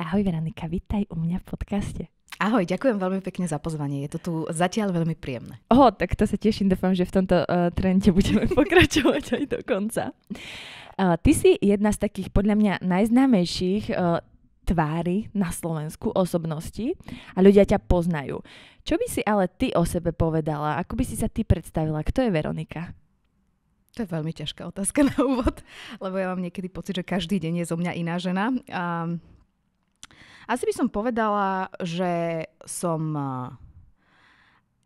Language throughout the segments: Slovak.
Ahoj Veronika, vítaj u mňa v podcaste. Ahoj, ďakujem veľmi pekne za pozvanie. Je to tu zatiaľ veľmi príjemné. Oho, tak to sa teším, dúfam, že v tomto uh, trende budeme pokračovať aj do konca. Uh, ty si jedna z takých podľa mňa najznámejších uh, tvári na Slovensku osobnosti a ľudia ťa poznajú. Čo by si ale ty o sebe povedala? Ako by si sa ty predstavila? Kto je Veronika? To je veľmi ťažká otázka na úvod, lebo ja mám niekedy pocit, že každý deň je zo mňa iná žena. A asi by som povedala, že som...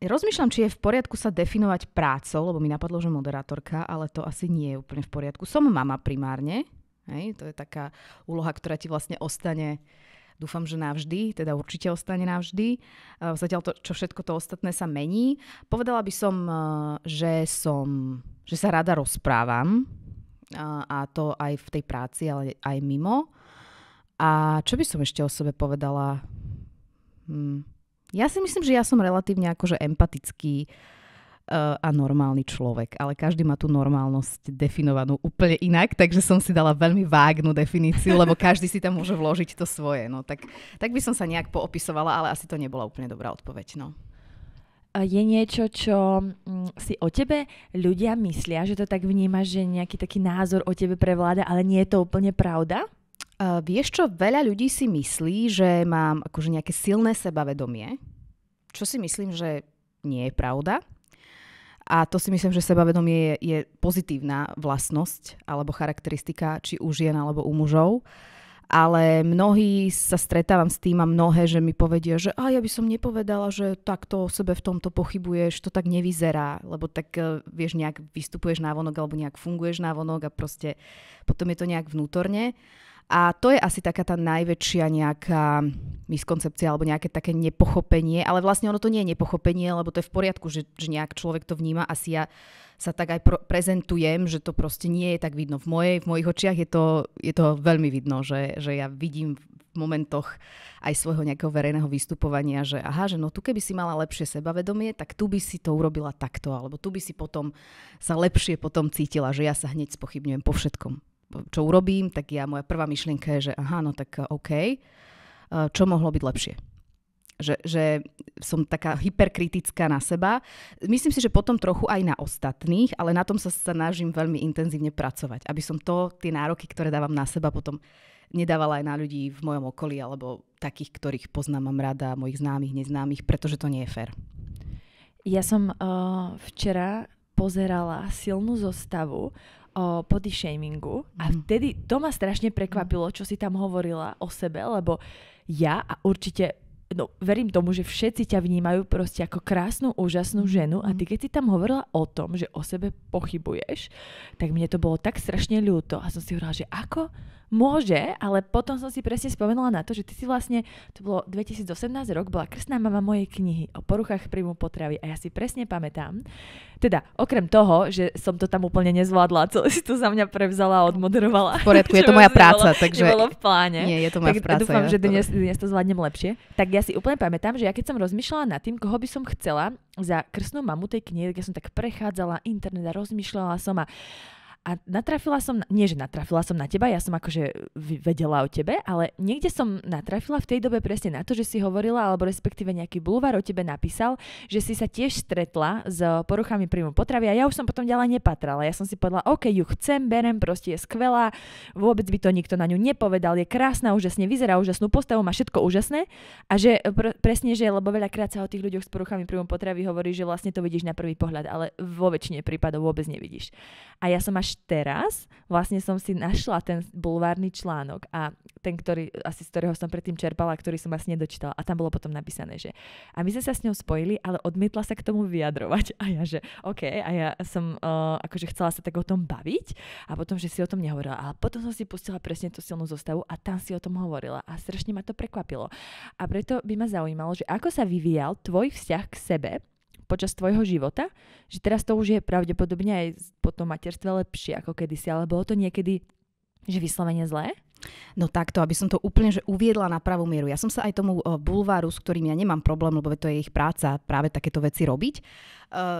Eh, rozmýšľam, či je v poriadku sa definovať prácou, lebo mi napadlo, že moderátorka, ale to asi nie je úplne v poriadku. Som mama primárne, hej, to je taká úloha, ktorá ti vlastne ostane dúfam, že navždy, teda určite ostane navždy. Eh, zatiaľ to, čo všetko to ostatné sa mení. Povedala by som, eh, že som, že sa rada rozprávam a to aj v tej práci, ale aj mimo. A čo by som ešte o sebe povedala? Hmm. Ja si myslím, že ja som relatívne akože empatický eh, a normálny človek, ale každý má tú normálnosť definovanú úplne inak, takže som si dala veľmi vágnu definíciu, lebo každý si tam môže vložiť to svoje. No, tak, tak by som sa nejak poopisovala, ale asi to nebola úplne dobrá odpoveď. No je niečo, čo mm, si o tebe ľudia myslia, že to tak vnímaš, že nejaký taký názor o tebe prevláda, ale nie je to úplne pravda? Uh, vieš čo, veľa ľudí si myslí, že mám akože nejaké silné sebavedomie, čo si myslím, že nie je pravda. A to si myslím, že sebavedomie je, je pozitívna vlastnosť alebo charakteristika, či u žien alebo u mužov. Ale mnohí sa stretávam s tým a mnohé, že mi povedia, že a ja by som nepovedala, že takto o sebe v tomto pochybuješ, to tak nevyzerá, lebo tak e, vieš, nejak vystupuješ vonok alebo nejak funguješ návonok a proste potom je to nejak vnútorne. A to je asi taká tá najväčšia nejaká miskoncepcia alebo nejaké také nepochopenie, ale vlastne ono to nie je nepochopenie, lebo to je v poriadku, že, že nejak človek to vníma. Asi ja sa tak aj pro- prezentujem, že to proste nie je tak vidno. V, mojej, v mojich očiach je to, je to veľmi vidno, že, že ja vidím v momentoch aj svojho nejakého verejného vystupovania, že aha, že no tu keby si mala lepšie sebavedomie, tak tu by si to urobila takto, alebo tu by si potom sa lepšie potom cítila, že ja sa hneď spochybňujem po všetkom čo urobím, tak ja moja prvá myšlienka je, že aha, no tak eh, OK, eh, čo mohlo byť lepšie? Že, že som taká hyperkritická na seba. Myslím si, že potom trochu aj na ostatných, ale na tom sa snažím veľmi intenzívne pracovať, aby som to, tie nároky, ktoré dávam na seba, potom nedávala aj na ľudí v mojom okolí alebo takých, ktorých poznám, mám rada, mojich známych, neznámych, pretože to nie je fér. Ja som uh, včera pozerala silnú zostavu o body shamingu a mhm. vtedy to ma strašne prekvapilo, mhm. čo si tam hovorila o sebe, lebo ja a určite no verím tomu, že všetci ťa vnímajú proste ako krásnu, úžasnú mhm. ženu a ty keď si tam hovorila o tom, že o sebe pochybuješ, tak mne to bolo tak strašne ľúto a som si hovorila, že ako? Môže, ale potom som si presne spomenula na to, že ty si vlastne, to bolo 2018 rok, bola krstná mama mojej knihy o poruchách príjmu potravy a ja si presne pamätám, teda okrem toho, že som to tam úplne nezvládla, celé si to za mňa prevzala a odmoderovala. V poriadku, je to moja vlastne práca, bolo, takže... Bolo v pláne. Nie, je to moja tak práca. Dúfam, ja že dnes, dnes to zvládnem lepšie. Tak ja si úplne pamätám, že ja keď som rozmýšľala nad tým, koho by som chcela za krstnú mamu tej knihy, tak ja som tak prechádzala internet a rozmýšľala som a a natrafila som, nie že natrafila som na teba, ja som akože vedela o tebe, ale niekde som natrafila v tej dobe presne na to, že si hovorila, alebo respektíve nejaký Bulvar o tebe napísal, že si sa tiež stretla s poruchami príjmu potravy a ja už som potom ďalej nepatrala. Ja som si povedala, OK, ju chcem, berem, proste je skvelá, vôbec by to nikto na ňu nepovedal, je krásna, úžasne vyzerá, úžasnú postavu, má všetko úžasné a že pr- presne, že lebo veľakrát sa o tých ľuďoch s poruchami príjmu potravy hovorí, že vlastne to vidíš na prvý pohľad, ale vo väčšine prípadov vôbec nevidíš. A ja som až teraz vlastne som si našla ten bulvárny článok a ten, ktorý, asi z ktorého som predtým čerpala, ktorý som asi nedočítala a tam bolo potom napísané, že a my sme sa s ňou spojili, ale odmietla sa k tomu vyjadrovať a ja, že OK, a ja som uh, akože chcela sa tak o tom baviť a potom, že si o tom nehovorila, ale potom som si pustila presne tú silnú zostavu a tam si o tom hovorila a strašne ma to prekvapilo. A preto by ma zaujímalo, že ako sa vyvíjal tvoj vzťah k sebe počas tvojho života, že teraz to už je pravdepodobne aj po tom materstve lepšie ako kedysi, ale bolo to niekedy že vyslovene zlé? No takto, aby som to úplne že uviedla na pravú mieru. Ja som sa aj tomu bulváru, s ktorým ja nemám problém, lebo to je ich práca práve takéto veci robiť, e,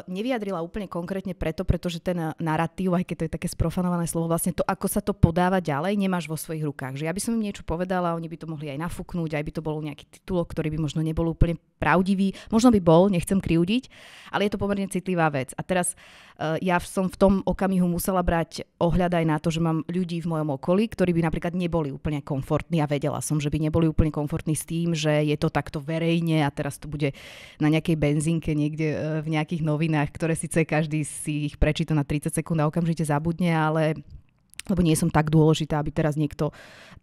nevyjadrila úplne konkrétne preto, pretože ten e, narratív, aj keď to je také sprofanované slovo, vlastne to, ako sa to podáva ďalej, nemáš vo svojich rukách. Že ja by som im niečo povedala, oni by to mohli aj nafúknúť, aj by to bol nejaký titulok, ktorý by možno nebol úplne pravdivý. Možno by bol, nechcem kriudiť, ale je to pomerne citlivá vec. A teraz Eh, ja som v tom okamihu musela brať ohľad aj na to, že mám ľudí v mojom okolí, ktorí by napríklad neboli úplne komfortní a vedela som, že by neboli úplne komfortní s tým, že je to takto verejne a teraz to bude na nejakej benzínke niekde eh, v nejakých novinách, ktoré síce každý si ich prečíta na 30 sekúnd a okamžite zabudne, ale lebo nie som tak dôležitá, aby teraz niekto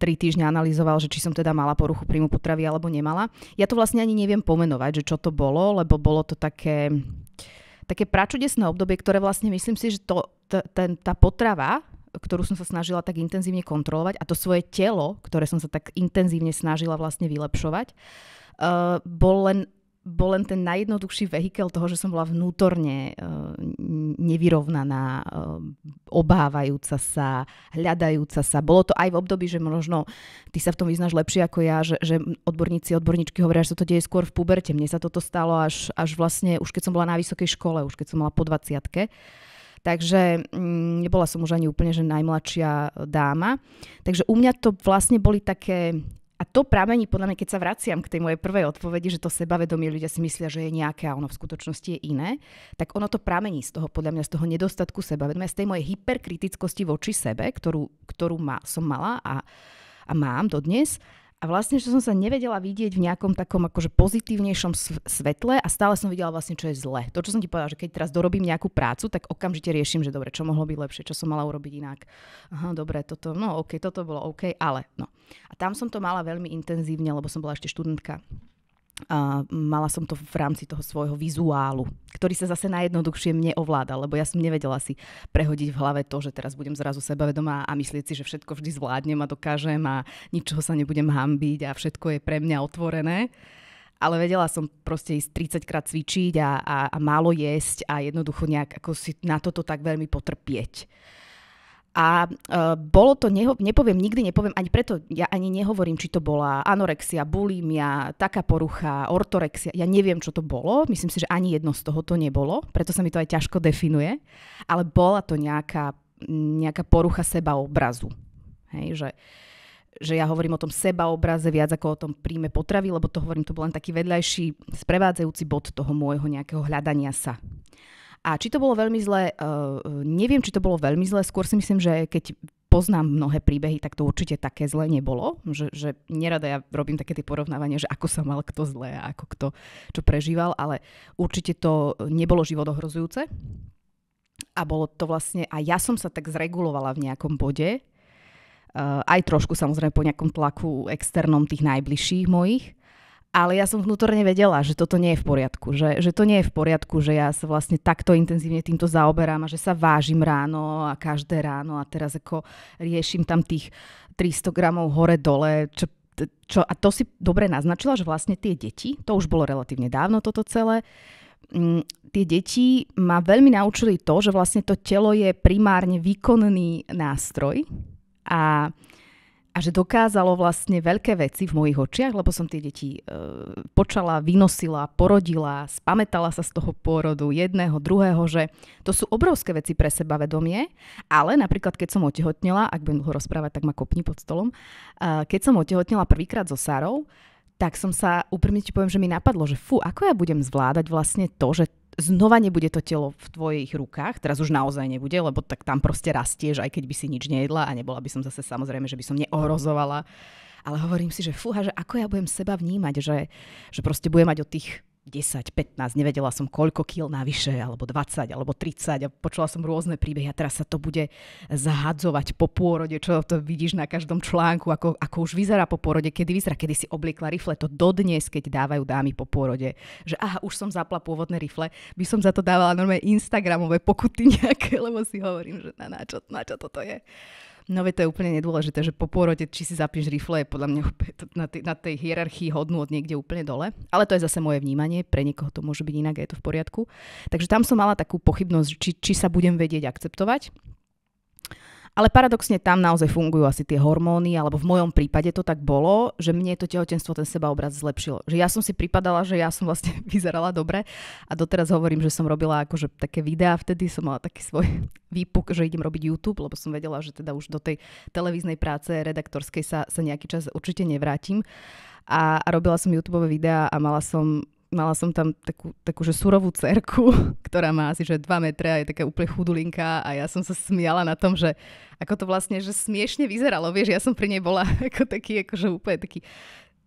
tri týždňa analyzoval, že či som teda mala poruchu príjmu potravy alebo nemala. Ja to vlastne ani neviem pomenovať, že čo to bolo, lebo bolo to také také pračudesné obdobie, ktoré vlastne myslím si, že to, t- ten, tá potrava, ktorú som sa snažila tak intenzívne kontrolovať a to svoje telo, ktoré som sa tak intenzívne snažila vlastne vylepšovať, uh, bol len bol len ten najjednoduchší vehikel toho, že som bola vnútorne eh, nevyrovnaná, eh, obávajúca sa, hľadajúca sa. Bolo to aj v období, že možno ty sa v tom vyznáš lepšie ako ja, že, že odborníci, odborníčky hovoria, že sa to deje skôr v puberte. Mne sa toto stalo až, až vlastne už keď som bola na vysokej škole, už keď som mala po 20 Takže m, mm, nebola som už ani úplne že najmladšia dáma. Takže u mňa to vlastne boli také a to pramení podľa mňa, keď sa vraciam k tej mojej prvej odpovedi, že to sebavedomie ľudia si myslia, že je nejaké a ono v skutočnosti je iné, tak ono to pramení z toho, podľa mňa, z toho nedostatku sebavedomia, z tej mojej hyperkritickosti voči sebe, ktorú, ktorú ma, som mala a, a mám dodnes. A vlastne, že som sa nevedela vidieť v nejakom takom akože pozitívnejšom svetle a stále som videla vlastne, čo je zle. To, čo som ti povedala, že keď teraz dorobím nejakú prácu, tak okamžite riešim, že dobre, čo mohlo byť lepšie, čo som mala urobiť inak. Aha, dobre, toto, no OK, toto bolo OK, ale no. A tam som to mala veľmi intenzívne, lebo som bola ešte študentka a mala som to v rámci toho svojho vizuálu, ktorý sa zase najjednoduchšie mne ovládal, lebo ja som nevedela si prehodiť v hlave to, že teraz budem zrazu sebavedomá a myslieť si, že všetko vždy zvládnem a dokážem a ničoho sa nebudem hambiť a všetko je pre mňa otvorené. Ale vedela som proste ísť 30 krát cvičiť a, a, a málo jesť a jednoducho nejak ako si na toto tak veľmi potrpieť. A uh, bolo to, neho, nepoviem nikdy, nepoviem, ani preto ja ani nehovorím, či to bola anorexia, bulimia, taká porucha, ortorexia. Ja neviem, čo to bolo. Myslím si, že ani jedno z toho to nebolo, preto sa mi to aj ťažko definuje. Ale bola to nejaká, nejaká porucha sebaobrazu. Hej, že, že ja hovorím o tom sebaobraze viac ako o tom príjme potravy, lebo to hovorím, to bol len taký vedľajší sprevádzajúci bod toho môjho nejakého hľadania sa. A či to bolo veľmi zlé, eh, neviem, či to bolo veľmi zlé, skôr si myslím, že keď poznám mnohé príbehy, tak to určite také zlé nebolo. Že, že nerada ja robím také tie porovnávania, že ako sa mal kto zlé a ako kto čo prežíval, ale určite to nebolo životohrozujúce. A bolo to vlastne, a ja som sa tak zregulovala v nejakom bode, eh, aj trošku samozrejme po nejakom tlaku externom tých najbližších mojich, ale ja som vnútorne vedela, že toto nie je v poriadku, že, že to nie je v poriadku, že ja sa vlastne takto intenzívne týmto zaoberám a že sa vážim ráno a každé ráno a teraz ako riešim tam tých 300 gramov hore-dole, čo, čo, a to si dobre naznačila, že vlastne tie deti, to už bolo relatívne dávno toto celé, m, mm, tie deti ma veľmi naučili to, že vlastne to telo je primárne výkonný nástroj a a že dokázalo vlastne veľké veci v mojich očiach, lebo som tie deti e, počala, vynosila, porodila, spametala sa z toho pôrodu jedného, druhého, že to sú obrovské veci pre seba vedomie, ale napríklad keď som otehotnila, ak budem dlho rozprávať, tak ma kopni pod stolom, e, keď som otehotnila prvýkrát so Sarou, tak som sa úprimne ti poviem, že mi napadlo, že fú, ako ja budem zvládať vlastne to, že znova nebude to telo v tvojich rukách, teraz už naozaj nebude, lebo tak tam proste rastieš, aj keď by si nič nejedla a nebola by som zase samozrejme, že by som neohrozovala. Ale hovorím si, že fúha, že ako ja budem seba vnímať, že, že proste budem mať od tých 10, 15, nevedela som koľko kil navyše, alebo 20, alebo 30 a počula som rôzne príbehy a teraz sa to bude zahadzovať po pôrode, čo to vidíš na každom článku, ako, ako už vyzerá po pôrode, kedy vyzerá, kedy si obliekla rifle, to dodnes, keď dávajú dámy po pôrode, že aha, už som zapla pôvodné rifle, by som za to dávala normálne Instagramové pokuty nejaké, lebo si hovorím, že na, na, čo, na čo toto je. No veď to je úplne nedôležité, že po pôrode, či si zapíš rifle, je podľa mňa na tej, na tej hierarchii hodnú od niekde úplne dole. Ale to je zase moje vnímanie, pre niekoho to môže byť inak a je to v poriadku. Takže tam som mala takú pochybnosť, či, či sa budem vedieť akceptovať. Ale paradoxne tam naozaj fungujú asi tie hormóny, alebo v mojom prípade to tak bolo, že mne to tehotenstvo ten sebaobraz zlepšilo. Že ja som si pripadala, že ja som vlastne vyzerala dobre a doteraz hovorím, že som robila akože také videá, vtedy som mala taký svoj výpuk, že idem robiť YouTube, lebo som vedela, že teda už do tej televíznej práce redaktorskej sa, sa nejaký čas určite nevrátim. A, a robila som YouTube videá a mala som mala som tam takú, takú že surovú cerku, ktorá má asi že 2 metre a je taká úplne chudulinka a ja som sa smiala na tom, že ako to vlastne, že smiešne vyzeralo, vieš, ja som pri nej bola ako taký, akože úplne taký,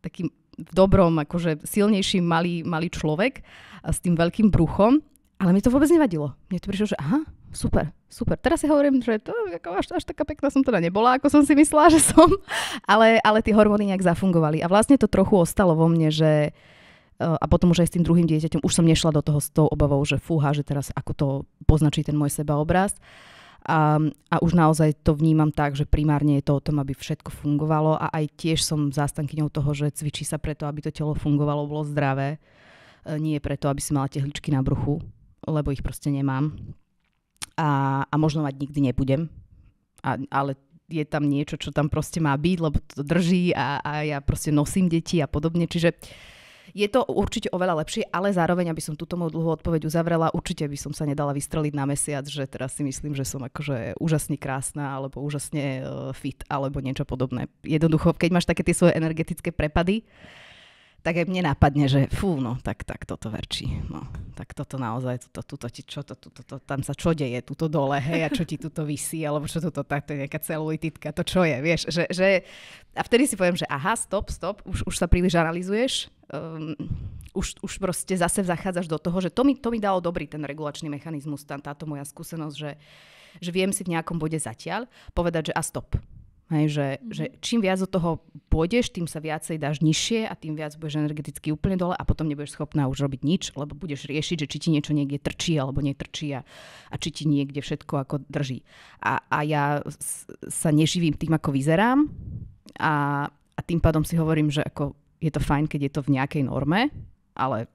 taký v dobrom, akože silnejší malý, malý človek a s tým veľkým bruchom, ale mi to vôbec nevadilo. Mne to prišlo, že aha, super, super. Teraz si hovorím, že to ako až, až taká pekná som teda nebola, ako som si myslela, že som, ale, ale tie hormóny nejak zafungovali. A vlastne to trochu ostalo vo mne, že, Eh, a potom už aj s tým druhým dieťaťom už som nešla do toho s tou obavou, že fúha, že teraz ako to poznačí ten môj sebaobraz. A, a už naozaj to vnímam tak, že primárne je to o tom, aby všetko fungovalo a aj tiež som zástankyňou toho, že cvičí sa preto, aby to telo fungovalo, bolo zdravé. Eh, nie preto, aby si mala tehličky na bruchu, lebo ich proste nemám. A, a možno mať nikdy nebudem. A, ale je tam niečo, čo tam proste má byť, lebo to drží a, a ja proste nosím deti a podobne. Čiže uh, je to určite oveľa lepšie, ale zároveň, aby som túto moju dlhú odpoveď uzavrela, určite by som sa nedala vystreliť na mesiac, že teraz si myslím, že som akože úžasne krásna alebo úžasne eh, fit alebo niečo podobné. Jednoducho, keď máš také tie svoje energetické prepady, tak aj mne napadne, že fú, no tak, tak toto verčí. No, tak toto naozaj, tuto, tuto, ti, čo to, tuto, to, tam sa čo deje, tuto dole, hej, a čo ti tuto vysí, alebo čo tuto, tak to je nejaká celulitítka, to čo je, vieš. Že, že... A vtedy si poviem, že aha, stop, stop, už, už sa príliš analizuješ, um, už, už proste zase zachádzaš do toho, že to mi, to mi dalo dobrý ten regulačný mechanizmus, tam táto moja skúsenosť, že, že viem si v nejakom bode zatiaľ povedať, že a stop Hej, že, mm-hmm. že čím viac do toho pôjdeš, tým sa viacej dáš nižšie a tým viac budeš energeticky úplne dole a potom nebudeš schopná už robiť nič, lebo budeš riešiť, že či ti niečo niekde trčí alebo netrčí a, a či ti niekde všetko ako drží. A, a ja s, sa neživím tým, ako vyzerám a, a tým pádom si hovorím, že ako je to fajn, keď je to v nejakej norme, ale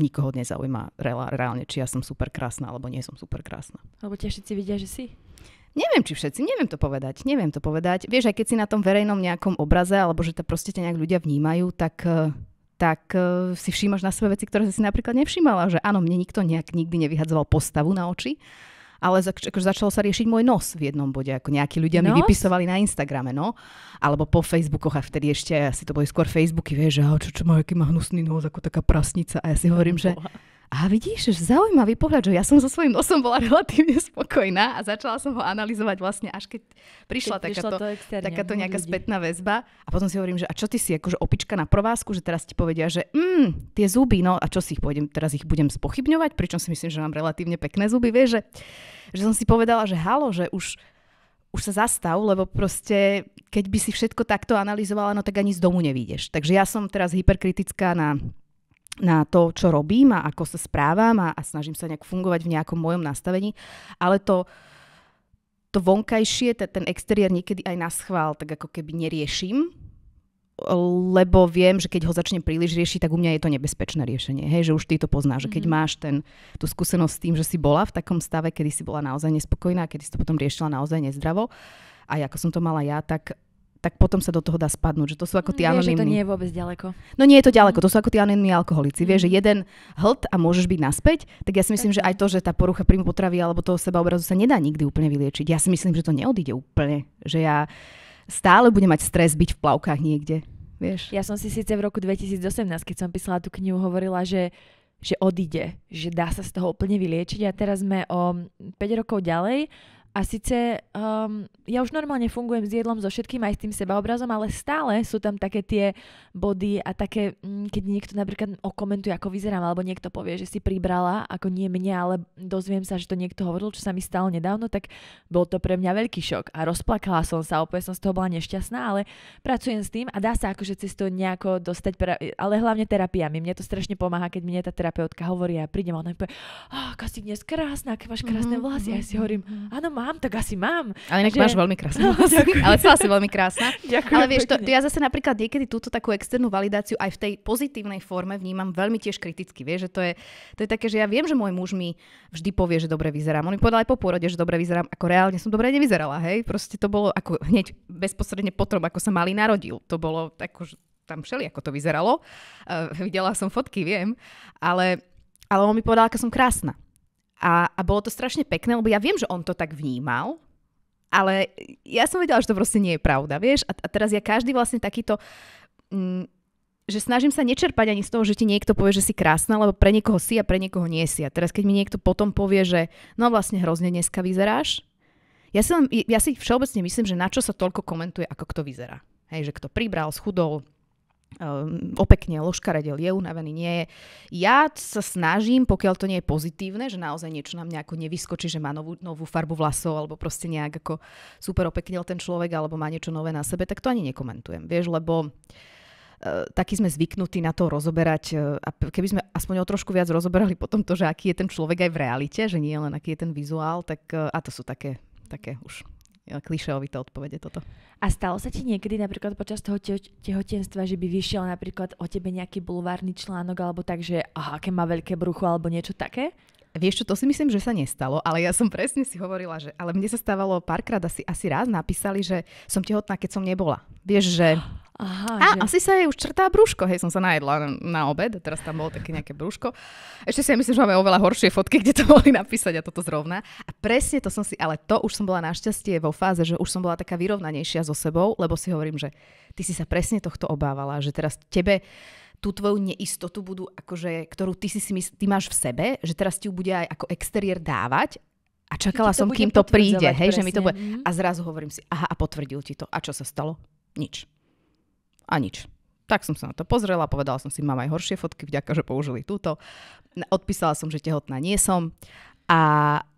nikoho nezaujíma reálne, či ja som super krásna alebo nie som super krásna. Lebo ťa všetci vidia, že si. Neviem, či všetci, neviem to povedať, neviem to povedať. Vieš, aj keď si na tom verejnom nejakom obraze, alebo že to proste ťa nejak ľudia vnímajú, tak e, tak e, si všímaš na sebe veci, ktoré si napríklad nevšímala, že áno, mne nikto nejak nikdy nevyhadzoval postavu na oči, ale za, akože začalo sa riešiť môj nos v jednom bode, ako nejakí ľudia nos? mi vypisovali na Instagrame, no, alebo po Facebookoch a vtedy ešte, asi to boli skôr Facebooky, vieš, že čo, čo má, aký má hnusný nos, ako taká prasnica a ja si hovorím, že a vidíš, že zaujímavý pohľad, že ja som so svojím nosom bola relatívne spokojná a začala som ho analyzovať vlastne až keď prišla, keď takáto, prišla externe, takáto nejaká ľudí. spätná väzba. A potom si hovorím, že a čo ty si akože opička na provázku, že teraz ti povedia, že mm, tie zuby, no a čo si ich pôjdem, teraz ich budem spochybňovať, pričom si myslím, že mám relatívne pekné zuby, vieš, že, že som si povedala, že halo, že už už sa zastav, lebo proste, keď by si všetko takto analyzovala, no tak ani z domu nevídeš. Takže ja som teraz hyperkritická na na to, čo robím a ako sa správam a, a snažím sa nejak fungovať v nejakom mojom nastavení, ale to, to vonkajšie, t- ten exteriér niekedy aj na schvál, tak ako keby neriešim, lebo viem, že keď ho začnem príliš riešiť, tak u mňa je to nebezpečné riešenie. Hej, že už ty to poznáš, mm-hmm. že keď mhm. máš ten, tú skúsenosť s tým, že si bola v takom stave, kedy si bola naozaj nespokojná, kedy si to potom riešila naozaj nezdravo, A ako som to mala ja, tak tak potom sa do toho dá spadnúť. Že to sú ako tí anonimní. Vieš, že to nie je vôbec ďaleko. No nie je to ďaleko, to sú ako tí anonimní alkoholici. Mm. Vieš, že mhm. jeden hlt a môžeš byť naspäť, tak ja si myslím, že aj to, že tá porucha príjmu potravy alebo toho obrazu sa nedá nikdy úplne vyliečiť. Ja si myslím, že to neodíde úplne. Že ja stále budem mať stres byť v plavkách niekde. Vieš? Ja som si síce v roku 2018, keď som písala tú knihu, hovorila, že že odíde, že dá sa z toho úplne vyliečiť a teraz sme o 5 rokov ďalej a síce um, ja už normálne fungujem s jedlom, so všetkým aj s tým sebaobrazom, ale stále sú tam také tie body a také, mm, keď niekto napríklad okomentuje, ako vyzerám, alebo niekto povie, že si pribrala, ako nie mne, ale dozviem sa, že to niekto hovoril, čo sa mi stalo nedávno, tak bol to pre mňa veľký šok a rozplakala som sa, opäť som z toho bola nešťastná, ale pracujem s tým a dá sa akože cez to nejako dostať, ale hlavne terapiami. Mne to strašne pomáha, keď mne tá terapeutka hovorí a prídem a ona mi povie, oh, Kasi, dnes krásna, máš krásne mhm, vlasy. ja si mhm, hovorím, mhm. áno, má mám, tak asi mám. Ale inak že... máš veľmi krásne No, ale celá si veľmi krásna. Ďakujem. Ale vieš, to, to, ja zase napríklad niekedy túto takú externú validáciu aj v tej pozitívnej forme vnímam veľmi tiež kriticky. Vieš, že to je, to je také, že ja viem, že môj muž mi vždy povie, že dobre vyzerám. On mi povedal aj po pôrode, že dobre vyzerám, ako reálne som dobre nevyzerala. Hej, proste to bolo ako hneď bezposredne potom, ako sa malý narodil. To bolo tak, tam všeli, ako to vyzeralo. Uh, videla som fotky, viem, ale, ale on mi povedal, aká som krásna. A, a bolo to strašne pekné, lebo ja viem, že on to tak vnímal, ale ja som vedela, že to proste nie je pravda, vieš? A, a teraz ja každý vlastne takýto... Mm, že snažím sa nečerpať ani z toho, že ti niekto povie, že si krásna, lebo pre niekoho si a pre niekoho nie si. A teraz keď mi niekto potom povie, že no vlastne hrozne dneska vyzeráš, ja si, len, ja si všeobecne myslím, že na čo sa toľko komentuje, ako kto vyzerá. Hej, že kto pribral, schudol, Ehm, opekne loškaredel je, unavený nie je. Ja sa snažím, pokiaľ to nie je pozitívne, že naozaj niečo nám nejako nevyskočí, že má novú, novú farbu vlasov alebo proste nejak ako super opeknil ten človek alebo má niečo nové na sebe, tak to ani nekomentujem, vieš, lebo e, taký sme zvyknutí na to rozoberať e, a keby sme aspoň o trošku viac rozoberali potom to, že aký je ten človek aj v realite, že nie len aký je ten vizuál, tak e, a to sú také, také už klišeovité odpovede toto. A stalo sa ti niekedy napríklad počas toho te- tehotenstva, že by vyšiel napríklad o tebe nejaký bulvárny článok alebo tak, že aha, aké má veľké brucho alebo niečo také? Vieš čo, to si myslím, že sa nestalo, ale ja som presne si hovorila, že ale mne sa stávalo párkrát asi, asi raz napísali, že som tehotná, keď som nebola. Vieš, že Aha, a že... asi sa jej už črtá brúško, hej, som sa najedla na, obed, teraz tam bolo také nejaké brúško. Ešte si ja myslím, že máme oveľa horšie fotky, kde to mohli napísať a toto zrovna. A presne to som si, ale to už som bola našťastie vo fáze, že už som bola taká vyrovnanejšia so sebou, lebo si hovorím, že ty si sa presne tohto obávala, že teraz tebe tú tvoju neistotu budú, akože, ktorú ty si, si mysl, ty máš v sebe, že teraz ti ju bude aj ako exteriér dávať a čakala som, kým to príde, hej, presne. že mi to bude. Mhm. A zrazu hovorím si, aha, a potvrdil ti to. A čo sa stalo? Nič a nič. Tak som sa na to pozrela, povedala som si, mám aj horšie fotky, vďaka, že použili túto. Odpísala som, že tehotná nie som a,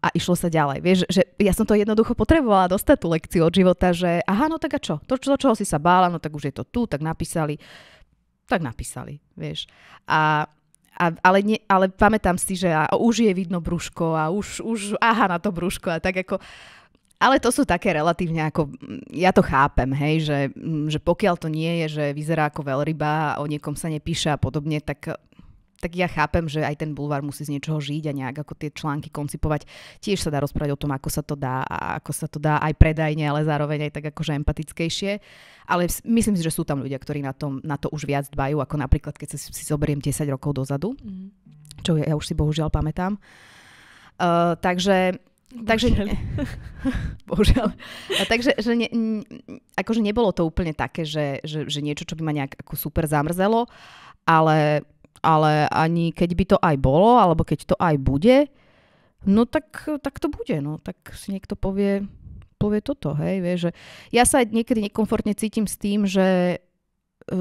a išlo sa ďalej. Vieš, že ja som to jednoducho potrebovala dostať tú lekciu od života, že aha, no tak a čo? To, čo, čoho si sa bála, no tak už je to tu, tak napísali. Tak napísali, vieš. A, a, ale, nie, ale pamätám si, že a, už je vidno brúško a už, už aha na to brúško a tak ako ale to sú také relatívne ako, ja to chápem, hej, že, že pokiaľ to nie je, že vyzerá ako veľryba a o niekom sa nepíše a podobne, tak tak ja chápem, že aj ten bulvár musí z niečoho žiť a nejak ako tie články koncipovať. Tiež sa dá rozprávať o tom, ako sa to dá a ako sa to dá aj predajne, ale zároveň aj tak akože empatickejšie. Ale myslím si, že sú tam ľudia, ktorí na, tom, na to už viac dbajú, ako napríklad, keď si zoberiem 10 rokov dozadu, mm. čo ja už si bohužiaľ pamätám. Uh, takže Takže, bohužiaľ. A takže že ne, akože nebolo to úplne také, že, že, že niečo, čo by ma nejak ako super zamrzelo, ale, ale ani keď by to aj bolo, alebo keď to aj bude, no tak, tak to bude. No. Tak si niekto povie, povie toto, hej, vie, že ja sa niekedy nekomfortne cítim s tým, že, e,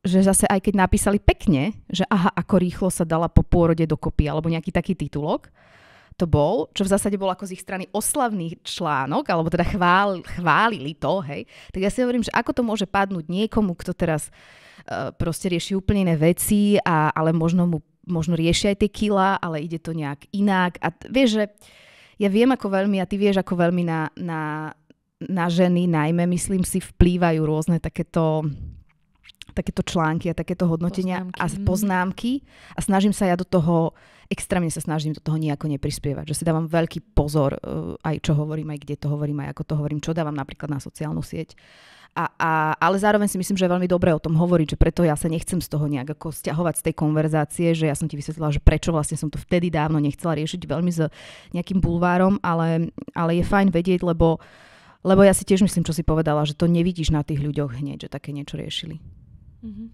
že zase aj keď napísali pekne, že aha, ako rýchlo sa dala po pôrode dokopy, alebo nejaký taký titulok, to bol, čo v zásade bol ako z ich strany oslavný článok, alebo teda chvál, chválili to, hej, tak ja si hovorím, že ako to môže padnúť niekomu, kto teraz uh, proste rieši úplne iné veci, a, ale možno mu možno riešia aj tie kila, ale ide to nejak inak. A t- vieš, že ja viem ako veľmi, a ty vieš ako veľmi na, na, na ženy najmä, myslím si, vplývajú rôzne takéto takéto články a takéto hodnotenia poznámky. a mm. poznámky a snažím sa ja do toho, extrémne sa snažím do toho nejako neprispievať, že si dávam veľký pozor eh, aj čo hovorím, aj kde to hovorím, aj ako to hovorím, čo dávam napríklad na sociálnu sieť. A, a, ale zároveň si myslím, že je veľmi dobré o tom hovoriť, že preto ja sa nechcem z toho nejak ako stiahovať z tej konverzácie, že ja som ti vysvetlila, že prečo vlastne som to vtedy dávno nechcela riešiť veľmi s nejakým bulvárom, ale, ale je fajn vedieť, lebo lebo ja si tiež myslím, čo si povedala, že to nevidíš na tých ľuďoch hneď, že také niečo riešili. Mm-hmm.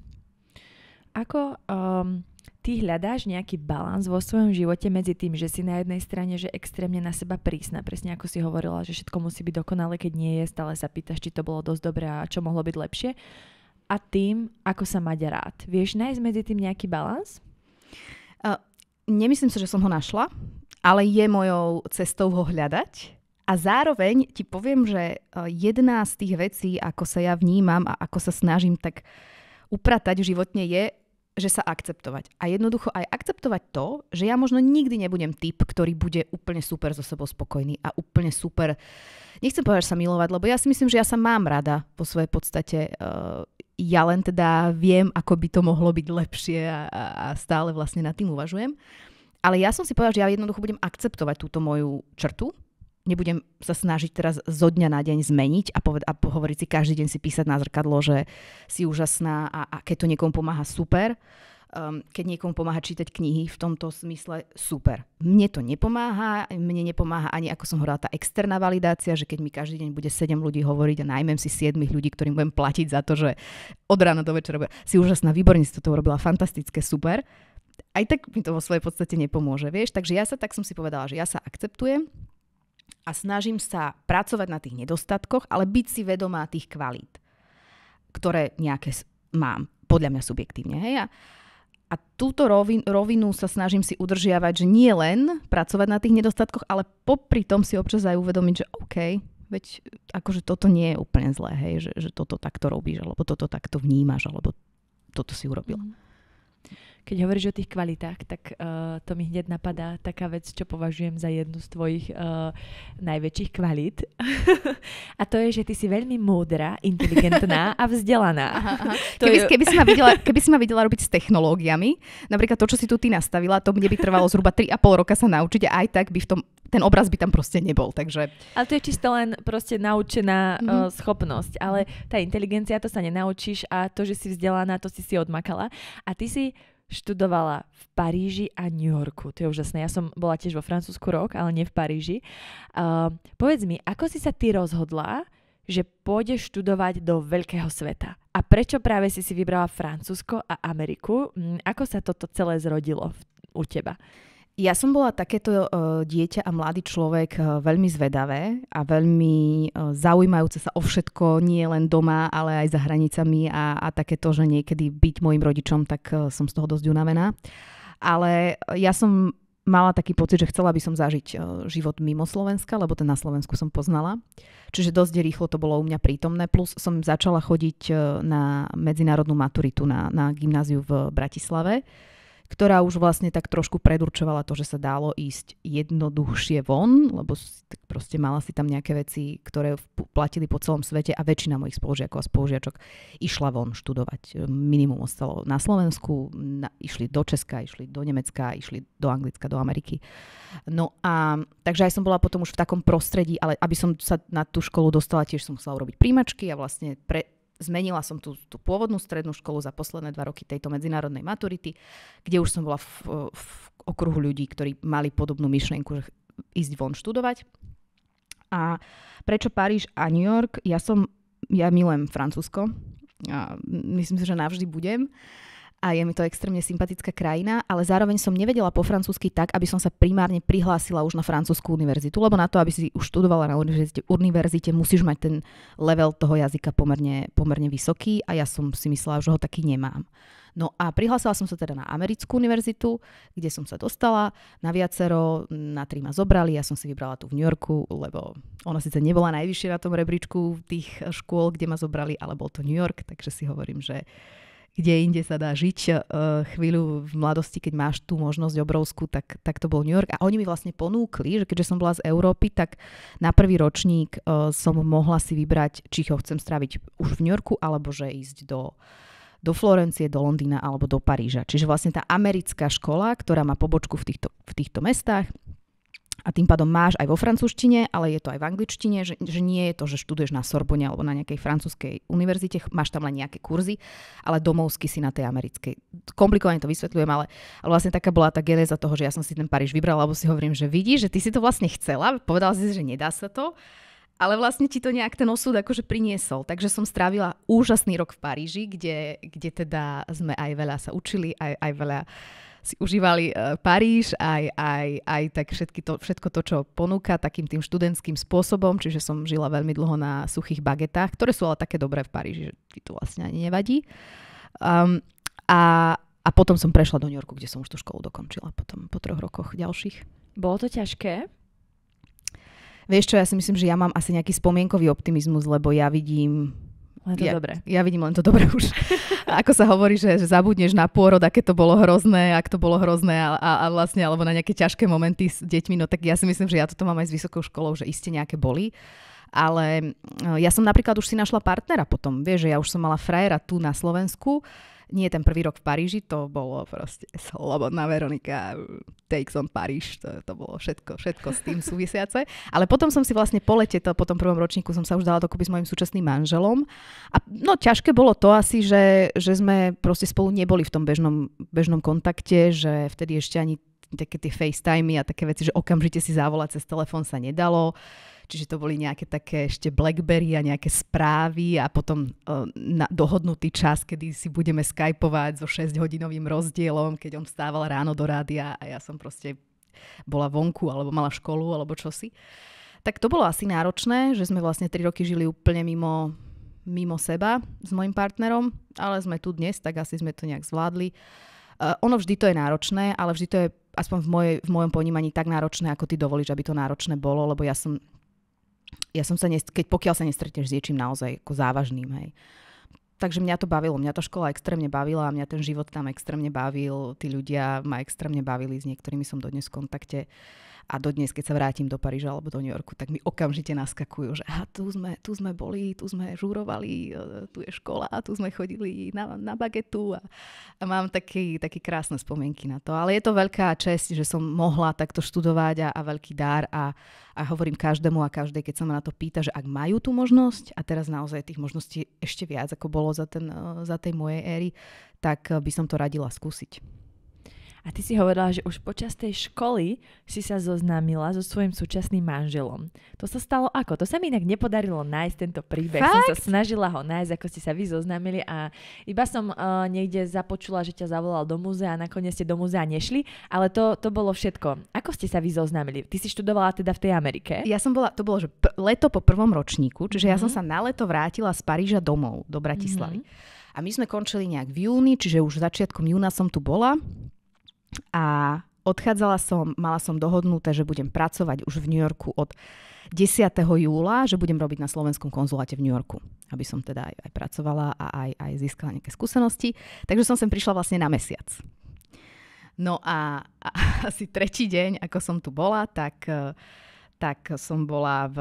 Ako um, ty hľadáš nejaký balans vo svojom živote medzi tým, že si na jednej strane, že extrémne na seba prísna, presne ako si hovorila, že všetko musí byť dokonale, keď nie je, stále sa pýtaš, či to bolo dosť dobré a čo mohlo byť lepšie, a tým, ako sa mať rád. Vieš nájsť medzi tým nejaký balans? Uh, nemyslím si, že som ho našla, ale je mojou cestou ho hľadať. A zároveň ti poviem, že jedna z tých vecí, ako sa ja vnímam a ako sa snažím tak uh, upratať životne je, že sa akceptovať. A jednoducho aj akceptovať to, že ja možno nikdy nebudem typ, ktorý bude úplne super so sebou spokojný a úplne super. Nechcem povedať, že sa milovať, lebo ja si myslím, že ja sa mám rada po svojej podstate. Eh, ja len teda viem, ako by to mohlo byť lepšie a, a stále vlastne nad tým uvažujem. Ale ja som si povedala, že ja jednoducho budem akceptovať túto moju črtu, nebudem sa snažiť teraz zo dňa na deň zmeniť a, poved- a hovoriť si každý deň si písať na zrkadlo, že si úžasná a, a keď to niekomu pomáha, super. Um, keď niekomu pomáha čítať knihy v tomto smysle, super. Mne to nepomáha, mne nepomáha ani, ako som hovorila, tá externá validácia, že keď mi každý deň bude 7 ľudí hovoriť a najmem si 7 ľudí, ktorým budem platiť za to, že od rána do večera si úžasná, výborne si to urobila, fantastické, super aj tak mi to vo svojej podstate nepomôže, vieš. Takže ja sa tak som si povedala, že ja sa akceptujem, a snažím sa pracovať na tých nedostatkoch, ale byť si vedomá tých kvalít, ktoré nejaké mám, podľa mňa subjektívne. Hej? A, a túto rovin, rovinu sa snažím si udržiavať, že nie len pracovať na tých nedostatkoch, ale popri tom si občas aj uvedomiť, že OK, veď akože toto nie je úplne zlé, hej, že, že toto takto robíš, alebo toto takto vnímaš, alebo toto si urobila. Mm. Keď hovoríš o tých kvalitách, tak uh, to mi hneď napadá taká vec, čo považujem za jednu z tvojich uh, najväčších kvalít. a to je, že ty si veľmi múdra, inteligentná a vzdelaná. Aha, aha. To keby, je... keby, si ma videla, keby si ma videla robiť s technológiami, napríklad to, čo si tu ty nastavila, to mne by trvalo zhruba 3,5 roka sa naučiť a aj tak by v tom ten obraz by tam proste nebol, takže... Ale to je čisto len proste naučená mm-hmm. uh, schopnosť, ale tá inteligencia, to sa nenaučíš a to, že si vzdelaná, to si si odmakala. A ty si študovala v Paríži a New Yorku. To je úžasné. Ja som bola tiež vo Francúzsku rok, ale nie v Paríži. Uh, povedz mi, ako si sa ty rozhodla, že pôjdeš študovať do veľkého sveta? A prečo práve si si vybrala Francúzsko a Ameriku? Mm, ako sa toto celé zrodilo u teba? Ja som bola takéto e, dieťa a mladý človek e, veľmi zvedavé a veľmi e, zaujímajúce sa o všetko, nie len doma, ale aj za hranicami a, a takéto, že niekedy byť mojim rodičom, tak som z toho dosť unavená. Ale ja som mala taký pocit, že chcela by som zažiť život mimo Slovenska, lebo ten na Slovensku som poznala. Čiže dosť rýchlo to bolo u mňa prítomné, plus som začala chodiť na medzinárodnú maturitu na, na gymnáziu v Bratislave ktorá už vlastne tak trošku predurčovala to, že sa dalo ísť jednoduchšie von, lebo tak proste mala si tam nejaké veci, ktoré platili po celom svete a väčšina mojich spolužiakov a spolužiačok išla von študovať. E, minimum ostalo na Slovensku, na, išli do Česka, išli do Nemecka, išli do Anglicka, do Ameriky. No a takže aj som bola potom už v takom prostredí, ale aby som sa na tú školu dostala, tiež som musela urobiť príjmačky a vlastne pre, zmenila som tú, tú pôvodnú strednú školu za posledné dva roky tejto medzinárodnej maturity, kde už som bola v, v okruhu ľudí, ktorí mali podobnú myšlienku, že ísť von študovať. A prečo Paríž a New York? Ja som, ja milujem Francúzsko. A myslím si, že navždy budem. Uh, a je mi to extrémne sympatická krajina, ale zároveň som nevedela po francúzsky tak, aby som sa primárne prihlásila už na francúzsku univerzitu, lebo na to, aby si už študovala na univerzite, univerzite musíš mať ten level toho jazyka pomerne, pomerne vysoký a ja som si myslela, že ho taký nemám. No a prihlásila som sa teda na americkú univerzitu, kde som sa dostala na viacero, na tri ma zobrali, ja som si vybrala tu v New Yorku, lebo ona síce nebola najvyššie na tom rebríčku tých škôl, kde ma zobrali, ale bol to New York, takže si hovorím, že kde inde sa dá žiť. Eh, chvíľu v mladosti, keď máš tú možnosť obrovskú, tak, tak to bol New York. A oni mi vlastne ponúkli, že keďže som bola z Európy, tak na prvý ročník eh, som mohla si vybrať, či ho chcem stráviť už v New Yorku, alebo že ísť do do Florencie, do Londýna alebo do Paríža. Čiže vlastne tá americká škola, ktorá má pobočku v týchto, v týchto mestách, a tým pádom máš aj vo francúzštine, ale je to aj v angličtine, že, že nie je to, že študuješ na Sorbonne alebo na nejakej francúzskej univerzite, máš tam len nejaké kurzy, ale domovsky si na tej americkej. Komplikovane to vysvetľujem, ale, ale vlastne taká bola tá genéza toho, že ja som si ten Paríž vybrala, lebo si hovorím, že vidíš, že ty si to vlastne chcela, povedala si, že nedá sa to ale vlastne ti to nejak ten osud akože priniesol. Takže som strávila úžasný rok v Paríži, kde, kde teda sme aj veľa sa učili, aj, aj veľa uh, si užívali e, Paríž, aj, aj, aj tak všetky to, všetko to, čo ponúka takým tým študentským spôsobom, čiže som žila veľmi dlho na suchých bagetách, ktoré sú ale také dobré v Paríži, že ti to vlastne ani nevadí. Um, a, a potom som prešla do New Yorku, kde som už tú školu dokončila potom po troch rokoch ďalších. Bolo to ťažké? Vieš čo, ja si myslím, že ja mám asi nejaký spomienkový optimizmus, lebo ja vidím len to ja, dobré. Ja vidím len to dobré už. A ako sa hovorí, že, že zabudneš na pôrod, aké to bolo hrozné, ak to bolo hrozné a, a, a vlastne, alebo na nejaké ťažké momenty s deťmi, no tak ja si myslím, že ja toto mám aj s vysokou školou, že iste nejaké boli. Ale e, ja som napríklad už si našla partnera potom, vieš, že ja už som mala frajera tu na Slovensku, nie ten prvý rok v Paríži, to bolo proste Slobodná Veronika, Takes on Paríž, to, to bolo všetko, všetko s tým súvisiace. Ale potom som si vlastne po lete, to, po tom prvom ročníku som sa už dala dokopy s mojim súčasným manželom. A no ťažké bolo to asi, že, že sme proste spolu neboli v tom bežnom, bežnom kontakte, že vtedy ešte ani také tie FaceTimey a také veci, že okamžite si zavolať cez telefón sa nedalo. Čiže to boli nejaké také ešte Blackberry a nejaké správy a potom uh, na dohodnutý čas, kedy si budeme skypovať so 6-hodinovým rozdielom, keď on vstával ráno do rádia a ja som proste bola vonku alebo mala školu alebo čosi. Tak to bolo asi náročné, že sme vlastne 3 roky žili úplne mimo, mimo seba s mojim partnerom, ale sme tu dnes, tak asi sme to nejak zvládli. Uh, ono vždy to je náročné, ale vždy to je aspoň v, mojej, v mojom ponímaní tak náročné, ako ty dovolíš, aby to náročné bolo, lebo ja som, ja som sa, nest- keď pokiaľ sa nestretneš s niečím naozaj ako závažným, hej. Takže mňa to bavilo, mňa tá škola extrémne bavila a mňa ten život tam extrémne bavil, tí ľudia ma extrémne bavili, s niektorými som dodnes v kontakte. Uh, a dodnes, keď sa vrátim do Paríža alebo do New Yorku, tak mi okamžite naskakujú, že aha, tu sme, tu sme boli, tu sme žurovali, e, tu je škola, tu sme chodili na, na bagetu a, a mám také, taký krásne spomienky na to. Ale je to veľká čest, že som mohla takto študovať a, a veľký dar a, a hovorím každému a každej, keď sa ma na to pýta, že ak majú tú možnosť a teraz naozaj tých možností ešte viac, ako bolo za, ten, e, za tej mojej éry, tak e, by som to radila skúsiť. A ty si hovorila, že už počas tej školy si sa zoznámila so svojím súčasným manželom. To sa stalo ako? To sa mi inak nepodarilo nájsť tento príbeh. Fakt? Som sa snažila ho nájsť, ako ste sa vy zoznámili a iba som uh, niekde započula, že ťa zavolal do múzea a nakoniec ste do múzea nešli, ale to, to bolo všetko. Ako ste sa vy zoznámili? Ty si študovala teda v tej Amerike? Ja som bola, to bolo že p- leto po prvom ročníku, čiže mm-hmm. ja som mhm. sa na leto vrátila z Paríža domov do Bratislavy. Mm-hmm. A my sme končili nejak v júni, čiže už začiatkom júna som tu bola a odchádzala som, mala som dohodnuté, že budem pracovať už v New Yorku od 10. júla, že budem robiť na slovenskom konzuláte v New Yorku, aby som teda aj, aj pracovala a aj, aj získala nejaké skúsenosti. Takže som sem prišla vlastne na mesiac. No a, a asi tretí deň, ako som tu bola, tak, tak som bola v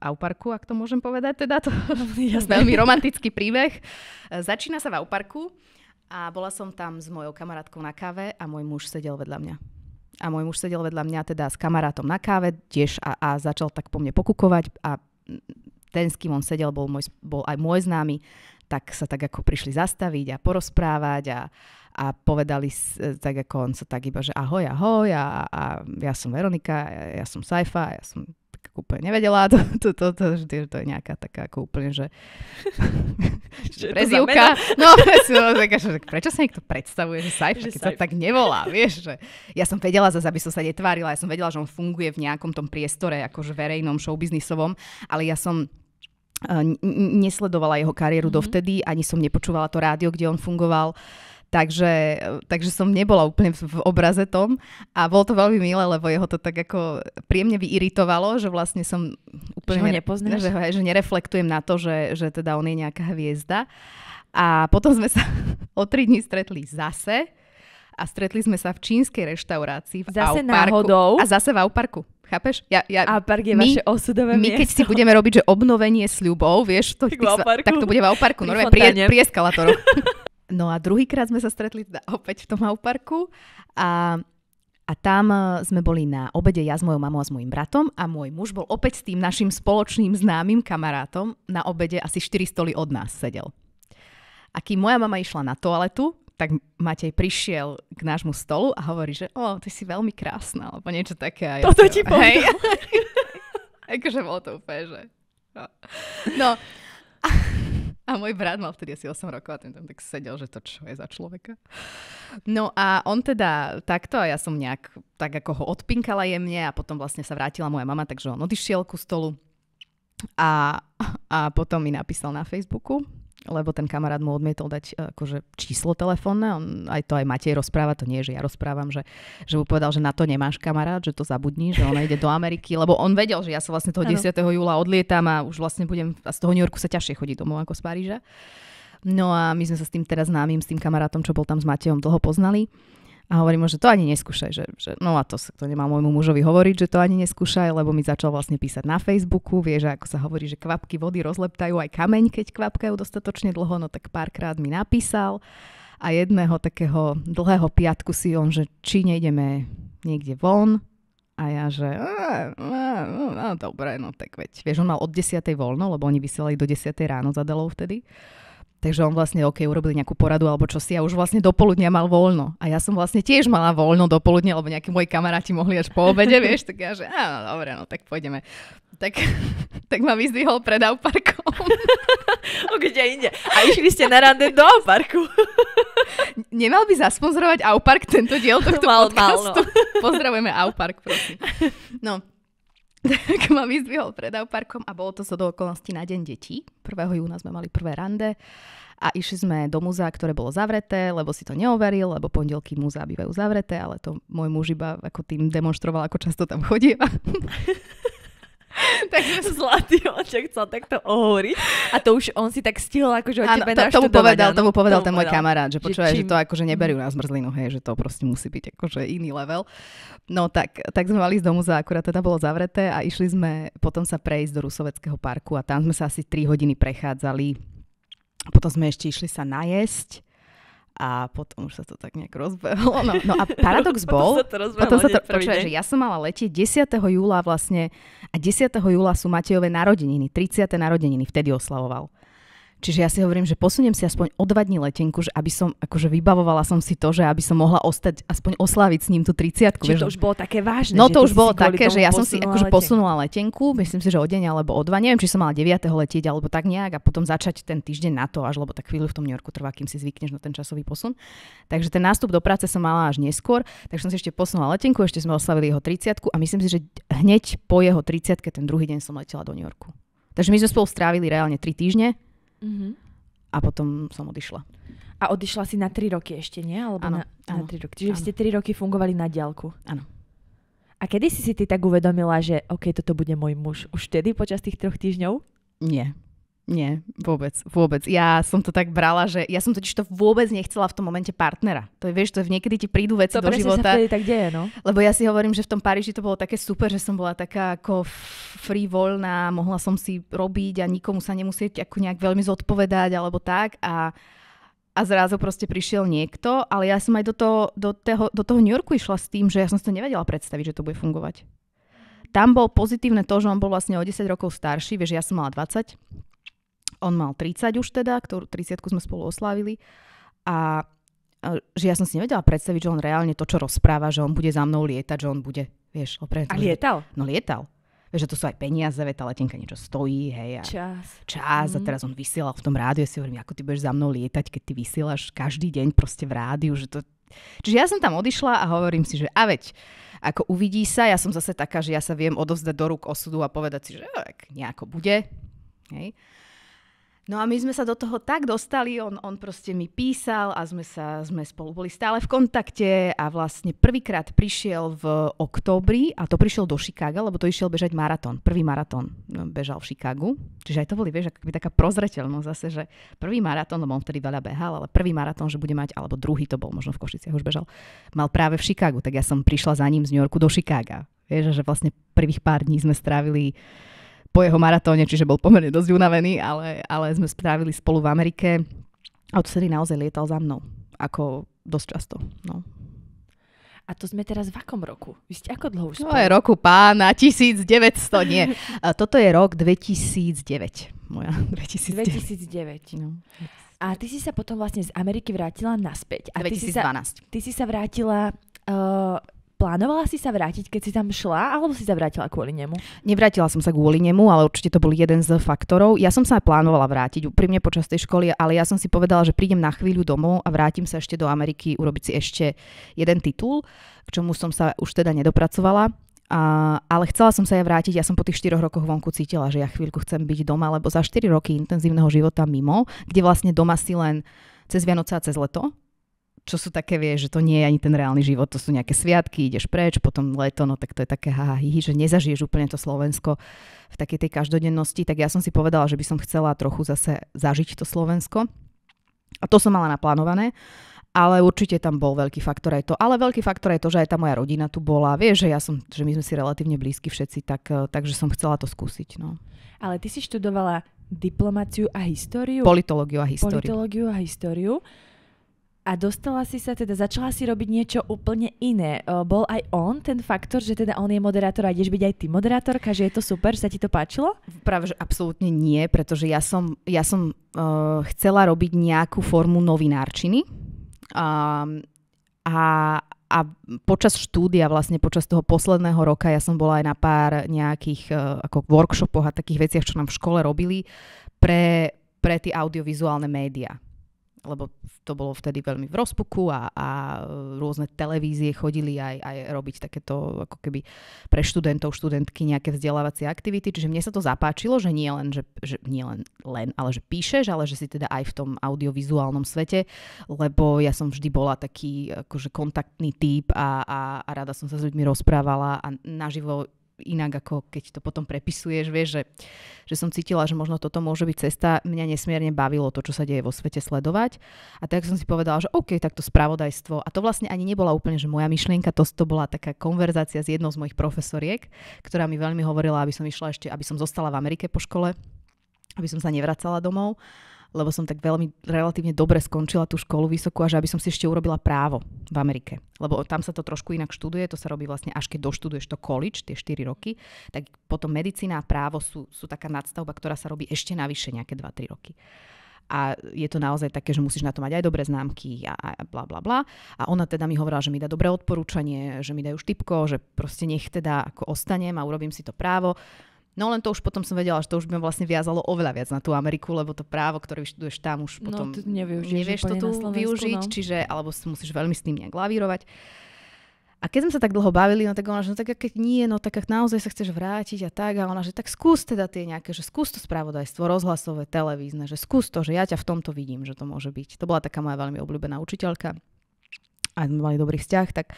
Auparku, ak to môžem povedať, teda to je veľmi romantický príbeh. Začína sa v Auparku. A bola som tam s mojou kamarátkou na káve a môj muž sedel vedľa mňa. A môj muž sedel vedľa mňa teda s kamarátom na káve tiež a, a začal tak po mne pokukovať a ten, s kým on sedel, bol, môj, bol aj môj známy, tak sa tak ako prišli zastaviť a porozprávať a, a povedali tak ako on sa tak iba, že ahoj, ahoj a, a ja som Veronika, ja, ja som Saifa, ja som tak úplne nevedela, to, to, to, to, to, to je nejaká taká ako úplne, že prezivka. No, no prečo sa niekto predstavuje, že Saif, keď sa tak nevolá, vieš, že ja som vedela zase, aby som sa netvárila, ja som vedela, že on funguje v nejakom tom priestore, akože verejnom, showbiznisovom, ale ja som eh, nesledovala jeho kariéru mm-hmm. dovtedy, ani som nepočúvala to rádio, kde on fungoval. Uh, Takže, takže som nebola úplne v, obraze tom a bolo to veľmi milé, lebo jeho to tak ako príjemne vyiritovalo, že vlastne som úplne... Že ho nepoznáš? Že, že nereflektujem na to, že, že teda on je nejaká hviezda. A potom sme sa o tri dní stretli zase a stretli sme sa v čínskej reštaurácii v Zase Auparku. náhodou? A zase v Auparku. Chápeš? Ja, ja, Aupark je my, vaše osudové my, miesto. keď si budeme robiť, že obnovenie sľubov, vieš, to, tak, tak to bude v Auparku. Normálne prie, prieskala to. No a druhýkrát sme sa stretli teda opäť v tom Auparku a, a tam e, sme boli na obede ja s mojou mamou a s mojim bratom a môj muž bol opäť s tým našim spoločným známym kamarátom na obede asi 4 stoly od nás sedel. A kým moja mama išla na toaletu, tak Matej prišiel k nášmu stolu a hovorí, že o, ty si veľmi krásna, alebo niečo také. Toto ti povedal. akože bolo to úplne, že... No. no. A môj brat mal vtedy asi 8 rokov a ten tam tak sedel, že to čo je za človeka. No a on teda takto a ja som nejak tak ako ho odpinkala jemne a potom vlastne sa vrátila moja mama, takže on odišiel ku stolu a, a potom mi napísal na Facebooku, lebo ten kamarát mu odmietol dať e, akože číslo telefónne, on, aj to aj Matej rozpráva, to nie je, že ja rozprávam, že, že mu povedal, že na to nemáš kamarát, že to zabudni, že ona ide do Ameriky, lebo on vedel, že ja sa vlastne toho ano. 10. júla odlietam a už vlastne budem, a z toho New Yorku sa ťažšie chodí domov ako z Paríža. No a my sme sa s tým teraz známym, s tým kamarátom, čo bol tam s Matejom, dlho poznali. A hovorím mu, že to ani neskúšaj, že, že no a to, to nemá môjmu mužovi hovoriť, že to ani neskúšaj, lebo mi začal vlastne písať na Facebooku, vieš, ako sa hovorí, že kvapky vody rozleptajú aj kameň, keď kvapkajú dostatočne dlho, no tak párkrát mi napísal a jedného takého dlhého piatku si on, že či nejdeme niekde von, a ja, že no, no, no, dobre, no tak veď. Vieš, on mal od 10. voľno, lebo oni vysielali do 10. ráno za Delou vtedy. Takže on vlastne, OK, urobili nejakú poradu alebo čo si a už vlastne do poludnia mal voľno. A ja som vlastne tiež mala voľno do poludnia, lebo nejakí moji kamaráti mohli až po obede, vieš, tak ja že, áno, dobre, no tak pôjdeme. Tak, tak ma vyzdvihol pred auparkom. o kde inde? A išli ste na rande do auparku. Nemal by zasponzorovať Aupark tento diel tohto mal, podcastu? Mal, no. Pozdravujeme Aupark, prosím. No, tak ma vyzvihol pred parkom a bolo to so do okolností na Deň detí. 1. júna sme mali prvé rande a išli sme do muzea, ktoré bolo zavreté, lebo si to neoveril, lebo pondelky muzea bývajú zavreté, ale to môj muž iba ako tým demonstroval, ako často tam chodí. Takže zlatý oček chcel takto ohoriť A to už on si tak stihol akože o Áno, tebe to, tomu povedal, tomu povedal ten môj kamarát, že počúvaj, že, čím... že to akože neberú mhm. na zmrzlinu, hej, že to proste musí byť akože iný level. No tak, tak sme mali z domu za akurát teda bolo zavreté a išli sme potom sa prejsť do Rusoveckého parku a tam sme sa asi 3 hodiny prechádzali. Potom sme ešte išli sa najesť a potom už sa to tak nejak rozbehlo. No, no a paradox bol, potom sa to, rozbehlo, potom sa to počúva, že ja som mala letieť 10. júla vlastne a 10. júla sú Matejové narodeniny, 30. narodeniny vtedy oslavoval. Čiže ja si hovorím, že posuniem si aspoň o dva dní letenku, že aby som, akože vybavovala som si to, že aby som mohla ostať, aspoň osláviť s ním tú 30 Čiže to už bolo také vážne. No to už bolo také, že ja som si akože letenku. posunula letenku, myslím si, že o deň alebo o dva, neviem, či som mala 9. letieť alebo tak nejak a potom začať ten týždeň na to, až lebo tak chvíľu v tom New Yorku trvá, kým si zvykneš na ten časový posun. Takže ten nástup do práce som mala až neskôr, takže som si ešte posunula letenku, ešte sme oslavili jeho 30 a myslím si, že hneď po jeho 30 ten druhý deň som letela do New Yorku. Takže my sme spolu strávili reálne 3 týždne Mm-hmm. A potom som odišla. A odišla si na tri roky ešte, nie? Alebo ano, na, ano, na tri roky. Čiže ano. ste tri roky fungovali na diálku. Áno. A kedy si si ty tak uvedomila, že OK, toto bude môj muž? Už vtedy počas tých troch týždňov? Nie. Nie, vôbec, vôbec. Ja som to tak brala, že ja som totiž to vôbec nechcela v tom momente partnera. To je, vieš, to je, niekedy ti prídu veci to do života. To tak deje, no. Lebo ja si hovorím, že v tom Paríži to bolo také super, že som bola taká ako free voľná, mohla som si robiť a nikomu sa nemusieť ako nejak veľmi zodpovedať alebo tak a a zrazu proste prišiel niekto, ale ja som aj do toho, do, toho, do toho New Yorku išla s tým, že ja som si to nevedela predstaviť, že to bude fungovať. Tam bol pozitívne to, že on bol vlastne o 10 rokov starší, vieš, ja som mala 20 on mal 30 už teda, ktorú 30 sme spolu oslávili a že ja som si nevedela predstaviť, že on reálne to, čo rozpráva, že on bude za mnou lietať, že on bude, vieš, opravene. A lietal? No lietal. Vieš, že to sú aj peniaze, tá letenka niečo stojí, hej. A čas. Čas mm. a mhm. teraz on vysielal v tom rádiu, ja si hovorím, ako ty budeš za mnou lietať, keď ty vysielaš každý deň proste v rádiu, že to... Čiže ja som tam odišla a hovorím si, že a veď, ako uvidí sa, ja som zase taká, že ja sa viem odovzdať do rúk osudu a povedať si, že tak nejako bude, hej. No a my sme sa do toho tak dostali, on, on proste mi písal a sme, sa, sme spolu boli stále v kontakte a vlastne prvýkrát prišiel v októbri a to prišiel do Chicaga, lebo to išiel bežať maratón, prvý maratón no, bežal v Chicagu. Čiže aj to boli, vieš, akoby taká prozreteľnosť zase, že prvý maratón, lebo on vtedy veľa behal, ale prvý maratón, že bude mať, alebo druhý to bol, možno v Košiciach už bežal, mal práve v Chicagu, tak ja som prišla za ním z New Yorku do Chicaga. Vieš, že vlastne prvých pár dní sme strávili uh, po jeho maratóne, čiže bol pomerne dosť unavený, ale, ale sme spravili spolu v Amerike a odtedy naozaj lietal za mnou, ako dosť často. No. A to sme teraz v akom roku? Vy ste ako dlho už spolu? To je roku pána, 1900, nie. Toto je rok 2009. Moja 2009. 2009. No. A ty si sa potom vlastne z Ameriky vrátila naspäť. A 2012. Ty si sa, ty si sa vrátila uh, Plánovala si sa vrátiť, keď si tam šla, alebo si sa vrátila kvôli nemu? Nevrátila som sa kvôli nemu, ale určite to bol jeden z faktorov. Ja som sa plánovala vrátiť úprimne počas tej školy, ale ja som si povedala, že prídem na chvíľu domov a vrátim sa ešte do Ameriky urobiť si ešte jeden titul, k čomu som sa už teda nedopracovala. A, ale chcela som sa ja vrátiť, ja som po tých 4 rokoch vonku cítila, že ja chvíľku chcem byť doma, lebo za 4 roky intenzívneho života mimo, kde vlastne doma si len cez Vianoce a cez leto, čo sú také, vie, že to nie je ani ten reálny život, to sú nejaké sviatky, ideš preč, potom leto, no tak to je také haha, hihi, že nezažiješ úplne to Slovensko v takej tej každodennosti, tak ja som si povedala, že by som chcela trochu zase zažiť to Slovensko. A to som mala naplánované, ale určite tam bol veľký faktor aj to. Ale veľký faktor aj to, že aj tá moja rodina tu bola. Vieš, že, ja som, že my sme si relatívne blízki všetci, tak, eh, takže som chcela to skúsiť. No. Ale ty si študovala diplomáciu a históriu? Politológiu a históriu. Politológiu a históriu. A dostala si sa teda, začala si robiť niečo úplne iné. E, bol aj on ten faktor, že teda on je moderátor a ideš byť aj ty moderátorka, že je to super, že sa ti to páčilo? Práve, že absolútne nie, pretože ja som, ja som uh, chcela robiť nejakú formu novinárčiny. Um, a, a počas štúdia, vlastne počas toho posledného roka, ja som bola aj na pár nejakých uh, ako workshopoch a takých veciach, čo nám v škole robili pre, pre tie audiovizuálne médiá lebo to bolo vtedy veľmi v rozpuku a, a rôzne televízie chodili aj, aj robiť takéto ako keby pre študentov, študentky nejaké vzdelávacie aktivity, čiže mne sa to zapáčilo, že nie len, že, že nie len, len, ale že píšeš, ale že si teda aj v tom audiovizuálnom svete, lebo ja som vždy bola taký akože kontaktný typ a, a, a rada som sa s ľuďmi rozprávala a naživo inak, ako keď to potom prepisuješ, vieš, že, že som cítila, že možno toto môže byť cesta. Mňa nesmierne bavilo to, čo sa deje vo svete sledovať. A tak som si povedala, že OK, tak to spravodajstvo. A to vlastne ani nebola úplne, že moja myšlienka, to, to bola taká konverzácia s jednou z mojich profesoriek, ktorá mi veľmi hovorila, aby som išla ešte, aby som zostala v Amerike po škole, aby som sa nevracala domov lebo som tak veľmi relatívne dobre skončila tú školu vysokú a že aby som si ešte urobila právo v Amerike. Lebo tam sa to trošku inak študuje, to sa robí vlastne až keď doštuduješ to college, tie 4 roky, tak potom medicína a právo sú, sú taká nadstavba, ktorá sa robí ešte navyše nejaké 2-3 roky a je to naozaj také, že musíš na to mať aj dobré známky a, a bla bla bla. A ona teda mi hovorila, že mi dá dobré odporúčanie, že mi dajú štipko, že proste nech teda ako ostanem a urobím si to právo. No len to už potom som vedela, že to už by ma vlastne viazalo oveľa viac na tú Ameriku, lebo to právo, ktoré vyštuduješ tam už no, potom no, to nevyužiješ, nevieš to tu využiť, no. čiže alebo si musíš veľmi s tým nejak lavírovať. A keď sme sa tak dlho bavili, no tak ona, že no tak keď nie, no tak ak naozaj sa chceš vrátiť a tak, a ona, že tak skús teda tie nejaké, že skús to spravodajstvo, rozhlasové, televízne, že skús to, že ja ťa v tomto vidím, že to môže byť. To bola taká moja veľmi obľúbená učiteľka a sme mali dobrý vzťah, tak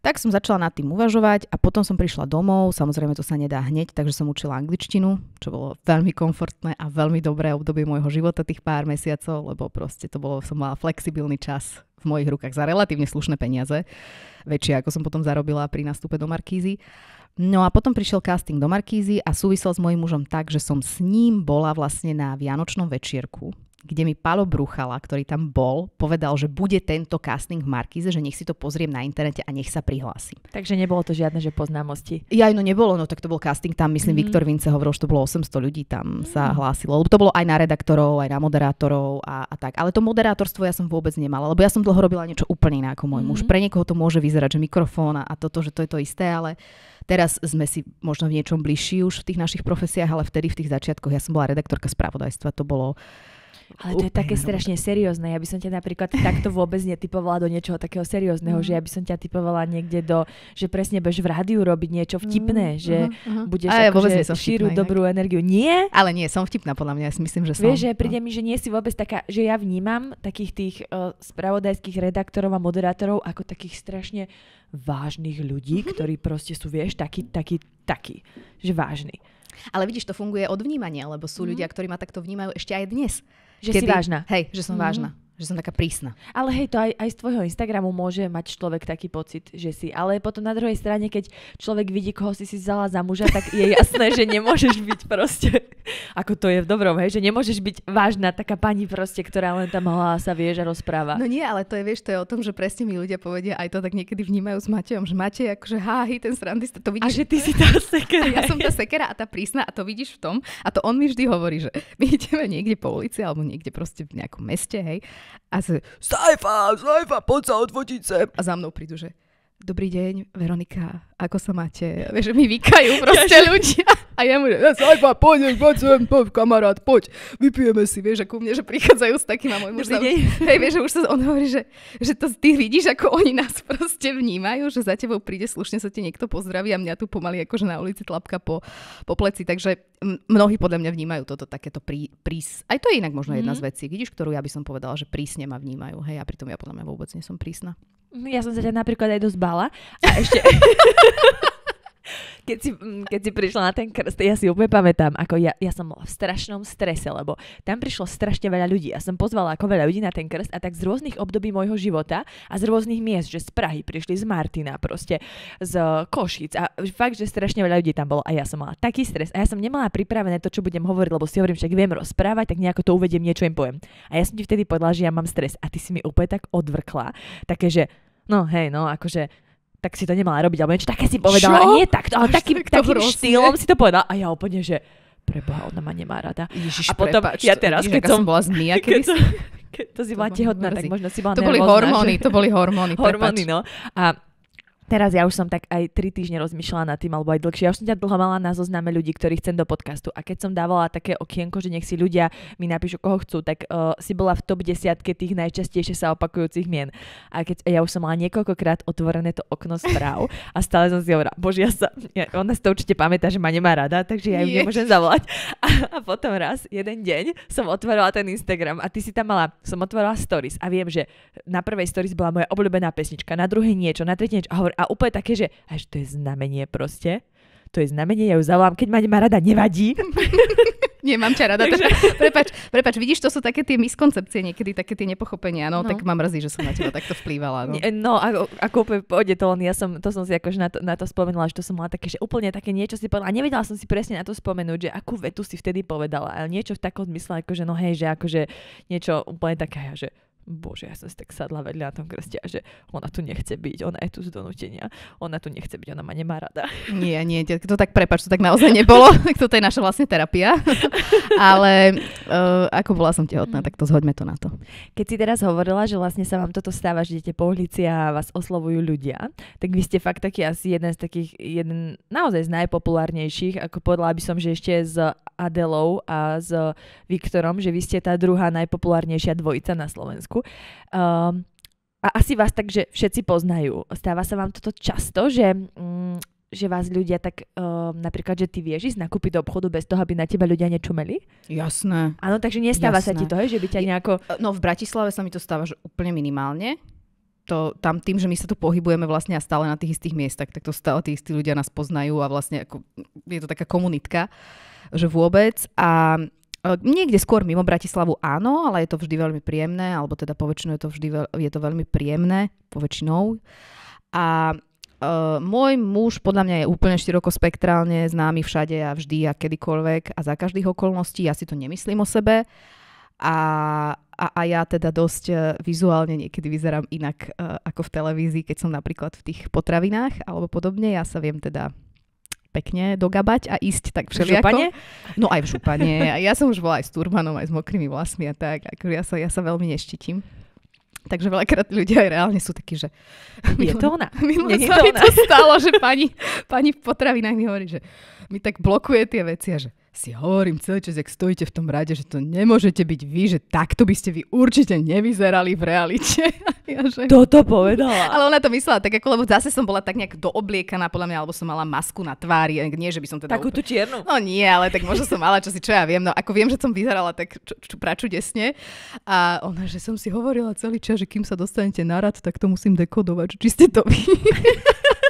tak som začala nad tým uvažovať a potom som prišla domov, samozrejme to sa nedá hneď, takže som učila angličtinu, čo bolo veľmi komfortné a veľmi dobré obdobie môjho života tých pár mesiacov, lebo proste to bolo, som mala flexibilný čas v mojich rukách za relatívne slušné peniaze, väčšie ako som potom zarobila pri nástupe do Markízy. No a potom prišiel casting do Markízy a súvisel s mojim mužom tak, že som s ním bola vlastne na Vianočnom večierku kde mi Palo Bruchala, ktorý tam bol, povedal, že bude tento casting v Markize, že nech si to pozriem na internete a nech sa prihlásim. Takže nebolo to žiadne, že poznámosti. Ja, no nebolo, no tak to bol casting tam, myslím, mm-hmm. Viktor Vince hovoril, že to bolo 800 ľudí tam mm-hmm. sa mhm. hlásilo. Lebo to bolo aj na redaktorov, aj na moderátorov a, a tak. Ale to moderátorstvo ja som vôbec nemala, lebo ja som dlho robila niečo úplne iné ako môj mm-hmm. muž. Mhm. Pre niekoho to môže vyzerať, že mikrofón a toto, že to je to isté, ale Teraz sme si možno v niečom bližší už v tých našich profesiách, ale vtedy v tých začiatkoch ja som bola redaktorka spravodajstva, to bolo ale to je také no. strašne seriózne. Ja by som ťa napríklad takto vôbec netypovala do niečoho takého seriózneho, mm. že ja by som ťa typovala niekde do, že presne bež v rádiu robiť niečo mhm, vtipné, mm. že uh-huh, budeš ja ako, že šíru vtipná, dobrú inak. energiu. Nie? Ale nie, som vtipná podľa mňa, ja si myslím, že som. Vieš, že príde no. mi, že nie si vôbec taká, že ja vnímam takých tých uh, spravodajských redaktorov a moderátorov ako takých strašne vážnych ľudí, mm-hmm. ktorí proste sú, vieš, taký, taký, taký, že vážni. Ale vidíš, to funguje od vnímania, lebo sú mm ľudia, ktorí ma takto vnímajú ešte aj dnes. Že Kedy, si vážna. Hej, že som mm-hmm. vážna že som taká prísna. Ale hej, to aj, aj z tvojho Instagramu môže mať človek taký pocit, že si. Ale potom na druhej strane, keď človek vidí, koho si si vzala za muža, tak je jasné, že nemôžeš byť proste ako to je v dobrom, hej, že nemôžeš byť vážna taká pani proste, ktorá len tam sa vieš a rozpráva. No nie, ale to je, vieš, to je o tom, že presne mi ľudia povedia, aj to tak niekedy vnímajú s Matejom, že Matej akože háhy, ten srandista, to vidíš. A že ty si tá sekera. A ja som tá sekera a tá prísna a to vidíš v tom a to on mi vždy hovorí, že my ideme niekde po ulici alebo niekde proste v nejakom meste, hej, a sa, sajfa, sajfa, poď sa odvodiť sem. A za mnou prídu, že dobrý deň, Veronika, ako sa máte? Vieš, že mi vykajú proste ja, ľudia. A ja mu, že, ja sajba, poď, poď poď, kamarát, poď, vypijeme si, vieš, ako u mne, že prichádzajú s takým a môj muž tam, hej, vieš, že už sa on hovorí, že, že to ty vidíš, ako oni nás proste vnímajú, že za tebou príde, slušne sa ti niekto pozdraví a mňa tu pomaly akože na ulici tlapka po, po pleci, takže mnohí podľa mňa vnímajú toto takéto prí, prís. Aj to je inak možno jedna mm. z mhm. vecí, vidíš, ktorú ja by som povedala, že prísne ma vnímajú, hej, a pritom ja podľa mňa vôbec nie som prísna. Mm, ja som sa teda napríklad aj dosť bala A ešte... keď si, mm, keď si prišla na ten krst, ja si úplne pamätám, ako ja, ja som bola v strašnom strese, lebo tam prišlo strašne veľa ľudí. Ja som pozvala ako veľa ľudí na ten krst a tak z rôznych období môjho života a z rôznych miest, že z Prahy prišli, z Martina proste, z Košic a fakt, že strašne veľa ľudí tam bolo a ja som mala taký stres a ja som nemala pripravené to, čo budem hovoriť, lebo si hovorím, však viem rozprávať, tak nejako to uvediem, niečo im poviem. A ja som ti vtedy povedala, že ja mám stres a ty si mi úplne tak odvrkla, takéže, že no hej, no akože tak si to nemala robiť, alebo niečo také si povedala. Čo? Nie tak, ale takým, tak takým štýlom si to povedala. A ja úplne, že preboha, ona ma nemá rada. Ježiš, a potom prepáč, ja teraz, ježiš, keď som, som bola zmia, keď, keď, som, keď to si to bola tehotná, tak možno si bola To boli nervózna, hormóny, že... to boli hormóny. Hormóny, no. A Teraz ja už som tak aj tri týždne rozmýšľala nad tým, alebo aj dlhšie. Ja už som ťa dlho mala na zozname ľudí, ktorých chcem do podcastu. A keď som dávala také okienko, že nech si ľudia mi napíšu, koho chcú, tak uh, si bola v top desiatke tých najčastejšie sa opakujúcich mien. A keď ja už som mala niekoľkokrát otvorené to okno správ a stále som si hovorila, bože, ja sa, ja, ona si to určite pamätá, že ma nemá rada, takže ja ju nemôžem zavolať. A, a potom raz, jeden deň, som otvorila ten Instagram a ty si tam mala, som otvorila stories a viem, že na prvej stories bola moja obľúbená pesnička, na druhej niečo, na tretej niečo a hovor, a úplne také, že až to je znamenie proste. To je znamenie, ja ju zavolám, keď ma nemá rada, nevadí. Nemám ťa rada. Takže... Prepač, prepač, vidíš, to sú také tie miskoncepcie, niekedy také tie nepochopenia, no, no. tak mám mrzí, že som na teba takto vplývala. No, no ako, ako úplne pôjde to len, ja som, to som si akože na to, na to spomenula, že to som mala také, že úplne také niečo si povedala a nevedela som si presne na to spomenúť, že akú vetu si vtedy povedala, ale niečo v takom zmysle, akože no hej, že akože niečo úplne také, že bože, ja som si tak sadla vedľa na tom krste a že ona tu nechce byť, ona je tu z donútenia, ona tu nechce byť, ona ma nemá rada. Nie, nie, to tak prepač, to tak naozaj nebolo, to toto je naša vlastne terapia. Ale uh, ako bola som tehotná, mhm. tak to zhoďme to na to. Keď si teraz hovorila, že vlastne sa vám toto stáva, že idete po ulici a vás oslovujú ľudia, tak vy ste fakt taký asi jeden z takých, jeden naozaj z najpopulárnejších, ako povedala by som, že ešte s Adelou a s Viktorom, že vy ste tá druhá najpopulárnejšia dvojica na Slovensku poriadku. Um, ehm, a asi vás tak, že všetci poznajú. Stáva sa vám toto často, že, um, že vás ľudia tak, um, napríklad, že ty vieš ísť nakúpiť do obchodu bez toho, aby na teba ľudia nečumeli? Jasné. Áno, takže nestáva Jasné. sa ti to, hej, že by ťa nejako... E, no v Bratislave sa mi to stáva, že úplne minimálne to, tam tým, že my sa tu pohybujeme vlastne a stále na tých istých miestach, tak to stále tí istí ľudia nás poznajú a vlastne ako, je to taká komunitka, že vôbec. A Eh, niekde skôr mimo Bratislavu áno, ale je to vždy veľmi príjemné, alebo teda poväčšinou je to vždy veľ, je to veľmi príjemné, poväčšinou. A Uh, môj muž podľa mňa je úplne širokospektrálne známy všade a vždy a kedykoľvek a za každých okolností. Ja si to nemyslím o sebe. A, a, a ja teda dosť eh, vizuálne niekedy vyzerám inak uh, ako v televízii, keď som napríklad v tých potravinách alebo podobne. Ja sa viem teda pekne dogabať a ísť tak všelijako. V župane? No aj v župane. ja som už bola aj s turbanom, aj s mokrými vlasmi a tak. Akože ja, sa, ja sa veľmi neštítim. Takže veľakrát ľudia aj reálne sú takí, že... Je to ona. Minulé sa mi to stalo, že pani, pani v potravinách mi hovorí, že mi tak blokuje tie veci a že si hovorím celý čas, ak stojíte v tom rade, že to nemôžete byť vy, že takto by ste vy určite nevyzerali v realite. ja, že... Toto povedala. Ale ona to myslela tak, ako, lebo zase som bola tak nejak doobliekaná, podľa mňa, alebo som mala masku na tvári. Nie, že by som teda... Takú tú čiernu? No nie, ale tak možno som mala čosi, čo ja viem. No ako viem, že som vyzerala tak praču desne. A ona, že som si hovorila celý čas, že kým sa dostanete na rad, tak to musím dekodovať, či ste to vy.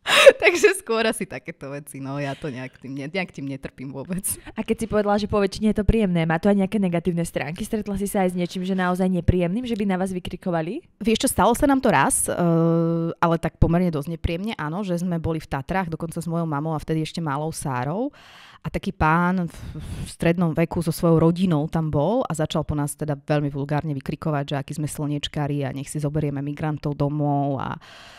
Takže skôr asi takéto veci, no ja to nejak tým, ne, nejak tým netrpím vôbec. A keď si povedala, že po väčšine je to príjemné, má to aj nejaké negatívne stránky? Stretla si sa aj s niečím, že naozaj nepríjemným, že by na vás vykrikovali? Vieš čo, stalo sa nám to raz, uh, ale tak pomerne dosť nepríjemne, áno, že sme boli v Tatrách, dokonca s mojou mamou a vtedy ešte malou Sárou. Uh, a taký pán v, v strednom veku so svojou rodinou tam bol a začal po nás teda veľmi vulgárne vykrikovať, že akí sme slniečkári a nech si zoberieme migrantov domov a,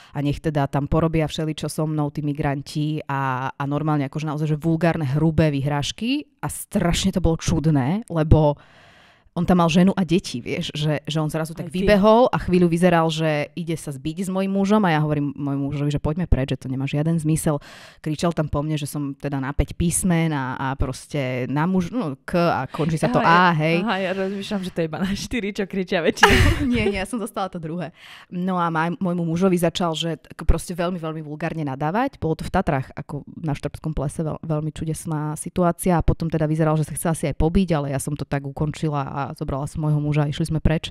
a nech teda tam porobia všeli, čo so mnou tí migranti a, a normálne akože naozaj, že vulgárne, hrubé vyhrážky a strašne to bolo čudné, lebo on tam mal ženu a deti, vieš, že, že on zrazu tak vybehol a chvíľu vyzeral, že ide sa zbiť s mojim mužom a ja hovorím môjmu mužovi, že poďme preč, že to nemá žiaden zmysel. Kričal tam po mne, že som teda na 5 písmen a, a proste na muž, no k a končí sa to aha, A, hej. Aha, ja rozmýšľam, že to je iba na 4, čo kričia väčšinou. nie, nie, ja som dostala to druhé. No a maj, môjmu mužovi začal, že proste veľmi, veľmi vulgárne nadávať. Bolo to v Tatrach, ako na Štrbskom plese, veľ, veľmi čudesná situácia a potom teda vyzeral, že sa chce asi aj pobiť, ale ja som to tak ukončila a a zobrala som môjho muža a išli sme preč.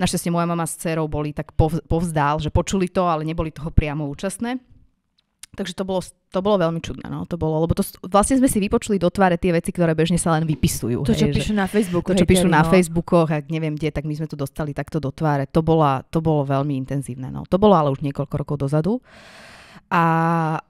Našťastie moja mama s dcerou boli tak povzdál, že počuli to, ale neboli toho priamo účastné. Takže to bolo, to bolo veľmi čudné, no, to bolo, lebo to, vlastne sme si vypočuli do tváre tie veci, ktoré bežne sa len vypisujú. To, čo hej, píšu že, na Facebooku. To, čo hej, píšu no. na Facebookoch, ak neviem kde, tak my sme to dostali takto do tváre. To, bola, to bolo veľmi intenzívne, no. To bolo ale už niekoľko rokov dozadu. A,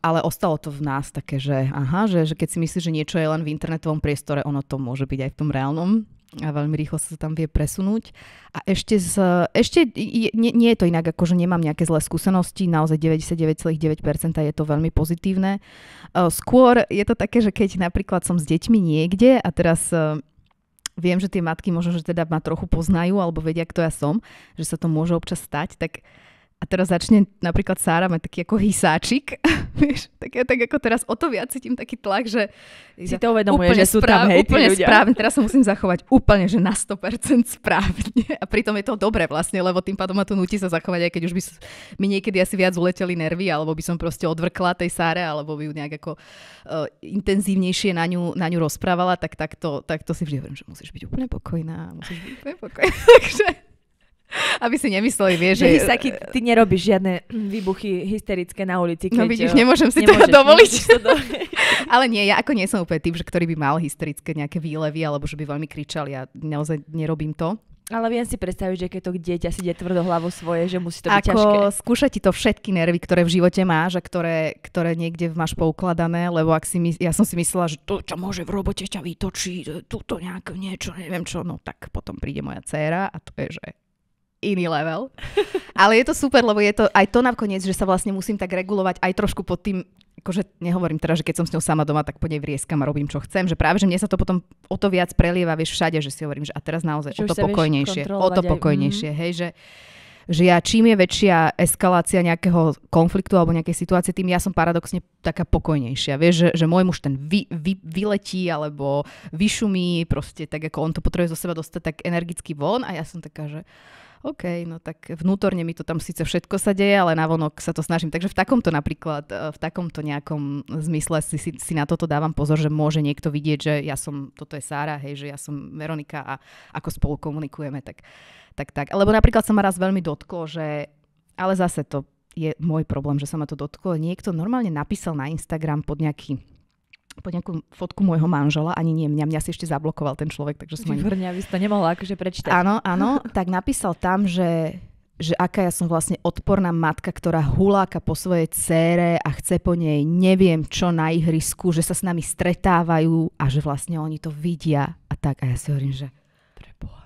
ale ostalo to v nás také, že aha, že, že keď si myslíš, že niečo je len v internetovom priestore, ono to môže byť aj v tom reálnom a veľmi rýchlo sa tam vie presunúť. A ešte, z, ešte nie, nie je to inak, ako že nemám nejaké zlé skúsenosti, naozaj 99,9% je to veľmi pozitívne. E, skôr je to také, že keď napríklad som s deťmi niekde a teraz e, viem, že tie matky možno, že teda ma trochu poznajú alebo vedia, kto ja som, že sa to môže občas stať, tak uh, a teraz začne napríklad Sára mať taký ako hysáčik. Vieš, tak ja tak ako teraz o to viac cítim taký tlak, že si to uvedomuje, že sú správ, tam hejty úplne ľudia. správne, teraz sa musím zachovať úplne, že na 100% správne. A pritom je to dobre vlastne, lebo tým pádom ma to nutí sa zachovať, aj keď už by mi niekedy asi viac uleteli nervy, alebo by som proste odvrkla tej Sáre, alebo by ju nejak ako uh, intenzívnejšie na ňu, na ňu rozprávala, tak tak to si vždy hovorím, že musíš byť úplne pokojná, musíš byť úplne pokojná. Takže aby si nemysleli, vieš, že... Saky, ty nerobíš žiadne výbuchy hysterické na ulici. Keď no vidíš, nemôžem si nemôžeš, to dovoliť. To Ale nie, ja ako nie som úplne typ, že ktorý by mal hysterické nejaké výlevy, alebo že by veľmi kričal, ja naozaj nerobím to. Ale viem si predstaviť, že keď to dieťa si ide tvrdohlavo svoje, že musí to byť Ako ťažké. Skúša ti to všetky nervy, ktoré v živote máš a ktoré, ktoré niekde máš poukladané, lebo ak si my, ja som si myslela, že to čo môže v robote ťa vytočiť, e, túto nejaké niečo, neviem čo, no tak potom príde moja dcéra a to je, že iný level. Ale je to super, lebo je to aj to nakoniec, že sa vlastne musím tak regulovať aj trošku pod tým, akože nehovorím teraz, že keď som s ňou sama doma, tak po nej vrieskam a robím, čo chcem, že práve, že mne sa to potom o to viac prelieva, vieš, všade, že si hovorím, že a teraz naozaj o to pokojnejšie, o to mhm. pokojnejšie, aj, hej, že že ja čím je väčšia eskalácia nejakého konfliktu alebo nejakej situácie, tým ja som paradoxne taká pokojnejšia. Vieš, že, že môj muž ten vy, vy, vyletí alebo vyšumí, proste tak ako on to potrebuje zo seba dostať tak energicky von a ja som taká, že OK, no tak vnútorne mi to tam síce všetko sa deje, ale navonok sa to snažím. Takže v takomto napríklad, e, v takomto nejakom zmysle si, si, si na toto dávam pozor, že môže niekto vidieť, že ja som, toto je Sára, hej, že ja som Veronika a ako spolu komunikujeme, tak tak, tak. Lebo napríklad sa ma raz veľmi dotklo, že, ale zase to je môj problém, že sa ma to dotklo. Niekto normálne napísal na Instagram pod nejaký po nejakú fotku môjho manžela, ani nie mňa, mňa si ešte zablokoval ten človek, takže som Výborné, ani... aby si to nemohla akože prečítať. Áno, áno, tak napísal tam, že že aká ja som vlastne odporná matka, ktorá huláka po svojej cére a chce po nej neviem čo na ihrisku, že sa s nami stretávajú a že vlastne oni to vidia a tak. A ja si hovorím, že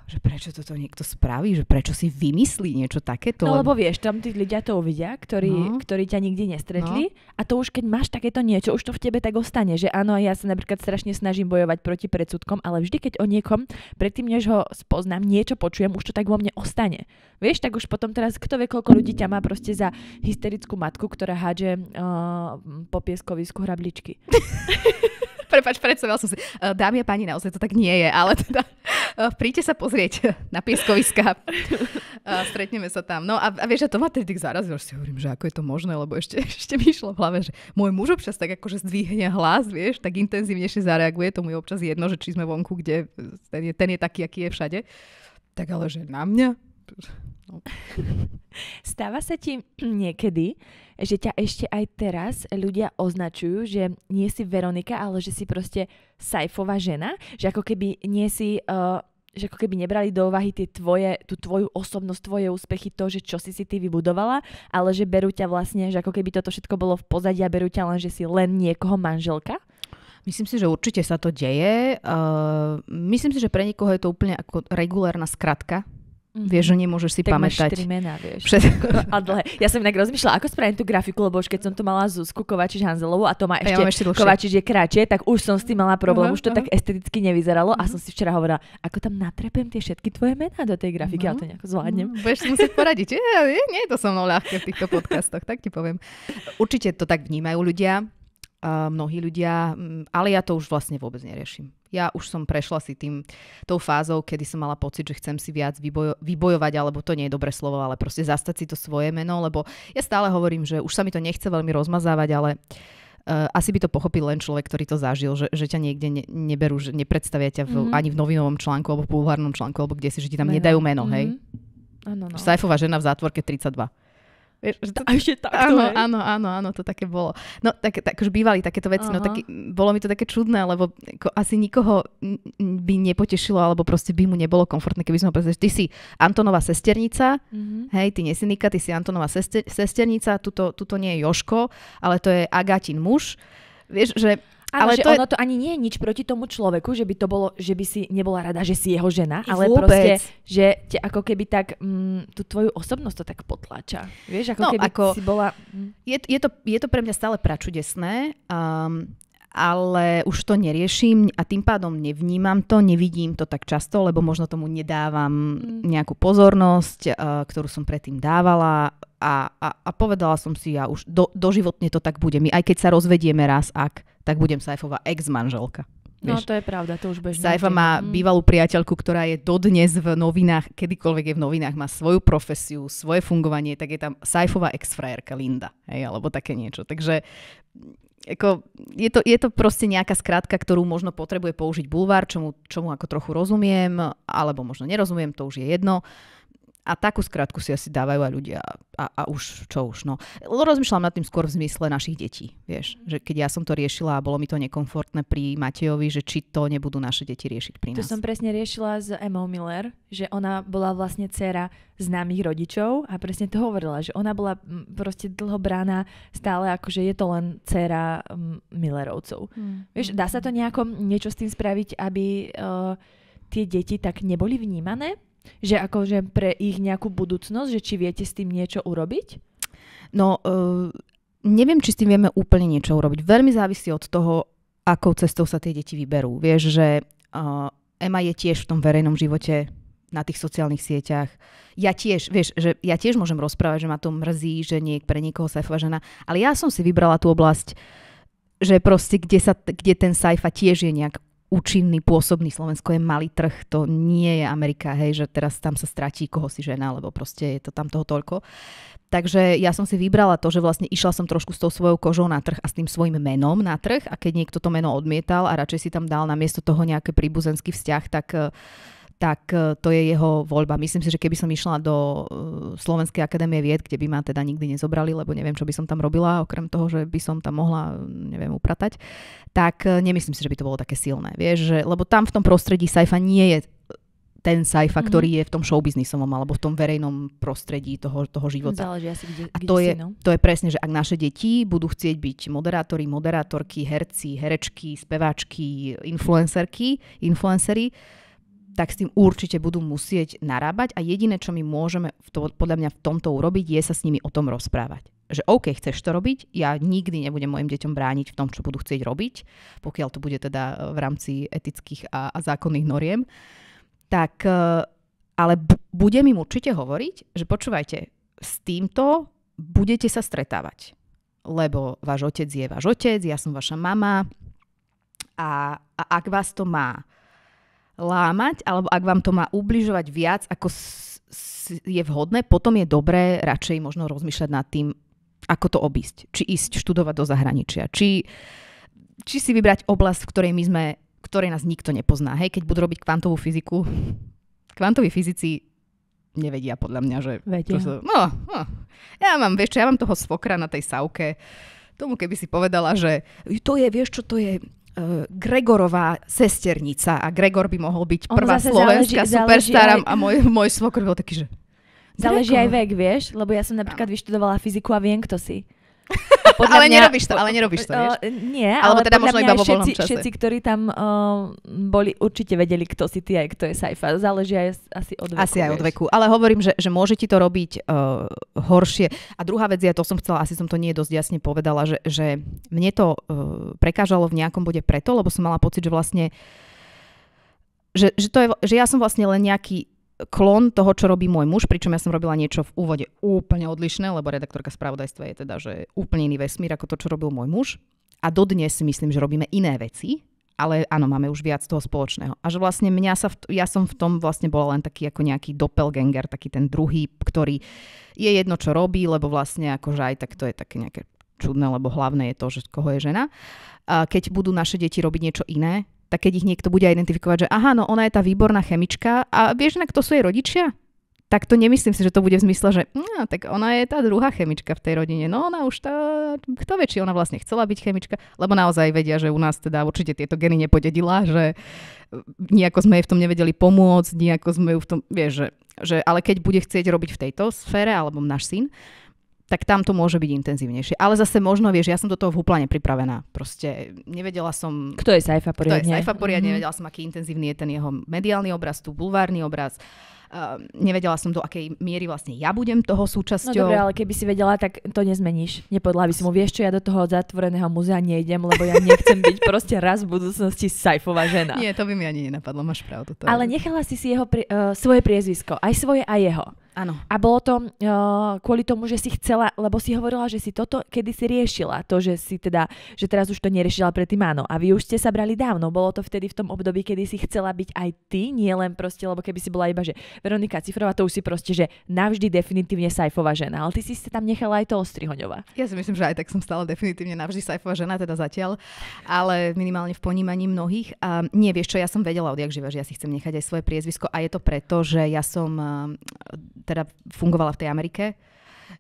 že prečo toto niekto spraví, že prečo si vymyslí niečo takéto. No lebo vieš, tam tí ľudia to uvidia, ktorí, no. ktorí ťa nikdy nestretli no. a to už keď máš takéto niečo, už to v tebe tak ostane, že áno, ja sa napríklad strašne snažím bojovať proti predsudkom, ale vždy keď o niekom, predtým než ho spoznám, niečo počujem, už to tak vo mne ostane. Vieš, tak už potom teraz kto vie, koľko ľudí ťa má proste za hysterickú matku, ktorá hádže uh, po pieskovisku hrabličky. Prepač, predstavoval som si. Eh, dámy a páni, naozaj to tak nie je, ale teda eh, príďte sa pozrieť na pieskoviska. Eh, stretneme sa tam. No a, a vieš, že to ma tedy tak zarazilo, že si hovorím, že ako je to možné, lebo ešte, ešte mi išlo v hlave, že môj muž občas tak akože zdvihne hlas, vieš, tak intenzívnejšie zareaguje, tomu je občas jedno, že či sme vonku, kde ten je, ten je taký, aký je všade. Tak ale že na mňa, No. Stáva sa ti niekedy, že ťa ešte aj teraz ľudia označujú, že nie si Veronika, ale že si proste sajfová žena? Že ako keby nie si... Uh, že ako keby nebrali do úvahy tie tvoje, tú tvoju osobnosť, tvoje úspechy, to, že čo si si ty vybudovala, ale že berú ťa vlastne, že ako keby toto všetko bolo v pozadí a berú ťa len, že si len niekoho manželka? Myslím si, že určite sa to deje. Uh, myslím si, že pre niekoho je to úplne ako regulárna skratka Mm-hmm. Vieš, že nemôžeš si tak pamätať. Máš mená, vieš. Všetko. A dlhé. Ja som inak rozmýšľala, ako spravím tú grafiku, lebo už keď som to mala z Zuzku Kovačič Hanzelovú a to má ešte, ja ešte dlhšie. Kovačič je kratšie, tak už som s tým mala problém, uh-huh, už to uh-huh. tak esteticky nevyzeralo uh-huh. a mhm. som si včera hovorila, ako tam natrepem tie všetky tvoje mená do tej grafiky, uh-huh. ale to nejako zvládnem. Uh-huh. Budeš si musieť poradiť. Nie, nie, nie je to so mnou ľahké v týchto podcastoch, tak ti poviem. Určite to tak vnímajú ľudia mnohí ľudia, mm, ale ja to už vlastne vôbec neriešim. Ja už som prešla si tým, tou fázou, kedy som mala pocit, že chcem si viac vybojo, vybojovať, alebo to nie je dobré slovo, ale proste zastať si to svoje meno, lebo ja stále hovorím, že už sa mi to nechce veľmi rozmazávať, ale e, asi by to pochopil len človek, ktorý to zažil, že, že ťa niekde ne, neberú, že nepredstavia ťa v, mm-hmm. ani v novinovom článku, alebo v bulvárnom článku, alebo kde si, že ti tam meno. nedajú meno, mm-hmm. hej? Mhm. Áno, no. Sajfová žena v zátvorke 32. Vieš, že to, a ešte tak áno, hej. áno, áno, áno, to také bolo. No tak, tak už bývali takéto veci, uh-huh. no tak bolo mi to také čudné, lebo ako, asi nikoho by nepotešilo, alebo proste by mu nebolo komfortné, keby sme ho povedali, že ty si Antonová sesternica, uh-huh. hej, ty nie ty si Antonová sester, sesternica, tuto, tuto nie je Joško, ale to je Agatin muž. Vieš, že Áno, ale že to je... ono to ani nie je nič proti tomu človeku, že by to bolo, že by si nebola rada, že si jeho žena, ale Vôbec. proste, že te ako keby tak mm, tú tvoju osobnosť to tak potláča. Vieš, ako no, keby ako... si bola... Mm. Je, je, to, je to pre mňa stále pračudesné. Um, ale už to neriešim a tým pádom nevnímam to, nevidím to tak často, lebo možno tomu nedávam mm. nejakú pozornosť, eh, ktorú som predtým dávala a, a, a povedala som si, ja už do, doživotne to tak bude. My aj keď sa rozvedieme raz, ak, tak budem Saifová ex-manželka. No, Vieš, no to je pravda, to už bežne. Saifa má mm. bývalú priateľku, ktorá je dodnes v novinách, kedykoľvek je v novinách, má svoju profesiu, svoje fungovanie, tak je tam Saifová ex-frajerka Linda, hej, alebo také niečo. Takže ako, je, to, je to proste nejaká skratka, ktorú možno potrebuje použiť bulvár, čomu, čomu ako trochu rozumiem, alebo možno nerozumiem, to už je jedno. Uh, a takú skratku si asi dávajú aj ľudia. A, a už, čo už, no. Rozmýšľam nad tým skôr v zmysle našich detí, vieš. Že keď ja som to riešila a bolo mi to nekomfortné pri Matejovi, že či to nebudú naše deti riešiť pri nás. To som presne riešila s Emou Miller, že ona bola vlastne dcera známych rodičov a presne to hovorila, že ona bola proste dlho brána stále ako, že je to len dcera Millerovcov. Mm. Vieš, hm. dá sa to nejako niečo s tým spraviť, aby uh, tie deti tak neboli vnímané? Že akože pre ich nejakú budúcnosť, že či viete s tým niečo urobiť? No, uh, neviem, či s tým vieme úplne niečo urobiť. Veľmi závisí od toho, akou cestou sa tie deti vyberú. Vieš, že uh, e, Ema je tiež v tom verejnom živote na tých sociálnych sieťach. Ja tiež, vieš, že ja tiež môžem rozprávať, že ma to mrzí, že niek pre niekoho sajfová žena, ale ja som si vybrala tú oblasť, že proste kde, sa, kde ten sajfa tiež je nejak účinný, pôsobný. Slovensko je malý trh, to nie je Amerika, hej, že teraz tam sa stratí koho si žena, lebo proste je to tam toho toľko. Takže ja som si vybrala to, že vlastne išla som trošku s tou svojou kožou na trh a s tým svojim menom na trh a keď niekto to meno odmietal a radšej si tam dal namiesto toho nejaké príbuzenský vzťah, tak uh, tak e, to je jeho voľba. Myslím si, že keby som išla do e, Slovenskej akadémie vied, kde by ma teda nikdy nezobrali, lebo neviem, čo by som tam robila, okrem toho, že by som tam mohla, e, neviem, upratať, tak nemyslím si, že by to bolo také silné. Vieš, že, lebo tam v tom prostredí sci nie je ten sajfa, mm-hmm. ktorý je v tom showbiznisovom alebo v tom verejnom prostredí toho, toho života. Záleží asi, kde, kde a to, si, je, no? to je presne, že ak naše deti budú chcieť byť moderátori, moderátorky, herci, herečky, speváčky, influencerky, influencery, tak s tým určite budú musieť narábať a jediné, čo my môžeme to, podľa mňa v tomto urobiť, je sa s nimi o tom rozprávať. Že OK, chceš to robiť, ja nikdy nebudem mojim deťom brániť v tom, čo budú chcieť robiť, pokiaľ to bude teda e, v rámci etických a, a zákonných noriem, tak e, ale b- budem im určite hovoriť, že počúvajte, s týmto budete sa stretávať, lebo váš otec je váš otec, ja som vaša mama a, a ak vás to má lámať, alebo ak vám to má ubližovať viac, ako s, s, je vhodné, potom je dobré radšej možno rozmýšľať nad tým, ako to obísť. Či ísť študovať do zahraničia, či, či si vybrať oblasť, v ktorej my sme, ktorej nás nikto nepozná. Hej, keď budú robiť kvantovú fyziku, kvantoví fyzici nevedia podľa mňa, že... Vedia. Sa, no, no, ja mám, vieš čo, ja mám toho svokra na tej savke. Tomu keby si povedala, že to je, vieš čo, to je E, Gregorová sesternica a Gregor by mohol byť prvá slovenská superstar aj... a môj, môj svokr bol taký, že Záleží Gregor. aj vek, vieš, lebo ja som napríklad vyštudovala fyziku a viem, kto si. Podľa ale mňa, nerobíš to, ale nerobíš to, vieš? Uh, nie, Alebo ale teda možno iba vo všetci, čase. všetci, ktorí tam uh, boli, určite vedeli, kto si ty aj kto je Saifa. Záleží aj asi od veku. Asi aj od veku. Vieš. Ale hovorím, že, že môže ti to robiť uh, horšie. A druhá vec, ja to som chcela, asi som to nie dosť jasne povedala, že, že mne to uh, prekážalo v nejakom bode preto, lebo som mala pocit, že vlastne že, že, to je, že ja som vlastne len nejaký klon toho, čo robí môj muž, pričom ja som robila niečo v úvode úplne odlišné, lebo redaktorka spravodajstva je teda, že úplne iný vesmír ako to, čo robil môj muž. A dodnes si myslím, že robíme iné veci, ale áno, máme už viac toho spoločného. A že vlastne mňa sa, v, ja som v tom vlastne bola len taký ako nejaký doppelganger, taký ten druhý, ktorý je jedno, čo robí, lebo vlastne akože aj tak to je také nejaké čudné, lebo hlavné je to, že koho je žena. A keď budú naše deti robiť niečo iné, tak keď ich niekto bude identifikovať, že aha, no ona je tá výborná chemička a vieš, na kto sú jej rodičia? Tak to nemyslím si, že to bude v zmysle, že no, tak ona je tá druhá chemička v tej rodine. No ona už tá, kto vie, či ona vlastne chcela byť chemička, lebo naozaj vedia, že u nás teda určite tieto geny nepodedila, že mm, nejako sme jej v tom nevedeli pomôcť, nejako sme ju v tom, vieš, že, že ale keď bude chcieť robiť v tejto sfére, alebo náš syn, tak tam to môže byť intenzívnejšie. Ale zase možno, vieš, ja som do toho v úplne pripravená. Proste nevedela som... Kto je Saifa poriadne? Kto je Saifa poriadne, mm-hmm. nevedela som, aký intenzívny je ten jeho mediálny obraz, tu bulvárny obraz. Uh, nevedela som, do akej miery vlastne ja budem toho súčasťou. No dobré, ale keby si vedela, tak to nezmeníš. Nepodľa by si mu, vieš čo, ja do toho zatvoreného muzea nejdem, lebo ja nechcem byť proste raz v budúcnosti sajfová žena. Nie, to by mi ani nenapadlo, máš pravdu. To ale je... nechala si si jeho, pri, uh, svoje priezvisko, aj svoje aj jeho. Áno. A bolo to uh, kvôli tomu, že si chcela, lebo si hovorila, že si toto kedy si riešila, to, že si teda, že teraz už to neriešila predtým áno. A vy už ste sa brali dávno, bolo to vtedy v tom období, kedy si chcela byť aj ty, nie len proste, lebo keby si bola iba, že Veronika Cifrová, to už si proste, že navždy definitívne sajfová žena, ale ty si sa tam nechala aj to ostrihoňová. Ja si myslím, že aj tak som stala definitívne navždy sajfová žena, teda zatiaľ, ale minimálne v ponímaní mnohých. A nie, vieš čo, ja som vedela odjak živa, že ja si chcem nechať aj svoje priezvisko a je to preto, že ja som eh, teda fungovala v tej Amerike,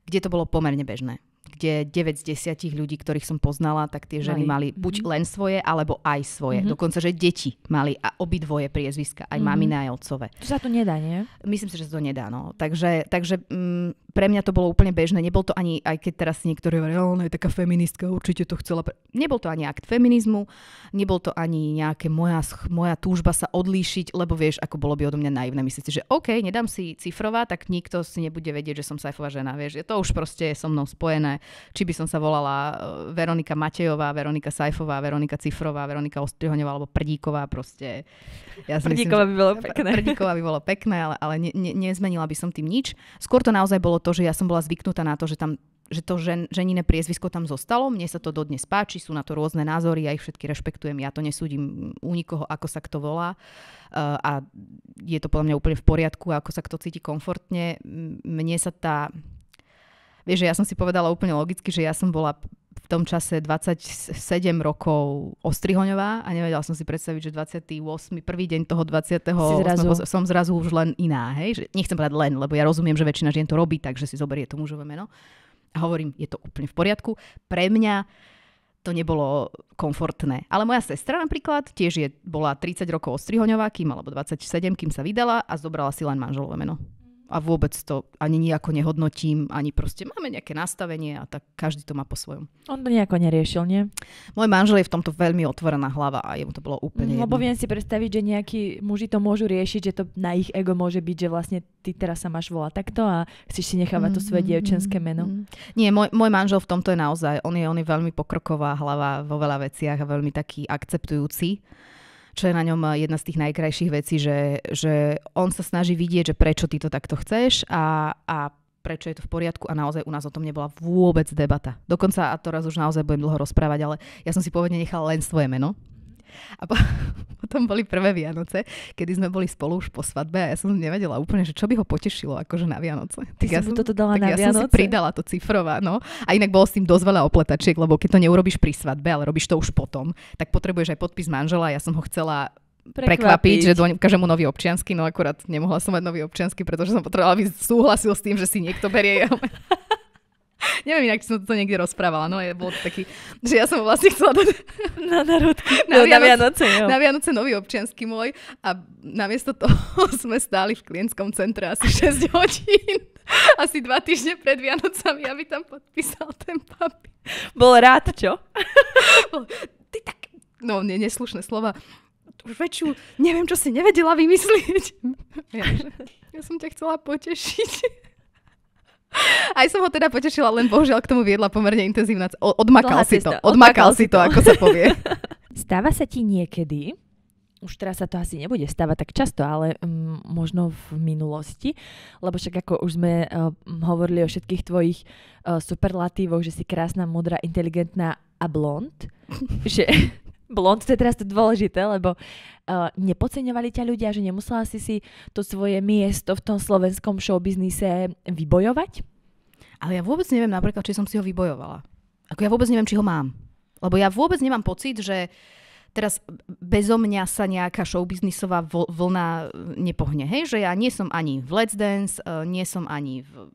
kde to bolo pomerne bežné kde 9 z 10 ľudí, ktorých som poznala, tak tie ženy mali, mali buď mm-hmm. len svoje, alebo aj svoje. Mm-hmm. Dokonca, že deti mali a obidvoje priezviska, aj mm-hmm. mamina, aj otcové. To sa to nedá, nie? Myslím si, že sa to nedá, no. Takže, takže m, mm, pre mňa to bolo úplne bežné. Nebol to ani, aj keď teraz niektorí hovorí, ona je taká feministka, určite to chcela. Pre... Nebol to ani akt feminizmu, nebol to ani nejaké moja, moja túžba sa odlíšiť, lebo vieš, ako bolo by odo mňa naivné myslieť si, že OK, nedám si cifrová, tak nikto si nebude vedieť, že som sajfová žena, vieš. To už proste je so mnou spojené či by som sa volala e, Veronika Matejová, Veronika Sajfová, Veronika Cifrová, Veronika Ostrihoňová alebo Prdíková proste. Ja Prdíková myslím, by bolo pekné. Prdíková by bolo pekné, ale, ale ne, ne, nezmenila by som tým nič. Skôr to naozaj bolo to, že ja som bola zvyknutá na to, že tam že to žen, ženine priezvisko tam zostalo. Mne sa to dodnes páči, sú na to rôzne názory, ja ich všetky rešpektujem, ja to nesúdim u nikoho, ako sa kto volá. Uh, a je to podľa mňa úplne v poriadku, ako sa kto cíti komfortne. Mne sa tá Vieš, ja som si povedala úplne logicky, že ja som bola v tom čase 27 rokov Ostrihoňová a nevedela som si predstaviť, že 28. prvý deň toho 20. Zrazu. som zrazu už len iná, hej? Že nechcem povedať len, lebo ja rozumiem, že väčšina žien to robí, takže si zoberie to mužové meno. A hovorím, je to úplne v poriadku. Pre mňa to nebolo komfortné. Ale moja sestra napríklad tiež je, bola 30 rokov Ostrihoňová, kým alebo 27, kým sa vydala a zobrala si len manželové meno a vôbec to ani nejako nehodnotím, ani proste máme nejaké nastavenie a tak každý to má po svojom. On to nejako neriešil, nie? Môj manžel je v tomto veľmi otvorená hlava a jemu to bolo úplne mm, Lebo viem si predstaviť, že nejakí muži to môžu riešiť, že to na ich ego môže byť, že vlastne ty teraz sa máš volať takto a chceš si nechávať mm, to svoje mm, dievčenské mm, meno. Mm. Nie, môj, môj manžel v tomto je naozaj, on je, on je veľmi pokroková hlava vo veľa veciach a veľmi taký akceptujúci čo je na ňom jedna z tých najkrajších vecí, že, že on sa snaží vidieť, že prečo ty to takto chceš a, a prečo je to v poriadku a naozaj u nás o tom nebola vôbec debata. Dokonca, a to raz už naozaj budem dlho rozprávať, ale ja som si pôvodne nechala len svoje meno, a po, potom boli prvé Vianoce, kedy sme boli spolu už po svadbe a ja som nevedela úplne, že čo by ho potešilo akože na Vianoce. Tak Ty ja som toto dala tak na ja Vianoce? som si pridala to cifrová, no. A inak bolo s tým dosť veľa opletačiek, lebo keď to neurobiš pri svadbe, ale robíš to už potom, tak potrebuješ aj podpis manžela. Ja som ho chcela prekvapiť, prekvapiť že doň, mu nový občiansky, no akurát nemohla som mať nový občiansky, pretože som potrebovala, aby súhlasil s tým, že si niekto berie Neviem inak, som to niekde rozprávala, no je, bol to taký, že ja som vlastne chcela dať na, narodky, no, na, na, Vianoce, jo. na Vianoce nový občiansky môj a namiesto toho sme stáli v klientskom centre asi 6 hodín. Asi dva týždne pred Vianocami, aby tam podpísal ten papi. Bol rád, čo? Ty tak, no nie, neslušné slova už väčšiu, neviem, čo si nevedela vymyslieť. Ja, ja som ťa chcela potešiť. Aj som ho teda potešila, len bohužiaľ k tomu viedla pomerne intenzívna. Odmakal Dlhá si to, odmakal, odmakal si to, to, ako sa povie. Stáva sa ti niekedy, už teraz sa to asi nebude stávať tak často, ale um, možno v minulosti, lebo však ako už sme uh, hovorili o všetkých tvojich uh, superlatívoch, že si krásna, modrá, inteligentná a blond, že blond, to je teraz to dôležité, lebo uh, nepodceňovali ťa ľudia, že nemusela si si to svoje miesto v tom slovenskom showbiznise vybojovať? Ale ja vôbec neviem napríklad, či som si ho vybojovala. Ako ja vôbec neviem, či ho mám. Lebo ja vôbec nemám pocit, že teraz bezo mňa sa nejaká showbiznisová vlna nepohne. Hej, že ja nie som ani v Let's Dance, eh, nie som ani v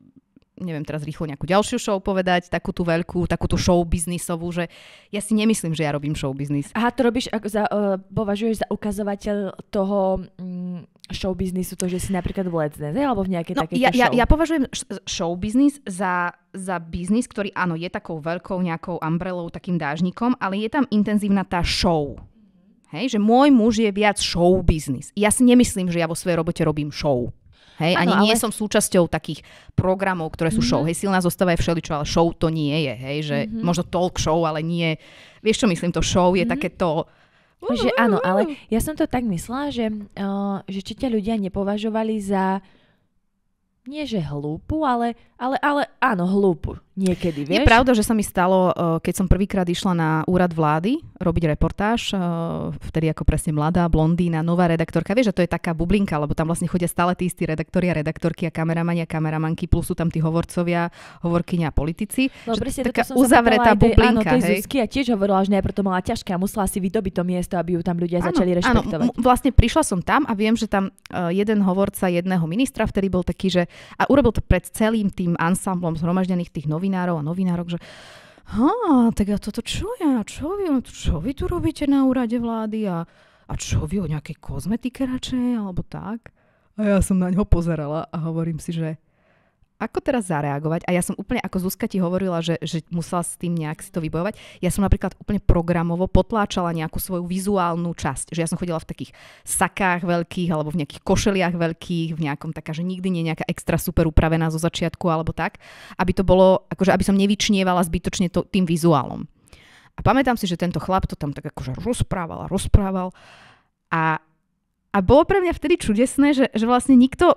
neviem teraz rýchlo nejakú ďalšiu show povedať, takú tú veľkú, takú tú show biznisovú, že ja si nemyslím, že ja robím show biznis. Aha, to robíš, ako za, uh, považuješ za ukazovateľ toho um, show biznisu, to, že si napríklad v Let's Dance, alebo v nejakej no, takej ja, show? Ja, ja považujem show biznis za, za biznis, ktorý áno, je takou veľkou nejakou umbrelou, takým dážnikom, ale je tam intenzívna tá show. Hej, že môj muž je viac show biznis. Ja si nemyslím, že ja vo svojej robote robím show. Hej, ano, ani ale... nie som súčasťou takých programov, ktoré sú mm. show. Mhm. Hej, silná zostava je všeličo, ale show to nie je. Hej, že mm-hmm. možno talk show, ale nie. Vieš, čo myslím, to show je mm-hmm. takéto... Že áno, ale ja som to tak myslela, že, uh, že či ťa ľudia nepovažovali za nie že hlúpu, ale, ale, ale áno, hlúpu. Niekedy, vieš? Je pravda, že sa mi stalo, eh, keď som prvýkrát išla na úrad vlády robiť reportáž, eh, vtedy ako presne mladá, blondína, nová redaktorka. Vieš, že to je taká bublinka, lebo tam vlastne chodia stále tí istí redaktori a redaktorky a kameramani a kameramanky, plus sú tam tí hovorcovia, hovorkyňa a politici. No, presne, to taká som uzavretá bublinka. Áno, tej Zuzky ja tiež hovorila, že najprv to mala ťažké a musela si vydobiť to miesto, aby ju tam ľudia áno, začali rešpektovať. Áno, vlastne prišla som tam a viem, že tam eh, jeden hovorca jedného ministra vtedy bol taký, že a urobil to pred celým tým ansamblom zhromaždených tých novín novinárov a novinárok, že ha, tak ja toto čo ja, čo vy, no čo vy tu robíte na úrade vlády a, a čo vy o nejakej kozmetike radšej, alebo tak. A ja som na ňo pozerala a hovorím si, že ako teraz zareagovať? A ja som úplne, ako Zuzka ti hovorila, že, že musela s tým nejak si to vybojovať, ja som napríklad úplne programovo potláčala nejakú svoju vizuálnu časť. Že ja som chodila v takých sakách veľkých, alebo v nejakých košeliach veľkých, v nejakom taká, že nikdy nie nejaká extra super upravená zo začiatku, alebo tak, aby to bolo, akože aby som nevyčnievala zbytočne to, tým vizuálom. A pamätám si, že tento chlap to tam tak akože rozprával a rozprával. A, a bolo pre mňa vtedy čudesné, že, že vlastne nikto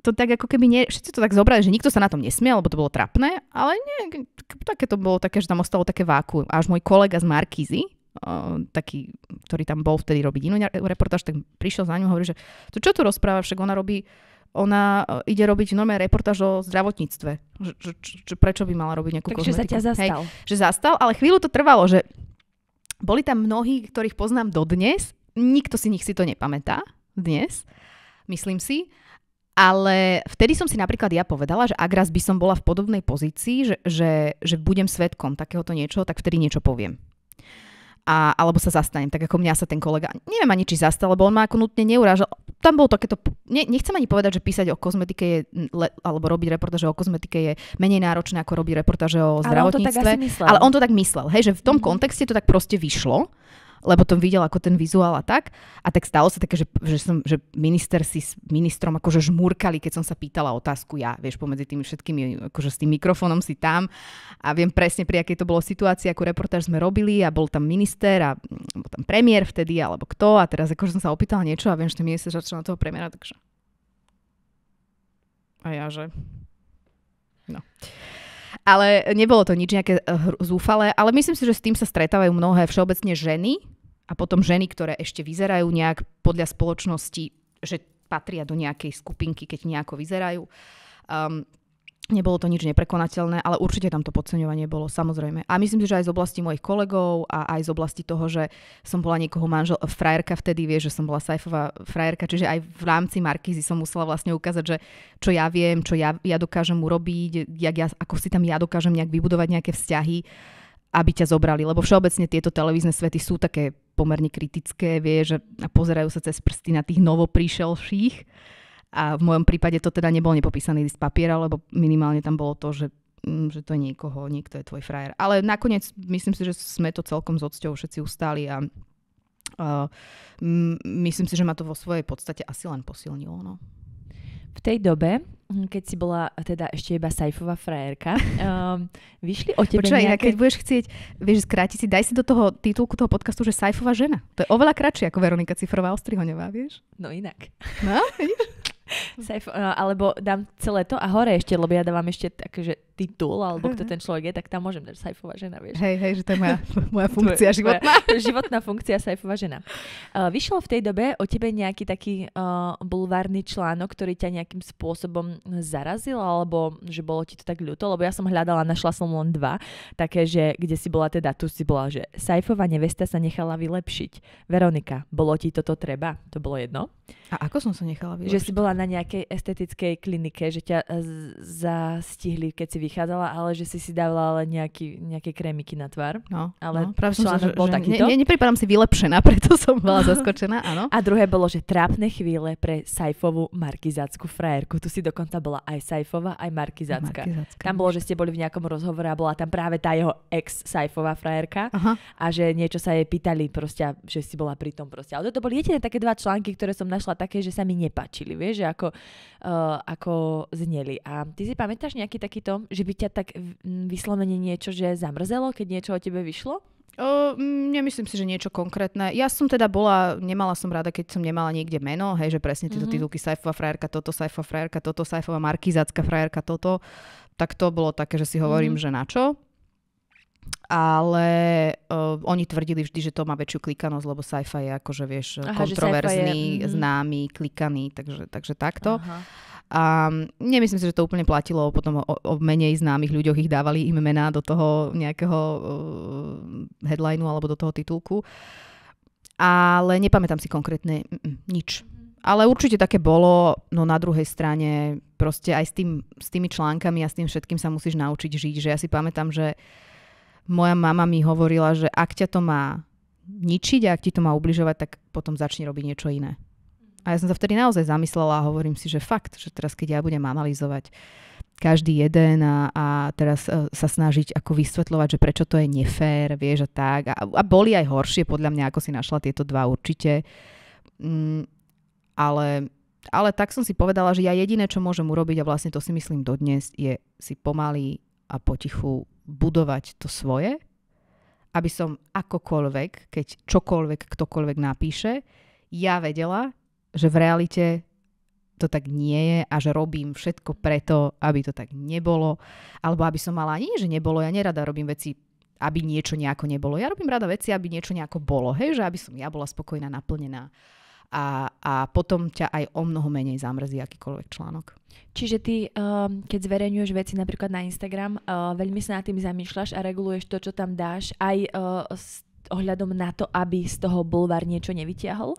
to tak ako keby nie, všetci to tak zobrali, že nikto sa na tom nesmiel, lebo to bolo trapné, ale nie, také to bolo také, že tam ostalo také váku. Až môj kolega z Markízy, taký, ktorý tam bol vtedy robiť inú reportáž, tak prišiel za ňu a hovorí, že to čo tu rozpráva, však ona robí ona ide robiť nové reportáž o zdravotníctve. Že, že, prečo by mala robiť nejakú Takže kozmetiku. sa ťa zastal. Hej, že zastal, ale chvíľu to trvalo, že boli tam mnohí, ktorých poznám dodnes, nikto si nich si to nepamätá dnes, myslím si, ale vtedy som si napríklad ja povedala, že ak raz by som bola v podobnej pozícii, že, že, že budem svetkom takéhoto niečo, tak vtedy niečo poviem. A, alebo sa zastanem, tak ako mňa sa ten kolega, neviem ani či zastal, lebo on ma ako nutne neurážal. Tam bolo takéto, ne, nechcem ani povedať, že písať o kozmetike je, le, alebo robiť reportáže o kozmetike je menej náročné ako robiť reportáže o zdravotníctve. Ale on to tak myslel. Ale on to tak myslel, hej, že v tom mhm. kontexte to tak proste vyšlo lebo to videl ako ten vizuál a tak. A tak stalo sa také, že, že, som, že minister si s ministrom akože žmúrkali, keď som sa pýtala otázku ja, vieš, pomedzi tými všetkými, akože s tým mikrofónom si tam a viem presne, pri akej to bolo situácii, ako reportáž sme robili a bol tam minister a mm, bol tam premiér vtedy, alebo kto a teraz akože som sa opýtala niečo a viem, že ten minister začal na toho premiéra, takže... A ja, že... No. Ale nebolo to nič nejaké eh, zúfale, ale myslím si, že s tým sa stretávajú mnohé všeobecne ženy a potom ženy, ktoré ešte vyzerajú nejak podľa spoločnosti, že patria do nejakej skupinky, keď nejako vyzerajú. Um, Nebolo to nič neprekonateľné, ale určite tam to podceňovanie bolo, samozrejme. A myslím si, že aj z oblasti mojich kolegov a aj z oblasti toho, že som bola niekoho manžel, frajerka vtedy, vie, že som bola sajfová frajerka, čiže aj v rámci Markízy som musela vlastne ukázať, že čo ja viem, čo ja, ja dokážem urobiť, jak ja, ako si tam ja dokážem nejak vybudovať nejaké vzťahy, aby ťa zobrali. Lebo všeobecne tieto televízne svety sú také pomerne kritické, vie, že pozerajú sa cez prsty na tých novopríšelších a v mojom prípade to teda nebol nepopísaný list papiera, lebo minimálne tam bolo to, že mm, že to je niekoho, niekto je tvoj frajer. Ale nakoniec myslím si, že sme to celkom s odsťou všetci ustali a uh, myslím si, že ma to vo svojej podstate asi len posilnilo. No. V tej dobe, hm, keď si bola teda ešte iba sajfová frajerka, um, vyšli o tebe Počúvaj, nejaké... keď budeš chcieť, vieš, skrátiť si, daj si do toho titulku toho podcastu, že sajfová žena. To je oveľa kratšie ako Veronika Cifrová Ostrihoňová, vieš? No inak. No, vidíš? Safe, eh, alebo dám celé to a hore ešte, lebo ja dávam ešte tak, že titul, alebo kto mhm. ten človek je, tak tam môžem dať sajfová žena, vieš. Hej, hej, že to je moja, moja funkcia Tvoje, životná. Tvoja, životná funkcia sajfová žena. Uh, vyšiel v tej dobe o tebe nejaký taký uh, bulvárny článok, ktorý ťa nejakým spôsobom zarazil, alebo že bolo ti to tak ľúto, lebo ja som hľadala, našla som len dva, také, že kde si bola teda, tu si bola, že sajfová nevesta sa nechala vylepšiť. Veronika, bolo ti toto treba? To bolo jedno. A ako som sa nechala vylepšiť? Že si bola na nejakej estetickej klinike, že ťa eh, z- zastihli, keď si vy vychádzala, ale že si si dávala ale nejaký, nejaké krémiky na tvár. No, ale no, práve som že, bol že takýto. Ne, ne, nepripadám si vylepšená, preto som bola zaskočená, áno. A druhé bolo, že trápne chvíle pre Sajfovú markizácku frajerku. Tu si dokonca bola aj Sajfová, aj markizácka. markizácka. Tam no. bolo, že ste boli v nejakom rozhovore a bola tam práve tá jeho ex Sajfová frajerka Aha. a že niečo sa jej pýtali proste, že si bola pri tom proste. Ale toto boli jedine také dva články, ktoré som našla také, že sa mi nepačili, vieš, že ako, uh, ako zneli. A ty si pamätáš nejaký takýto, že že by ťa tak vyslovene niečo, že zamrzelo, keď niečo o tebe vyšlo? O, nemyslím si, že niečo konkrétne. Ja som teda bola, nemala som rada, keď som nemala niekde meno, hej, že presne tieto mm-hmm. titulky Saifová frajerka, toto Saifová frajerka, toto Saifová markizácka frajerka, toto. Tak to bolo také, že si mhm. hovorím, mm-hmm. že na čo. Ale uh, oni tvrdili vždy, že to má väčšiu klikanosť, lebo sci-fi je akože, vieš, Aha, kontroverzný, je... Mhm. známy, klikaný, takže, takže takto. Aha. A nemyslím si, že to úplne platilo, potom o, o menej známych ľuďoch ich dávali im mená do toho nejakého uh, headlineu alebo do toho titulku. Ale nepamätám si konkrétne mm, mm, nič. Ale určite také bolo, no na druhej strane proste aj s, tým, s tými článkami a s tým všetkým sa musíš naučiť žiť. Že ja si pamätám, že moja mama mi hovorila, že ak ťa to má ničiť a ak ti to má ubližovať, tak potom začni robiť niečo iné. A ja som sa vtedy naozaj zamyslela a hovorím si, že fakt, že teraz keď ja budem analyzovať každý jeden a, a teraz e, sa snažiť ako vysvetľovať, že prečo to je nefér, vieš a tak. A, a boli aj horšie podľa mňa, ako si našla tieto dva určite. Mm, ale, ale tak som si povedala, že ja jediné, čo môžem urobiť a vlastne to si myslím dodnes, je si pomaly a potichu budovať to svoje, aby som akokoľvek, keď čokoľvek ktokoľvek napíše, ja vedela, že v realite to tak nie je a že robím všetko preto, aby to tak nebolo. Alebo aby som mala, nie, že nebolo, ja nerada robím veci, aby niečo nejako nebolo. Ja robím rada veci, aby niečo nejako bolo, hej, že aby som ja bola spokojná, naplnená. A, a potom ťa aj o mnoho menej zamrzí akýkoľvek článok. Čiže ty, um, keď zverejňuješ veci napríklad na Instagram, uh, veľmi sa nad tým zamýšľaš a reguluješ to, čo tam dáš, aj uh, ohľadom na to, aby z toho bulvár niečo nevyťahol? E,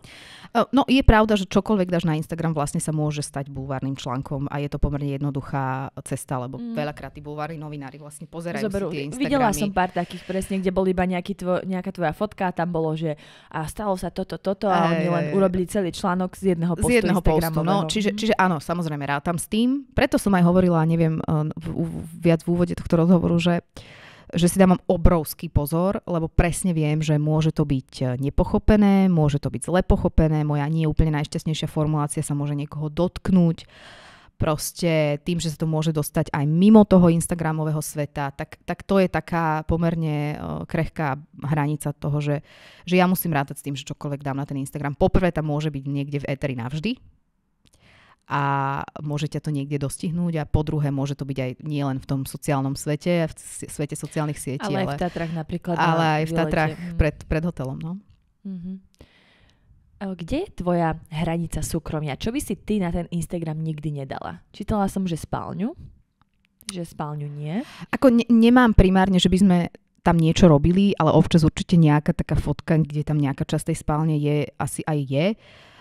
no je pravda, že čokoľvek dáš na Instagram vlastne sa môže stať bulvárnym článkom a je to pomerne jednoduchá cesta, lebo mm. veľakrát tí bulvárni novinári vlastne pozerajú Zoberu, si tie Instagramy. Videla som pár takých presne, kde bol iba nejaký tvo, nejaká tvoja fotka a tam bolo, že a stalo sa toto, toto a oni len e. urobili celý článok z jedného postu. Z jedného postu, no, čiže, mhm. čiže áno, samozrejme rátam s tým. Preto som aj hovorila, neviem, e, v, v, viac v úvode tohto rozhovoru, že uh, že si dávam obrovský pozor, lebo presne viem, že môže to byť eh, nepochopené, môže to byť zle pochopené, moja nie úplne najšťastnejšia formulácia sa môže niekoho dotknúť proste tým, že sa to môže dostať aj mimo toho Instagramového sveta, tak, tak to je taká pomerne eh, krehká hranica toho, že, že ja musím rátať s tým, že čokoľvek dám na ten Instagram. Poprvé tam môže byť niekde v éteri navždy, a môže ťa to niekde dostihnúť a po druhé môže to byť aj nielen v tom sociálnom svete, v svete sociálnych sietí. Ale, ale aj v Tatrach napríklad. Ale aj v Tatrach pred, pred hotelom. No. Mm-hmm. Kde je tvoja hranica súkromia? Čo by si ty na ten Instagram nikdy nedala? Čítala som, že spálňu. Že spálňu nie. Ako ne- nemám primárne, že by sme tam niečo robili, ale občas určite nejaká taká fotka, kde tam nejaká časť tej spálne je, asi aj je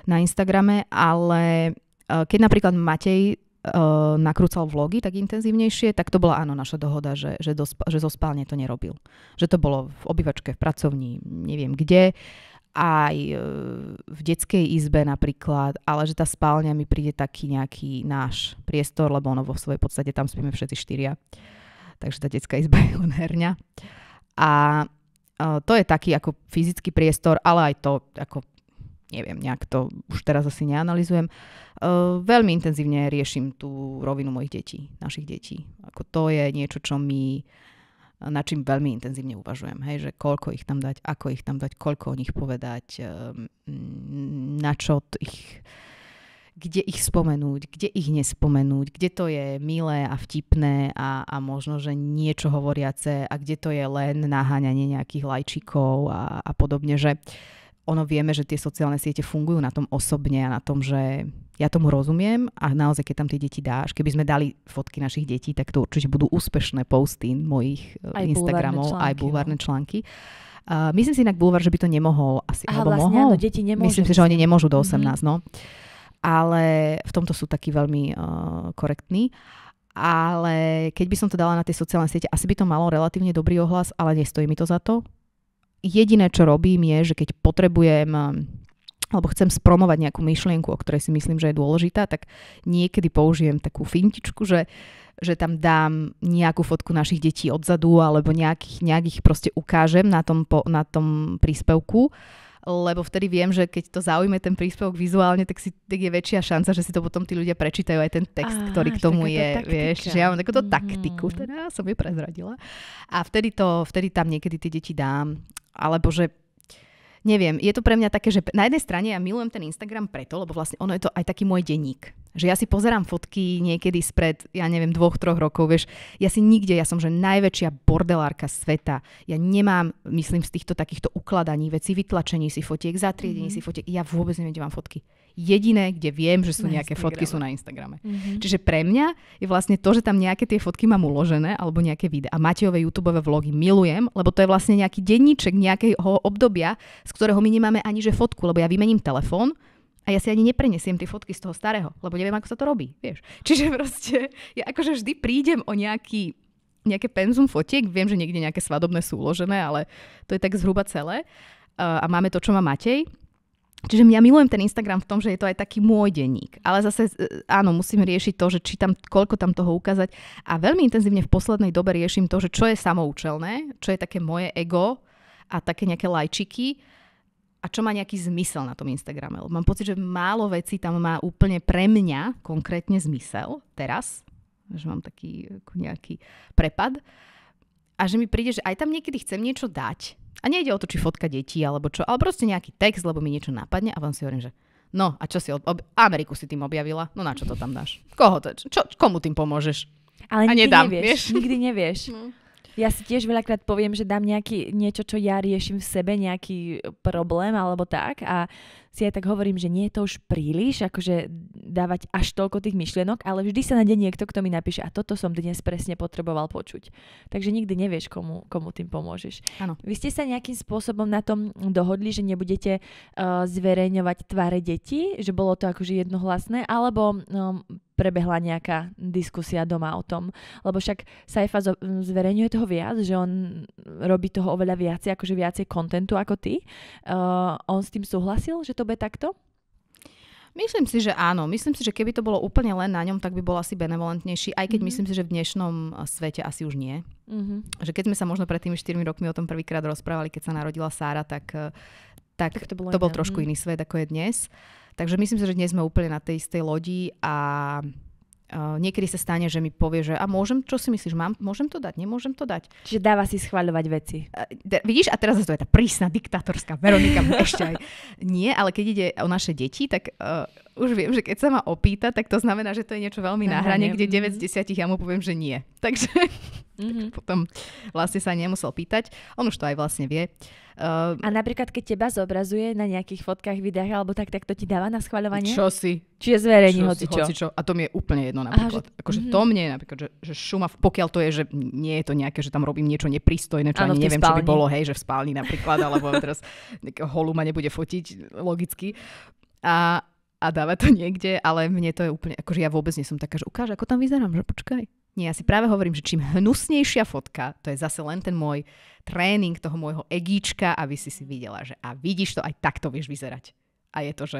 na Instagrame, ale Eh, keď napríklad Matej eh, nakrúcal vlogy tak intenzívnejšie, tak to bola áno naša dohoda, že, že, do, že zo spálne to nerobil. Že to bolo v obývačke, v pracovni, neviem kde, aj eh, v detskej izbe napríklad, ale že tá spálňa mi príde taký nejaký náš priestor, lebo ono vo svojej podstate tam spíme všetci štyria. Takže tá detská izba je len herňa. A to je taký ako fyzický priestor, ale aj to, ako neviem, nejak to už teraz asi neanalizujem. Uh, veľmi intenzívne riešim tú rovinu mojich detí, našich detí. Ako to je niečo, čo mi na čím veľmi intenzívne uvažujem, hej, že koľko ich tam dať, ako ich tam dať, koľko o nich povedať, e, na čo ich, kde ich spomenúť, kde ich nespomenúť, kde to je milé a vtipné a, a možno, že niečo hovoriace a kde to je len naháňanie nejakých lajčikov a, a podobne, že uh, ono vieme, že tie sociálne siete fungujú na tom osobne a na tom, že ja tomu rozumiem a naozaj, keď tam tie deti dáš, keby sme dali fotky našich detí, tak to určite budú úspešné posty mojich eh, aj Instagramov, no. bulvárne články, aj bulvárne no. články. Uh, myslím si inak bulvár, že by to nemohol asi. Aha, alebo vlastne, mohol. Áno, deti nemôžu. Myslím si, že oni nemôžu do 18, mm-hmm. no. Ale v tomto sú takí veľmi uh, korektní ale keď by som to dala na tie sociálne siete, asi by to malo relatívne dobrý ohlas, ale nestojí mi to za to jediné, čo robím, je, že keď potrebujem um, alebo chcem spromovať nejakú myšlienku, o ktorej si myslím, že je dôležitá, tak niekedy použijem takú fintičku, že, že tam dám nejakú fotku našich detí odzadu alebo nejakých, nejakých proste ukážem na tom, po, na tom príspevku lebo vtedy viem, že keď to zaujme ten príspevok vizuálne, tak, si, tak je väčšia šanca, že si to potom tí ľudia prečítajú aj ten text, Aha, ktorý k tomu je. Taktika. Vieš, že ja mám takúto mm. taktiku, teda som ju prezradila. A vtedy, to, vtedy tam niekedy tie deti dám alebo že neviem, je to pre mňa také, že na jednej strane ja milujem ten Instagram preto, lebo vlastne ono je to aj taký môj denník. Že ja si pozerám fotky niekedy spred, ja neviem, dvoch, troch rokov, vieš, ja si nikde, ja som že najväčšia bordelárka sveta. Ja nemám, myslím, z týchto takýchto ukladaní veci, vytlačení si fotiek, zatriedení mm-hmm. si fotiek, ja vôbec neviem, kde mám fotky. Jediné, kde viem, že sú na nejaké Instagrame. fotky, sú na Instagrame. Mm-hmm. Čiže pre mňa je vlastne to, že tam nejaké tie fotky mám uložené alebo nejaké videá. A Matejové YouTube vlogy milujem, lebo to je vlastne nejaký denníček nejakého obdobia, z ktorého my nemáme ani že fotku, lebo ja vymením telefón, a ja si ani neprenesiem tie fotky z toho starého, lebo neviem, ako sa to robí, vieš. Čiže proste, ja akože vždy prídem o nejaký, nejaké penzum fotiek, viem, že niekde nejaké svadobné sú uložené, ale to je tak zhruba celé. Uh, a máme to, čo má Matej. Čiže ja milujem ten Instagram v tom, že je to aj taký môj denník. Ale zase, e, áno, musím riešiť to, že či tam, koľko tam toho ukázať. A veľmi intenzívne v poslednej dobe riešim to, že čo je samoučelné, čo je také moje ego a také nejaké lajčiky a čo má nejaký zmysel na tom Instagrame. Lebo mám pocit, že málo vecí tam má úplne pre mňa konkrétne zmysel teraz, že mám taký nejaký prepad a že mi príde, že aj tam niekedy chcem niečo dať, a nejde o to, či fotka detí alebo čo, ale proste nejaký text, lebo mi niečo napadne a vám si hovorím, že no a čo si, od, ob- Ameriku si tým objavila, no na čo to tam dáš? Koho to, čo, komu tým pomôžeš? Ale a nikdy nedám, nevieš, vieš? nikdy nevieš. No. Ja si tiež veľakrát poviem, že dám nejaký, niečo, čo ja riešim v sebe, nejaký problém alebo tak a si aj tak hovorím, že nie je to už príliš, akože dávať až toľko tých myšlienok, ale vždy sa nájde niekto, kto mi napíše a toto som dnes presne potreboval počuť. Takže nikdy nevieš, komu, komu tým pomôžeš. Ano. Vy ste sa nejakým spôsobom na tom dohodli, že nebudete uh, zverejňovať tváre detí, že bolo to akože jednohlasné, alebo um, prebehla nejaká diskusia doma o tom. Lebo však Saifa zverejňuje toho viac, že on robí toho oveľa viacej, akože viacej kontentu ako ty. Uh, on s tým súhlasil, že to bude takto? Myslím si, že áno. Myslím si, že keby to bolo úplne len na ňom, tak by bol asi benevolentnejší, aj keď mm-hmm. myslím si, že v dnešnom eh, svete asi už nie. Mm-hmm. Že keď sme sa možno pred tými 4 rokmi o tom prvýkrát rozprávali, keď sa narodila Sára, tak, eh, tak, tak to, bolo to bol trošku mhm. iný svet, ako je dnes. Uh, Takže myslím si, že dnes sme úplne na tej istej lodi a Uh, niekedy sa stane, že mi povie, že a môžem, čo si myslíš, mám, môžem to dať, nemôžem to dať. Čiže dáva si schváľovať veci. Uh, d- vidíš, a teraz to je tá prísna diktátorská Veronika ešte aj. Nie, ale keď ide o naše deti, tak uh, už viem, že keď sa ma opýta, tak to znamená, že to je niečo veľmi na hrane, kde 9 z 10 ja mu poviem, že nie. Takže mm-hmm. tak mhm. potom vlastne sa nemusel pýtať. On už to aj vlastne vie. Uh, a napríklad, keď teba zobrazuje na nejakých fotkách, videách alebo tak, tak to ti dáva na schvaľovanie? Čo si? Čiže zverejní hoci čo. čo. A to mi je úplne jedno napríklad. Aha, že... Akože mm-hmm. to mne je napríklad, že, že šuma, pokiaľ to je, že nie je to nejaké, že tam robím niečo nepristojné, čo ano, ani neviem, spálni. čo by bolo, hej, že v spálni napríklad, alebo teraz holu ma nebude fotiť, logicky. A, a dáva to niekde, ale mne to je úplne, akože ja vôbec nie som taká, že ukáž, ako tam vyzerám, že počkaj. Nie, ja si práve hovorím, že čím hnusnejšia fotka, to je zase len ten môj tréning toho môjho egíčka, aby si si videla, že a vidíš to, aj takto vieš vyzerať. A je to, že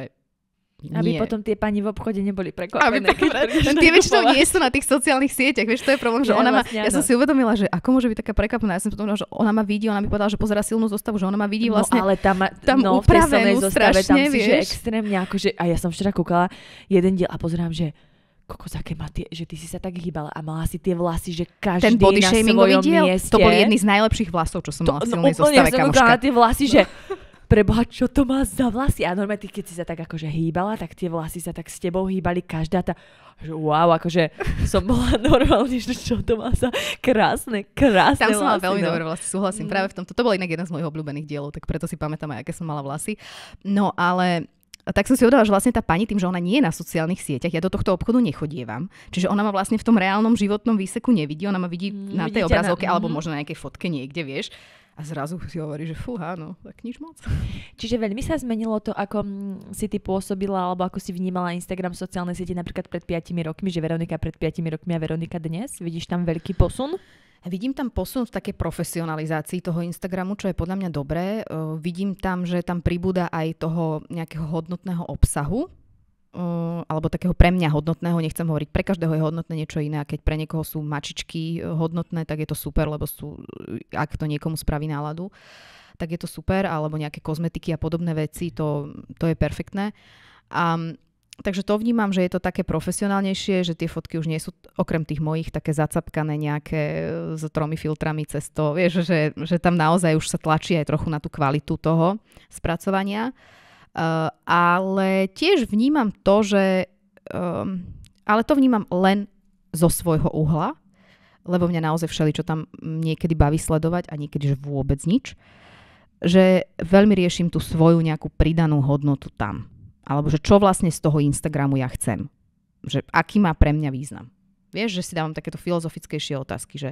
aby nie. potom tie pani v obchode neboli prekvapené. No, tie väčšinou nie sú na tých sociálnych sieťach, vieš, to je problém, že ja, ona má, vlastne ja áno. som si uvedomila, že ako môže byť taká prekvapená, ja som potom že ona ma vidí, ona mi povedala, že pozera silnú zostavu, že ona ma vidí no, vlastne. No, ale tam, tam no, upravenú strašne, tam si, vieš. že extrémne, akože, a ja som včera kúkala jeden diel a pozerám, že kokos, aké má tie, že ty si sa tak hýbala a mala si tie vlasy, že každý Ten body na svojom diel, mieste. To bol jedný z najlepších vlasov, čo som to, mala v no, silnej no, úplne zostave, ja som tie vlasy, že preboha, čo to má za vlasy? A normálne, keď si sa tak akože hýbala, tak tie vlasy sa tak s tebou hýbali každá tá... Že wow, akože som bola normálne, že čo to má za krásne, krásne Tam som mala veľmi no. dobré vlasy, súhlasím. Mm. Práve v tomto. To bol inak jeden z mojich obľúbených dielov, tak preto si pamätám aj, aké som mala vlasy. No ale a tak som si uvedomila, že vlastne tá pani tým, že ona nie je na sociálnych sieťach, ja do tohto obchodu nechodievam. Čiže ona ma vlastne v tom reálnom životnom výseku nevidí, ona ma vidí mm, na tej obrazovke na... alebo mhm. možno na nejakej fotke niekde, vieš. A zrazu si hovorí, že fúha, no, tak nič moc. Čiže veľmi sa zmenilo to, ako mm, si ty pôsobila, alebo ako si vnímala Instagram sociálne siete napríklad pred 5 rokmi, že Veronika pred 5 rokmi a Veronika dnes. Vidíš tam veľký posun? Vidím tam posun v takej profesionalizácii toho Instagramu, čo je podľa mňa dobré. Uh, vidím tam, že tam pribúda aj toho nejakého hodnotného obsahu, uh, alebo takého pre mňa hodnotného, nechcem hovoriť, pre každého je hodnotné niečo iné a keď pre niekoho sú mačičky e, hodnotné, tak je to super, lebo sú, ak to niekomu spraví náladu, tak je to super, alebo nejaké kozmetiky a podobné veci, to, to je perfektné. A Takže to vnímam, že je to také profesionálnejšie, že tie fotky už nie sú, okrem tých mojich, také zacapkané nejaké eh, s tromi filtrami cez to. Vieš, že, že tam naozaj už sa tlačí aj trochu na tú kvalitu toho spracovania. Uh, ale tiež vnímam to, že... Um, ale to vnímam len zo svojho uhla, lebo mňa naozaj všeli, čo tam niekedy baví sledovať a niekedy, že vôbec nič. Že veľmi riešim tú svoju nejakú pridanú hodnotu tam alebo že čo vlastne z toho Instagramu ja chcem. Že aký má pre mňa význam. Vieš, že si dávam takéto filozofickejšie otázky, že,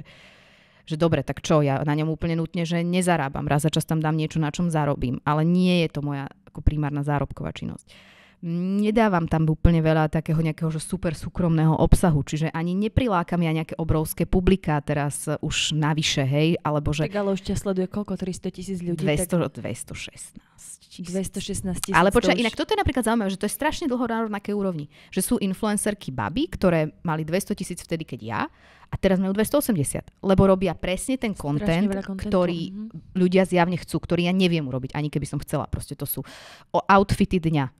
že dobre, tak čo, ja na ňom úplne nutne, že nezarábam. Raz za čas tam dám niečo, na čom zarobím. Ale nie je to moja ako primárna zárobková činnosť nedávam tam úplne veľa takého nejakého že super súkromného obsahu, čiže ani neprilákam ja nejaké obrovské publiká teraz e, už navyše, hej, alebo že... Tak ale už ťa sleduje koľko? 300 tisíc ľudí? 200, tak... 216. 216 tisíc. Ale počkaj, inak toto je napríklad zaujímavé, že to je strašne dlho na rovnakej úrovni. Že sú influencerky baby, ktoré mali 200 tisíc vtedy, keď ja, a teraz majú 280, lebo robia presne ten content, ktorý mm-hmm. ľudia zjavne chcú, ktorý ja neviem urobiť, ani keby som chcela. Proste to sú outfity dňa,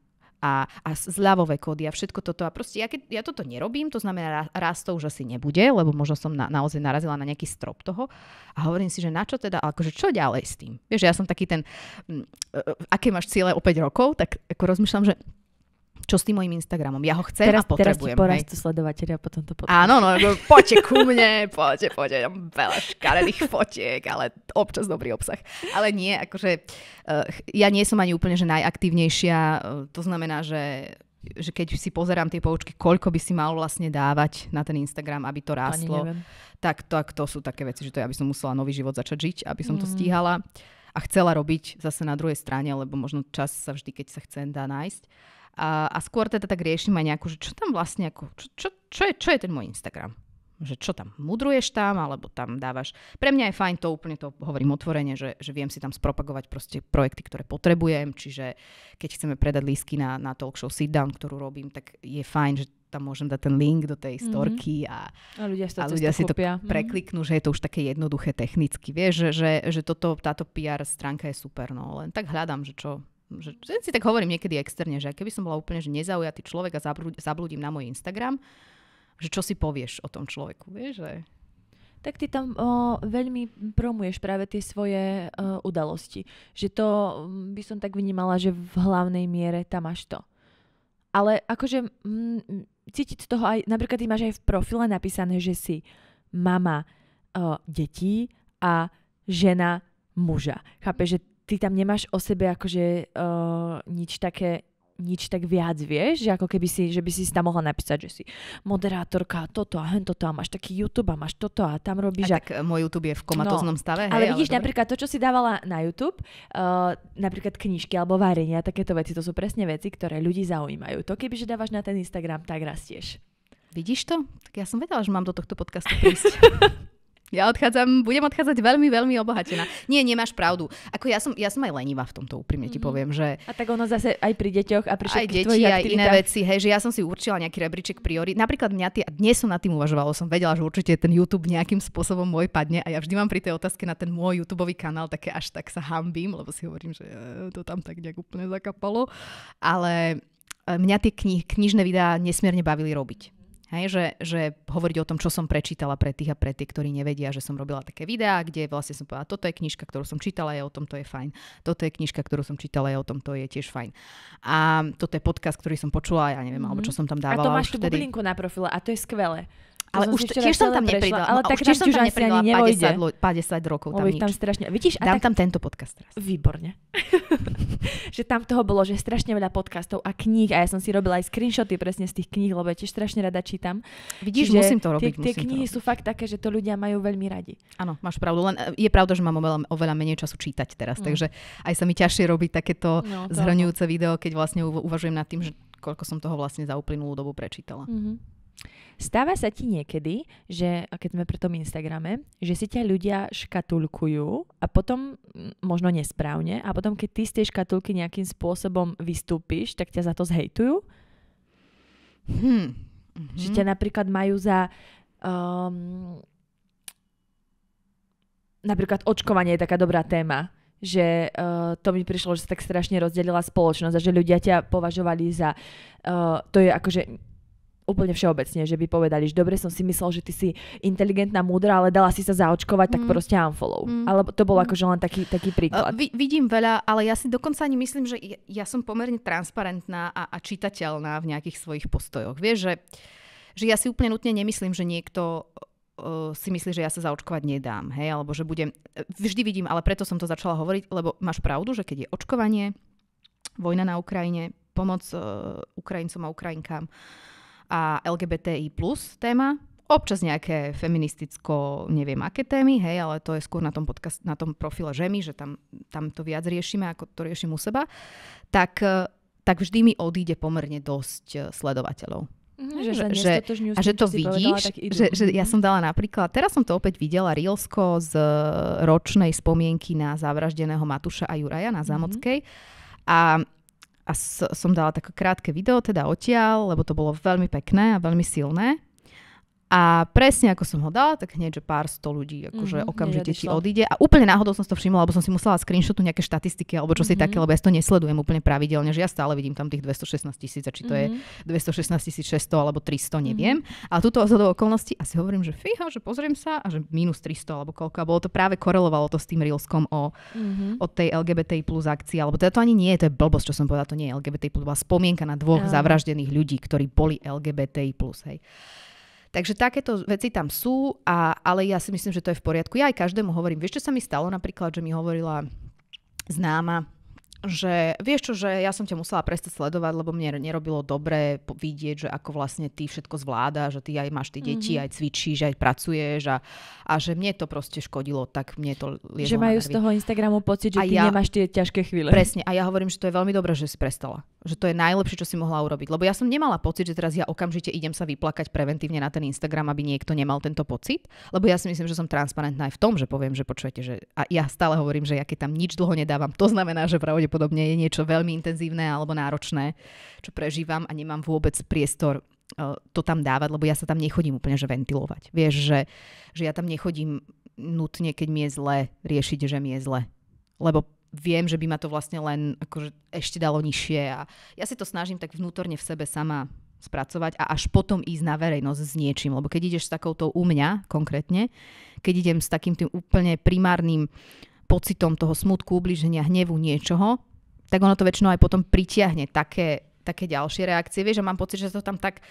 a, a zľavové kódy a všetko toto. A proste ja, keď, ja toto nerobím, to znamená, raz to už asi nebude, lebo možno som na, naozaj narazila na nejaký strop toho. A hovorím si, že na čo teda, akože čo ďalej s tým? Vieš, ja som taký ten, mm, e, e, aké máš ciele o 5 rokov, tak ako rozmýšľam, že čo s tým mojim Instagramom. Ja ho chcem teraz, a potrebujem. Teraz ti sledovateľia po tomto podcaste. Áno, no, no, poďte ku mne, poďte, poďte, tam veľa škaredých fotiek, ale občas dobrý obsah. Ale nie, akože eh, ja nie som ani úplne, že najaktívnejšia, eh, to znamená, že že keď si pozerám tie poučky, koľko by si mal vlastne dávať na ten Instagram, aby to rástlo, tak to, to sú také veci, že to ja by som musela nový život začať žiť, aby som mm. to stíhala a chcela robiť zase na druhej strane, lebo možno čas sa vždy, keď sa chce, dá nájsť. A, a skôr teda tak riešim aj nejakú, že čo tam vlastne, ako, čo, čo, čo, je, čo je ten môj Instagram? že čo tam, mudruješ tam, alebo tam dávaš. Pre mňa je fajn to, úplne to hovorím otvorene, že, že viem si tam spropagovať proste projekty, ktoré potrebujem, čiže keď chceme predať lísky na, na talk show sit down, ktorú robím, tak je fajn, že tam môžem dať ten link do tej mhm. storky a, a ľudia, a ľudia si to mhm. prekliknú, že je to už také jednoduché technicky. Vieš, že, že, že toto, táto PR stránka je super, no len tak hľadám, že čo, že si tak hovorím niekedy externe, že keby som bola úplne že nezaujatý človek a zablúdim na môj Instagram, že čo si povieš o tom človeku, vieš, že tak ty tam o, veľmi promuješ práve tie svoje o, e, udalosti. Že to by som tak vnímala, že v hlavnej miere tam máš to. Ale akože m, cítiť z toho aj, napríklad ty máš aj v profile napísané, že si mama o, e, detí a žena muža. Chápeš, že ty tam nemáš o sebe akože uh, nič také nič tak viac vieš, že ako keby si, že by si tam mohla napísať, že si moderátorka toto a hen toto a máš taký YouTube a máš toto a tam robíš. A, a... tak eh, môj YouTube je v komatoznom no, stave. Hej, ale vidíš ale napríklad to, čo si dávala na YouTube, uh, napríklad knižky alebo varenia, takéto veci, to sú presne veci, ktoré ľudí zaujímajú. To keby že dávaš na ten Instagram, tak rastieš. Vidíš to? Tak ja som vedela, že mám do tohto podcastu prísť. Ja odchádzam, budem odchádzať veľmi, veľmi obohatená. Nie, nemáš pravdu. Ako ja som, ja som aj lenivá v tomto, úprimne ti mhm. poviem, že... A tak ono zase aj pri deťoch a pri všetkých aj deti, aj aktivitách. iné veci, hej, že ja som si určila nejaký rebríček priory. Napríklad mňa tie, a dnes som nad tým uvažovala, som vedela, že určite ten YouTube nejakým spôsobom môj padne a ja vždy mám pri tej otázke na ten môj YouTube kanál také až tak sa hambím, lebo si hovorím, že eh, to tam tak nejak úplne zakapalo. Ale eh, mňa tie kni- knižné videá nesmierne bavili robiť Hej, že, že hovoriť o tom, čo som prečítala pre tých a pre tých, ktorí nevedia, že som robila také videá, kde vlastne som povedala, toto je knižka, ktorú som čítala, je o tom, to je fajn. Toto je knižka, ktorú som čítala, je o tom, to je tiež fajn. A toto je podcast, ktorý som počula, ja neviem, mm-hmm. alebo čo som tam dávala. A to máš tú vtedy. bublinku na profile a to je skvelé. Ale som už tiež som tam neprišla. Ale no, tak tiež som tam nepridala 50, 50 rokov. Tam, nič. tam strašne, vidíš, a Dám tak... tam tento podcast teraz. Výborne. že tam toho bolo, že strašne veľa podcastov a kníh a ja som si robila aj screenshoty presne z tých kníh, lebo ja tiež strašne rada čítam. Vidíš, Čiže musím to robiť. Tie, tie knihy sú fakt také, že to ľudia majú veľmi radi. Áno, máš pravdu. Len e, je pravda, že mám oveľa, oveľa menej času čítať teraz, mm. takže aj sa mi ťažšie robiť takéto no, zhrňujúce video, keď vlastne uvažujem nad tým, že koľko som toho vlastne za uplynulú dobu prečítala. Mm-hmm. Stáva sa ti niekedy, že keď sme pri tom Instagrame, že si ťa ľudia škatulkujú a potom možno nesprávne a potom keď ty z tej škatulky nejakým spôsobom vystúpiš, tak ťa za to zhejtujú? Hm. Mhm. Že ťa napríklad majú za um, napríklad očkovanie je taká dobrá téma že uh, to mi prišlo, že sa tak strašne rozdelila spoločnosť a že ľudia ťa považovali za... Uh, to je akože úplne všeobecne, že by povedali, že dobre som si myslel, že ty si inteligentná, múdra, ale dala si sa zaočkovať, mm. tak mhm. proste unfollow. Mm. Ale to bol mm. akože len taký, taký e, príklad. Uh, vi- vidím veľa, ale ja si dokonca ani myslím, že ja, ja som pomerne transparentná a, a čitateľná v nejakých svojich postojoch. Vieš, že, že ja si úplne nutne nemyslím, že niekto e, si myslí, že ja sa zaočkovať nedám, hej, alebo že budem, e, vždy vidím, ale preto som to začala hovoriť, lebo máš pravdu, že keď je očkovanie, vojna na Ukrajine, pomoc uh, Ukrajincom a Ukrajinkám, a LGBTI plus téma, občas nejaké feministicko, neviem aké témy, hej, ale to je skôr na tom, podcast, na tom profile Žemy, že tam, tam to viac riešime, ako to riešim u seba, tak, e, tak vždy mi odíde pomerne dosť e, sledovateľov. Mhm, že, Že, že, že, a že to vidíš, povedala, že, že ja som dala napríklad, teraz som to opäť videla, Rílsko z e, ročnej spomienky na zavraždeného Matuša a Juraja na mhm. Zamockej. mm-hmm. a a som dala také krátke video teda odtiaľ, lebo to bolo veľmi pekné a veľmi silné. A presne ako som ho dala, tak hneď, že pár sto ľudí akože mm-hmm, okamžite ti odíde. A úplne náhodou som to všimla, lebo som si musela screenshotu nejaké štatistiky alebo čo mm-hmm. si mhm. také, lebo ja to nesledujem úplne pravidelne, že ja stále vidím tam tých 216 tisíc a či to mm-hmm. je 216 mhm. 600 alebo 300, mhm. neviem. Mm-hmm. A túto zhodou okolností asi hovorím, že fíha, že pozriem sa a že minus 300 alebo koľko. A bolo to práve korelovalo to s tým Reelskom o, mm-hmm. o tej LGBT plus akcii, alebo teda to ani nie je, to je blbosť, čo som povedala, to nie je LGBT plus, bola spomienka na dvoch no. zavraždených ľudí, ktorí boli LGBT plus, hej. Takže takéto veci tam sú, a, ale ja si myslím, že to je v poriadku. Ja aj každému hovorím, vieš, čo sa mi stalo napríklad, že mi hovorila známa, že vieš čo, že ja som ťa musela prestať sledovať, lebo mne nerobilo dobre vidieť, že ako vlastne ty všetko zvláda, že ty aj máš tie deti, mm-hmm. aj cvičíš, aj pracuješ a, a že mne to proste škodilo, tak mne to liezlo Že majú z toho Instagramu pocit, že a ty ja, nemáš tie ťažké chvíle. Presne, a ja hovorím, že to je veľmi dobré, že si prestala že to je najlepšie, čo si mohla urobiť. Lebo ja som nemala pocit, že teraz ja okamžite idem sa vyplakať preventívne na ten Instagram, aby niekto nemal tento pocit. Lebo ja si myslím, že som transparentná aj v tom, že poviem, že počujete, že a ja stále hovorím, že ja keď tam nič dlho nedávam, to znamená, že pravdepodobne je niečo veľmi intenzívne alebo náročné, čo prežívam a nemám vôbec priestor e, to tam dávať, lebo ja sa tam nechodím úplne, že ventilovať. Vieš, že, že ja tam nechodím nutne, keď mi je zle, riešiť, že mi je zle. Lebo viem, že by ma to vlastne len akože ešte dalo nižšie. A ja si to snažím tak vnútorne v sebe sama spracovať a až potom ísť na verejnosť s niečím. Lebo keď ideš s takouto u mňa konkrétne, keď idem s takým tým úplne primárnym pocitom toho smutku, ubliženia, hnevu, niečoho, tak ono to väčšinou aj potom pritiahne také, také ďalšie reakcie. Vieš, že mám pocit, že to tam tak...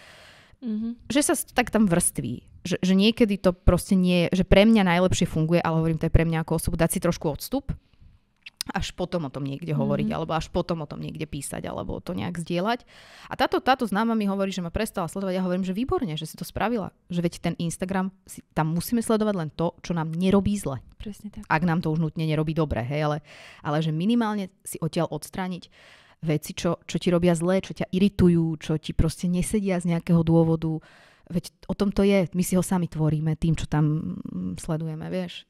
Mm-hmm. Že sa tak tam vrství. Že, že niekedy to proste nie Že pre mňa najlepšie funguje, ale hovorím, to je pre mňa ako osobu, dať si trošku odstup až potom o tom niekde mhm. hovoriť, mm. alebo až potom o tom niekde písať, alebo to nejak zdieľať. A táto, táto známa mi hovorí, že ma prestala sledovať. Ja hovorím, že výborne, že si to spravila. Že veď ten Instagram, si, tam musíme sledovať len to, čo nám nerobí zle. Presne tak. Ak nám to už nutne nerobí dobre, hej, ale, ale že minimálne si odtiaľ odstrániť veci, čo, čo ti robia zle, čo ťa iritujú, čo ti proste nesedia z nejakého dôvodu. Veď o tom to je. My si ho sami tvoríme tým, čo tam mm, sledujeme, vieš.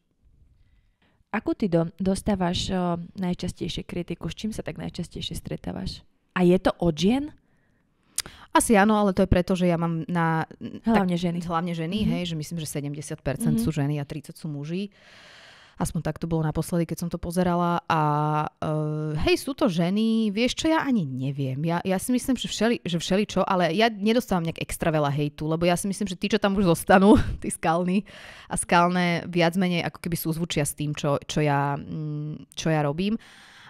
Ako ty do, dostávaš o, najčastejšie kritiku? S čím sa tak najčastejšie stretávaš? A je to od žien? Asi áno, ale to je preto, že ja mám na... Hlavne tak, ženy. Hlavne ženy, mm-hmm. hej, že myslím, že 70% mm-hmm. sú ženy a 30 sú muži. Uh, Aspoň tak to bolo naposledy, keď som to pozerala. A uh, hej, sú to ženy, vieš čo, ja ani neviem. Ja, ja si myslím, že všeli, že všeli čo, ale ja nedostávam nejak extra veľa hejtu, lebo ja si myslím, že tí, čo tam už zostanú, tí skalní a skalné viac menej ako keby súzvučia s tým, čo, čo, ja, mm, čo ja robím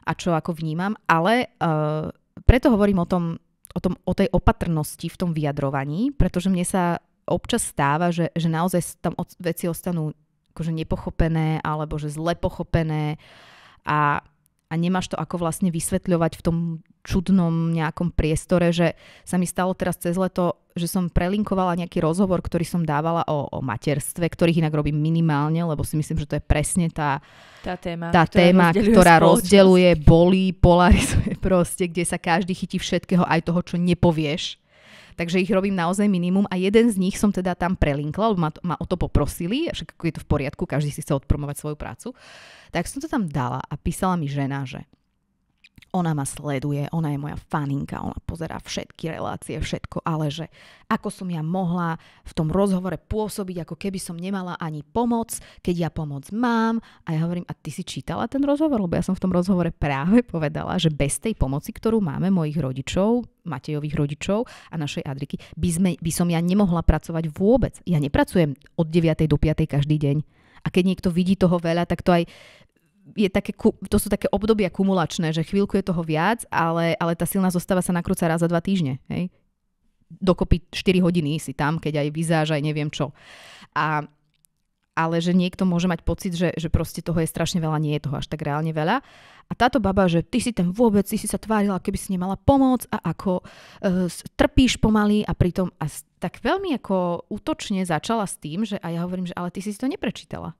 a čo ako vnímam, ale uh, preto hovorím o tom, o, tom, o tej opatrnosti v tom vyjadrovaní, pretože mne sa občas stáva, že, že naozaj tam veci ostanú akože nepochopené alebo že zle pochopené a, a nemáš to ako vlastne vysvetľovať v tom čudnom nejakom priestore, že sa mi stalo teraz cez leto, že som prelinkovala nejaký rozhovor, ktorý som dávala o, o materstve, ktorých inak robím minimálne, lebo si myslím, že to je presne tá, tá téma, tá ktorá, téma, rozdeľuje ktorá rozdeľuje, bolí, polarizuje proste, kde sa každý chytí všetkého, aj toho, čo nepovieš takže ich robím naozaj minimum a jeden z nich som teda tam prelinkla, lebo ma, ma o to poprosili, však je to v poriadku, každý si chce odpromovať svoju prácu. Tak som to tam dala a písala mi žena, že ona ma sleduje, ona je moja faninka, ona pozerá všetky relácie, všetko, ale že ako som ja mohla v tom rozhovore pôsobiť, ako keby som nemala ani pomoc, keď ja pomoc mám. A ja hovorím, a ty si čítala ten rozhovor? Lebo ja som v tom rozhovore práve povedala, že bez tej pomoci, ktorú máme mojich rodičov, Matejových rodičov a našej Adriky, by, sme, by som ja nemohla pracovať vôbec. Ja nepracujem od 9. do 5. každý deň. A keď niekto vidí toho veľa, tak to aj je také, to sú také obdobia kumulačné, že chvíľku je toho viac, ale, ale tá silná zostava sa nakrúca raz za dva týždne. Hej? Dokopy 4 hodiny si tam, keď aj vyzáž, aj neviem čo. A, ale že niekto môže mať pocit, že, že proste toho je strašne veľa, nie je toho až tak reálne veľa. A táto baba, že ty si ten vôbec, ty si sa tvárila, keby si nemala pomoc a ako e, trpíš pomaly a pritom a tak veľmi ako útočne začala s tým, že a ja hovorím, že ale ty si to neprečítala.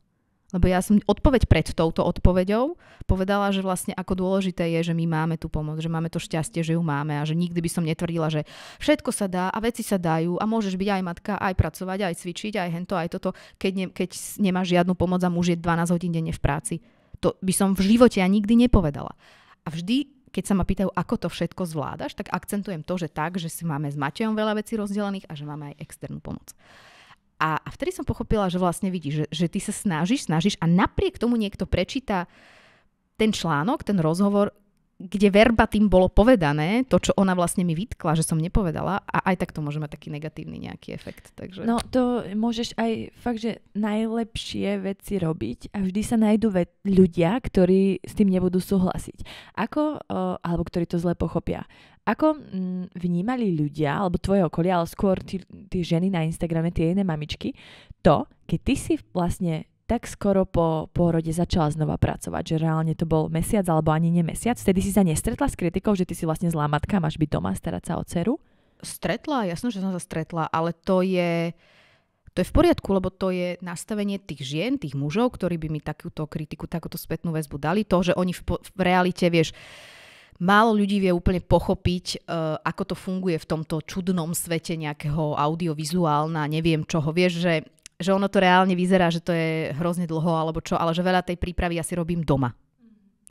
Lebo ja som odpoveď pred touto odpoveďou povedala, že vlastne ako dôležité je, že my máme tú pomoc, že máme to šťastie, že ju máme a že nikdy by som netvrdila, že všetko sa dá a veci sa dajú a môžeš byť aj matka, aj pracovať, aj cvičiť, aj hento, aj toto, keď, ne, keď nemáš žiadnu pomoc a muž je 12 hodín denne v práci. To by som v živote ja nikdy nepovedala. A vždy keď sa ma pýtajú, ako to všetko zvládaš, tak akcentujem to, že tak, že si máme s Matejom veľa vecí rozdelených a že máme aj externú pomoc. A, a vtedy som pochopila, že vlastne vidíš, že, že ty sa snažíš, snažíš a napriek tomu niekto prečíta ten článok, ten rozhovor, kde verba tým bolo povedané to, čo ona vlastne mi vytkla, že som nepovedala a aj tak to môže mať taký negatívny nejaký efekt. Takže... No to môžeš aj fakt, že najlepšie veci robiť a vždy sa nájdú ve- ľudia, ktorí s tým nebudú súhlasiť. Ako, alebo ktorí to zle pochopia. Ako mm, vnímali ľudia, alebo tvoje okolie, ale skôr tie ženy na Instagrame, tie iné mamičky, to, keď ty si vlastne tak skoro po pôrode začala znova pracovať, že reálne to bol mesiac alebo ani nie mesiac. Vtedy si sa nestretla s kritikou, že ty si vlastne zlá matka, máš byť doma, starať sa o dceru? Stretla, jasno, že som sa stretla, ale to je, to je v poriadku, lebo to je nastavenie tých žien, tých mužov, ktorí by mi takúto kritiku, takúto spätnú väzbu dali. To, že oni v, v realite, vieš, uh, Málo ľudí vie úplne pochopiť, uh, ako to funguje v tomto čudnom svete nejakého audiovizuálna, neviem čoho. Vieš, že, že ono to reálne vyzerá, že to je hrozne dlho alebo čo, ale že veľa tej prípravy ja si robím doma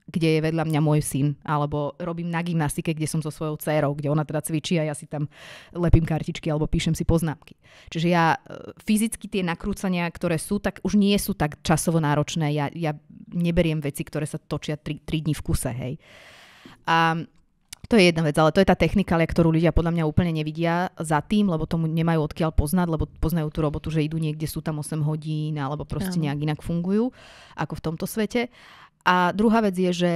kde je vedľa mňa môj syn, alebo robím na gymnastike, kde som so svojou dcerou, kde ona teda cvičí a ja si tam lepím kartičky alebo píšem si poznámky. Čiže ja e, fyzicky tie nakrúcania, ktoré sú, tak už nie sú tak časovo náročné. Ja, ja neberiem veci, ktoré sa točia 3 dní v kuse, hej. Uh, a to je jedna vec, ale to je tá technika, ktorú ľudia podľa mňa úplne nevidia za tým, lebo tomu nemajú odkiaľ poznať, lebo poznajú tú robotu, že idú niekde, sú tam 8 hodín, alebo proste nejak inak fungujú, ako v tomto svete. A druhá vec je, že,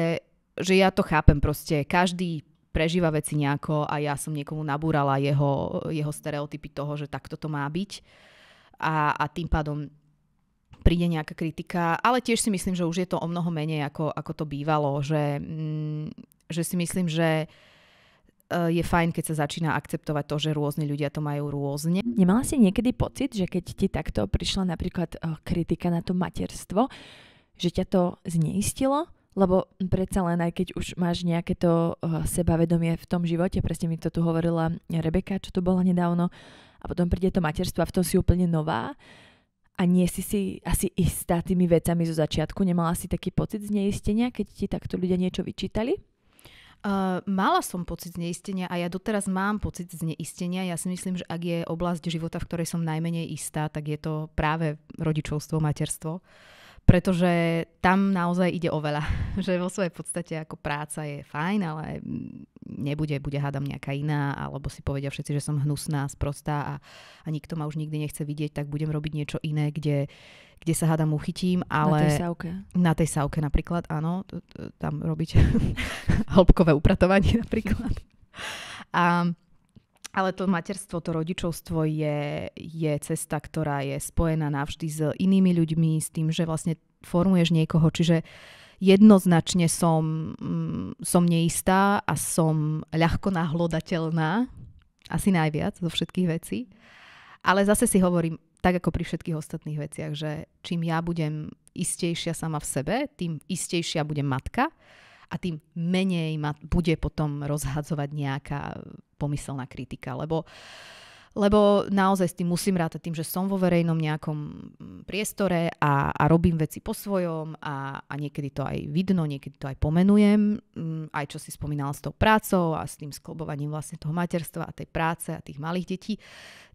že ja to chápem proste. Každý prežíva veci nejako a ja som niekomu nabúrala jeho, jeho stereotypy toho, že takto to má byť. A, a tým pádom príde nejaká kritika, ale tiež si myslím, že už je to o mnoho menej, ako, ako to bývalo, že mm, že si myslím, že e, je fajn, keď sa začína akceptovať to, že rôzni ľudia to majú rôzne. Nemala si niekedy pocit, že keď ti takto prišla napríklad e, kritika na to materstvo, že ťa to zneistilo? Lebo predsa len, aj keď už máš nejaké to e, sebavedomie v tom živote, presne mi to tu hovorila Rebeka, čo tu bola nedávno, a potom príde to materstvo a v tom si úplne nová a nie si si asi istá tými vecami zo začiatku. Nemala si taký pocit zneistenia, keď ti takto ľudia niečo vyčítali? Uh, mala som pocit zneistenia a ja doteraz mám pocit zneistenia. Ja si myslím, že ak je oblasť života, v ktorej som najmenej istá, tak je to práve rodičovstvo, materstvo. Pretože tam naozaj ide o veľa. Že vo svojej podstate ako práca je fajn, ale nebude, bude hádam nejaká iná, alebo si povedia všetci, že som hnusná, sprostá a, a nikto ma už nikdy nechce vidieť, tak budem robiť niečo iné, kde kde sa hádam uchytím, ale... Na tej sávke. Na tej sávke napríklad, áno. Tam robiť hĺbkové upratovanie napríklad. A, ale to materstvo, to rodičovstvo je, je cesta, ktorá je spojená navždy s inými ľuďmi, s tým, že vlastne formuješ niekoho. Čiže jednoznačne som, mm, som neistá a som ľahko nahlodateľná, asi najviac zo všetkých vecí. Ale zase si hovorím, tak ako pri všetkých ostatných veciach, že čím ja budem istejšia sama v sebe, tým istejšia bude matka a tým menej ma bude potom rozhadzovať nejaká pomyselná kritika, lebo lebo naozaj s tým musím rátať tým, že som vo verejnom nejakom priestore a, a robím veci po svojom a, a niekedy to aj vidno, niekedy to aj pomenujem, mm, aj čo si spomínala s tou prácou a s tým sklobovaním vlastne toho materstva a tej práce a tých malých detí,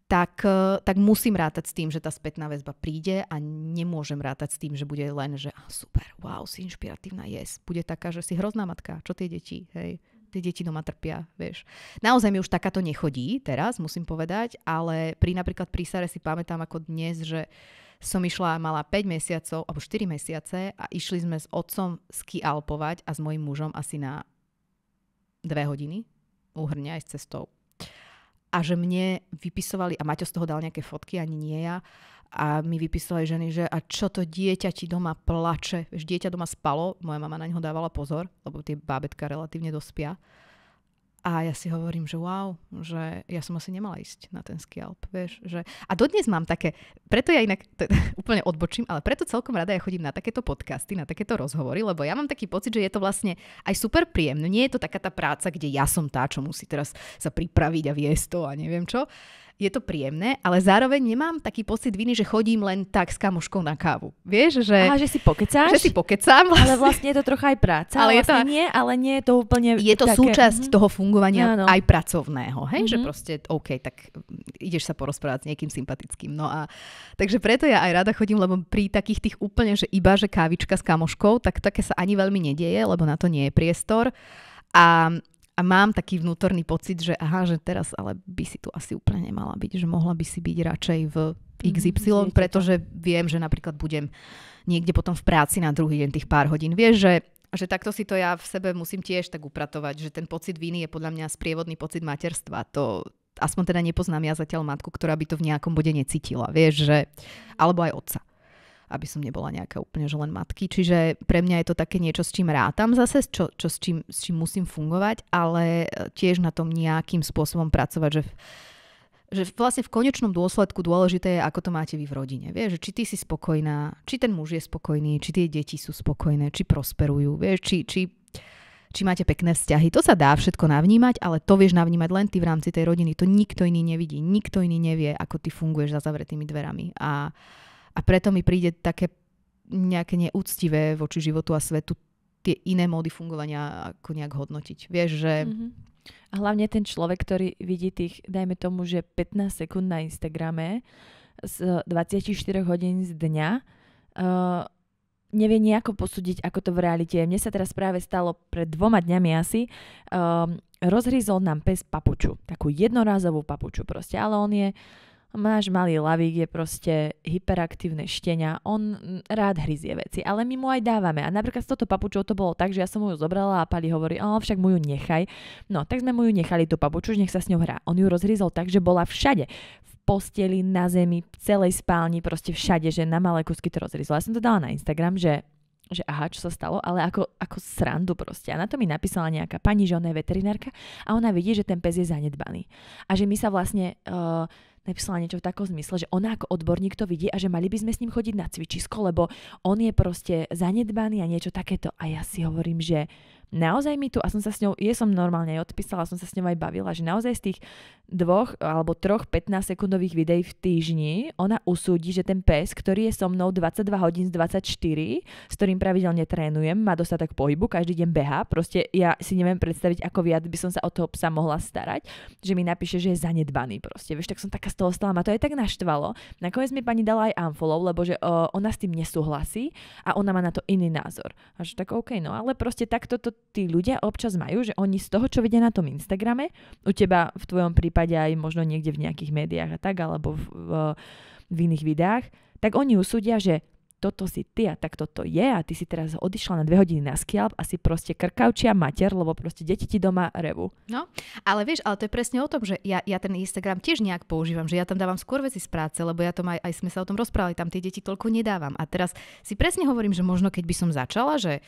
tak, e, tak musím rátať s tým, že tá spätná väzba príde a nemôžem rátať s tým, že bude len, že ah, super, wow, si inšpiratívna, yes. Bude taká, že si hrozná matka, čo tie deti, hej, tie deti doma trpia, vieš. Naozaj mi už takáto nechodí teraz, musím povedať, ale pri napríklad pri Sare si pamätám ako dnes, že som išla, mala 5 mesiacov, alebo 4 mesiace a išli sme s otcom ski alpovať a s mojim mužom asi na 2 hodiny, uhrňa aj s cestou a že mne vypisovali, a Maťo z toho dal nejaké fotky, ani nie ja, a mi vypisovali ženy, že a čo to dieťa ti doma plače. Vieš, dieťa doma spalo, moja mama na ňo dávala pozor, lebo tie bábetka relatívne dospia. A ja si hovorím, že wow, že ja som asi nemala ísť na ten skialp, vieš. Že... A dodnes mám také, preto ja inak to, úplne odbočím, ale preto celkom rada ja chodím na takéto podcasty, na takéto rozhovory, lebo ja mám taký pocit, že je to vlastne aj super príjemné. Nie je to taká tá práca, kde ja som tá, čo musí teraz sa pripraviť a viesť to a neviem čo je to príjemné, ale zároveň nemám taký pocit viny, že chodím len tak s kamoškou na kávu. Vieš, že... A že si pokecáš? Že si pokecám. Vlastne. Ale vlastne je to trocha aj práca. Ale vlastne je to... Vlastne nie, ale nie je to úplne... Je to také... súčasť mm-hmm. toho fungovania Áno. aj pracovného, hej? Mm-hmm. Že mhm. proste, OK, tak ideš sa porozprávať s niekým sympatickým. No a takže preto ja aj rada chodím, lebo pri takých tých úplne, že iba, že kávička s kamoškou, tak také sa ani veľmi nedieje, lebo na to nie je priestor. A a mám taký vnútorný pocit, že aha, že teraz ale by si tu asi úplne nemala byť, že mohla by si byť radšej v mhm, XY, pretože viem, že napríklad budem niekde potom v práci na druhý deň tých pár hodín. Vieš, že že takto si to ja v sebe musím tiež tak upratovať, že ten pocit viny je podľa mňa sprievodný pocit materstva. To aspoň teda nepoznám ja zatiaľ matku, ktorá by to v nejakom bode necítila, vieš, že alebo aj otca aby som nebola nejaká úplne, že len matky. Čiže pre mňa je to také niečo, s čím rátam zase, čo, čo s, čím, s čím musím fungovať, ale e, tiež na tom nejakým spôsobom pracovať, že v, že vlastne v konečnom dôsledku dôležité je, ako to máte vy v rodine. Vieš, či ty si spokojná, či ten muž je spokojný, či tie deti sú spokojné, či prosperujú, vieš, či, či, či máte pekné vzťahy. To sa dá všetko navnímať, ale to vieš navnímať len ty v rámci tej rodiny. To nikto iný nevidí, nikto iný nevie, ako ty funguješ za zavretými dverami. A, a preto mi príde také nejaké neúctivé voči životu a svetu tie iné módy fungovania ako nejak hodnotiť. Vieš, že... Mm-hmm. A hlavne ten človek, ktorý vidí tých, dajme tomu, že 15 sekúnd na Instagrame z 24 hodín z dňa, uh, nevie nejako posúdiť, ako to v realite je. Mne sa teraz práve stalo pred dvoma dňami asi, um, rozhryzol nám pes papuču. Takú jednorázovú papuču proste, ale on je Náš malý lavík je proste hyperaktívne štenia, on rád hryzie veci, ale my mu aj dávame. A napríklad s toto papučou to bolo tak, že ja som mu ju zobrala a Pali hovorí, o, však mu ju nechaj. No, tak sme mu ju nechali tú papuču, nech sa s ňou hrá. On ju rozhryzol tak, že bola všade. V posteli, na zemi, v celej spálni, proste všade, že na malé kusky to rozhryzol. Ja som to dala na Instagram, že že aha, čo sa stalo, ale ako, ako srandu proste. A na to mi napísala nejaká pani, že ona je veterinárka a ona vidí, že ten pes je zanedbaný. A že my sa vlastne uh, napísala niečo v takom zmysle, že ona ako odborník to vidí a že mali by sme s ním chodiť na cvičisko, lebo on je proste zanedbaný a niečo takéto. A ja si hovorím, že naozaj mi tu, a som sa s ňou, je som normálne aj odpísala, som sa s ňou aj bavila, že naozaj z tých dvoch alebo troch 15 sekundových videí v týždni ona usúdi, že ten pes, ktorý je so mnou 22 hodín z 24, s ktorým pravidelne trénujem, má dostatok pohybu, každý deň beha, proste ja si neviem predstaviť, ako viac by som sa o toho psa mohla starať, že mi napíše, že je zanedbaný proste, vieš, tak som taká z toho stala, ma to aj tak naštvalo. Nakoniec mi pani dala aj unfollow, lebo že uh, ona s tým nesúhlasí a ona má na to iný názor. A že tak OK, no ale proste takto to tí ľudia občas majú, že oni z toho, čo vidia na tom Instagrame, u teba v tvojom prípade aj možno niekde v nejakých médiách a tak, alebo v, v, v iných videách, tak oni usúdia, že toto si ty a tak toto je a ty si teraz odišla na dve hodiny na skialp a si proste krkavčia mater, lebo proste deti ti doma revu. No, ale vieš, ale to je presne o tom, že ja, ja ten Instagram tiež nejak používam, že ja tam dávam skôr veci z práce, lebo ja tam aj, aj sme sa o tom rozprávali, tam tie deti toľko nedávam. A teraz si presne hovorím, že možno keď by som začala, že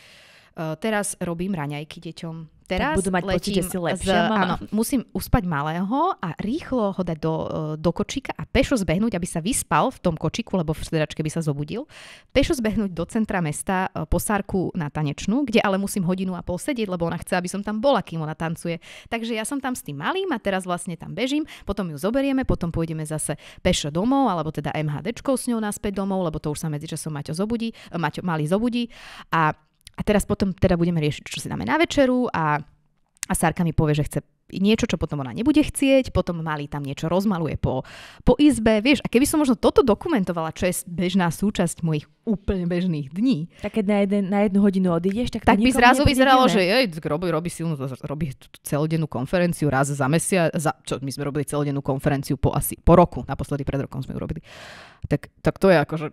Eh, teraz robím raňajky deťom teraz budú mať pocit, že si lepšia z, mama. Áno, musím uspať malého a rýchlo ho dať do, eh, do kočíka a pešo zbehnúť, aby sa vyspal v tom kočiku, lebo v sedačke by sa zobudil. Pešo zbehnúť do centra mesta eh, po sárku na tanečnú, kde ale musím hodinu a pol sedieť, lebo ona chce, aby som tam bola, kým ona tancuje. Takže ja som tam s tým malým a teraz vlastne tam bežím, potom ju zoberieme, potom pôjdeme zase pešo domov, alebo teda MHDčkou s ňou naspäť domov, lebo to už sa medzičasom Maťo zobudí, Maťo malý zobudí a a teraz potom teda budeme riešiť, čo si dáme na večeru a, a Sárka mi povie, že chce niečo, čo potom ona nebude chcieť, potom Mali tam niečo rozmaluje po, po izbe, vieš, a keby som možno toto dokumentovala, čo je bežná súčasť mojich úplne bežných dní. Tak keď na, jeden, na jednu hodinu odídeš, tak, tak by zrazu vyzeralo, že jej, robí, robí, silnú, robí celodennú konferenciu raz za mesiac, za, čo my sme robili celodennú konferenciu po asi po roku, naposledy pred rokom sme urobili. Tak, tak to je akože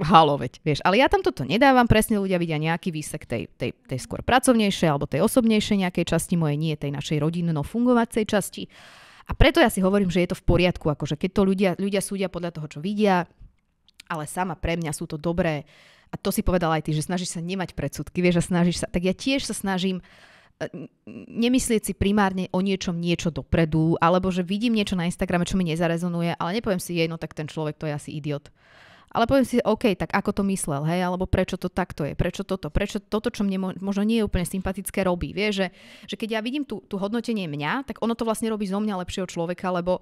halo, veď, vieš. Ale ja tam toto nedávam, presne ľudia vidia nejaký výsek tej, tej, tej skôr pracovnejšej alebo tej osobnejšej nejakej časti mojej, nie tej našej rodinno-fungovacej časti. A preto ja si hovorím, že je to v poriadku, akože keď to ľudia, ľudia súdia podľa toho, čo vidia, ale sama pre mňa sú to dobré. A to si povedal aj ty, že snažíš sa nemať predsudky, vieš, a snažíš sa. Tak ja tiež sa snažím e, nemyslieť si primárne o niečom niečo dopredu, alebo že vidím niečo na Instagrame, čo mi nezarezonuje, ale nepoviem si, jej, no tak ten človek to je asi idiot. Ale poviem si, OK, tak ako to myslel, hej, alebo prečo to takto je, prečo toto, prečo toto, čo mne možno nie je úplne sympatické, robí. Vie, že, že keď ja vidím tú, tú hodnotenie mňa, tak ono to vlastne robí zo mňa lepšieho človeka, lebo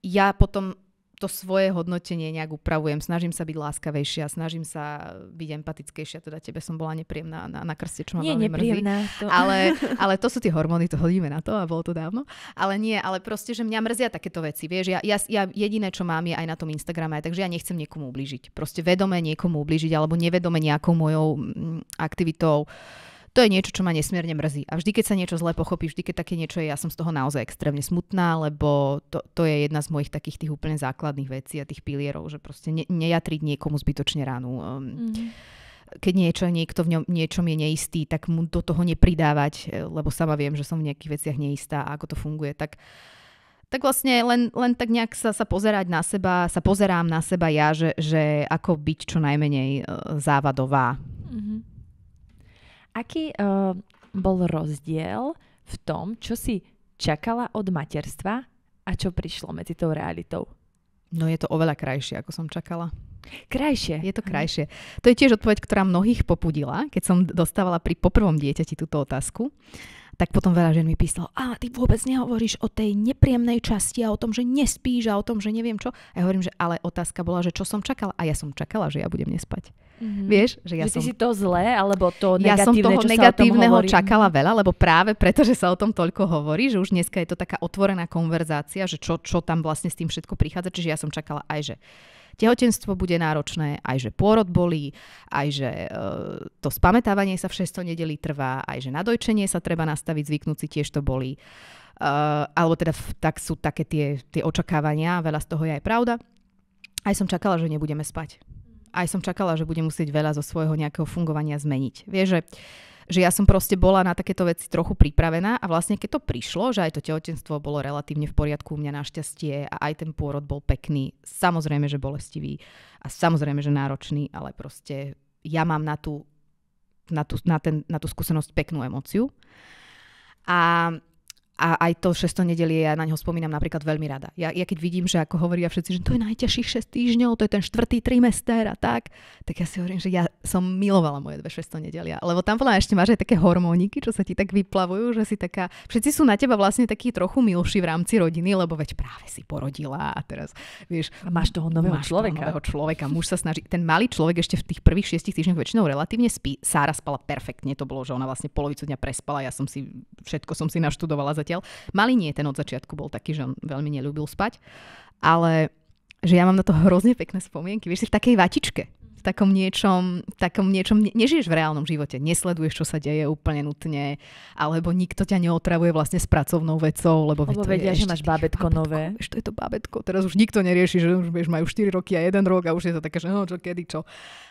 ja potom to svoje hodnotenie nejak upravujem. Snažím sa byť láskavejšia, snažím sa byť empatickejšia. Teda tebe som bola nepríjemná na, na krste, čo ma nie, veľmi mrzí. To. Ale, ale to sú tie hormóny, to hodíme na to a bolo to dávno. Ale nie, ale proste, že mňa mrzia takéto veci. Vieš, ja, ja, ja jediné, čo mám, je aj na tom Instagrame, aj, takže ja nechcem niekomu ublížiť. Proste vedome niekomu ublížiť alebo nevedome nejakou mojou mm, aktivitou to je niečo, čo ma nesmierne mrzí. A vždy, keď sa niečo zle pochopí, vždy, keď také niečo je, ja som z toho naozaj extrémne smutná, lebo to, to je jedna z mojich takých tých úplne základných vecí a tých pilierov, že proste ne, nejatriť niekomu zbytočne ránu. Mm-hmm keď niečo, niekto v ňom, niečom je neistý, tak mu do toho nepridávať, e, lebo sama viem, že som v nejakých veciach neistá a ako to funguje, tak tak vlastne len, len tak nejak sa, sa pozerať na seba, sa pozerám na seba ja, že, že ako byť čo najmenej e, závadová. Mm-hmm. Aký uh, bol rozdiel v tom, čo si čakala od materstva a čo prišlo medzi tou realitou? No je to oveľa krajšie, ako som čakala. Krajšie. Je to krajšie. To je tiež odpoveď, ktorá mnohých popudila, keď som dostávala pri poprvom dieťati túto otázku. Uh, tak potom veľa žien mi písalo, a ty vôbec nehovoríš o tej nepriemnej časti a o tom, že nespíš a o tom, že neviem čo. A ja hovorím, že ale otázka bola, že čo som čakala a ja som čakala, že ja budem nespať. Mm-hmm. Vieš, že ja že som... si to zlé, alebo to negatívne, Ja som toho čo negatívneho čakala veľa, lebo práve preto, že sa o tom toľko hovorí, že už dneska je to taká otvorená konverzácia, že čo, čo tam vlastne s tým všetko prichádza. Čiže ja som čakala aj, že tehotenstvo bude náročné, aj že pôrod bolí, aj že e, to spametávanie sa v 600 trvá, aj že na dojčenie sa treba nastaviť, zvyknúť si tiež to bolí. E, alebo teda tak sú také tie, tie očakávania, veľa z toho je aj pravda. Aj som čakala, že nebudeme spať. Aj som čakala, že budem musieť veľa zo svojho nejakého fungovania zmeniť. Vieš, že že ja som proste bola na takéto veci trochu pripravená a vlastne keď to prišlo, že aj to tehotenstvo bolo relatívne v poriadku u mňa našťastie a aj ten pôrod bol pekný, samozrejme, že bolestivý a samozrejme, že náročný, ale proste ja mám na tú, na tú, na ten, na tú skúsenosť peknú emociu. A a aj to 6 nedelie, ja na ňo spomínam napríklad veľmi rada. Ja, ja keď vidím, že ako hovoria všetci, že to je najťažších 6 týždňov, to je ten štvrtý trimester a tak, tak ja si hovorím, že ja som milovala moje dve 6 nedelia. Lebo tam bola ešte máš aj také hormóniky, čo sa ti tak vyplavujú, že si taká... Všetci sú na teba vlastne takí trochu milší v rámci rodiny, lebo veď práve si porodila a teraz, vieš... A máš toho nového máš človeka. Toho nového človeka. Muž sa snaží... Ten malý človek ešte v tých prvých 6 týždňoch väčšinou relatívne spí. Sára spala perfektne, to bolo, že ona vlastne polovicu dňa prespala, ja som si... Všetko som si naštudovala za zatiaľ. Malý nie, ten od začiatku bol taký, že on veľmi nelúbil spať. Ale že ja mám na to hrozne pekné spomienky, vieš, si v takej vatičke takom niečom, takom niečom ne, nežiješ v reálnom živote, nesleduješ, čo sa deje úplne nutne, alebo nikto ťa neotravuje vlastne s pracovnou vecou, lebo, lebo vedia, že máš babetko, nové. Vieš, to je to babetko, teraz už nikto nerieši, že už vieš, majú 4 roky a 1 rok a už je to také, že no, čo, kedy, čo.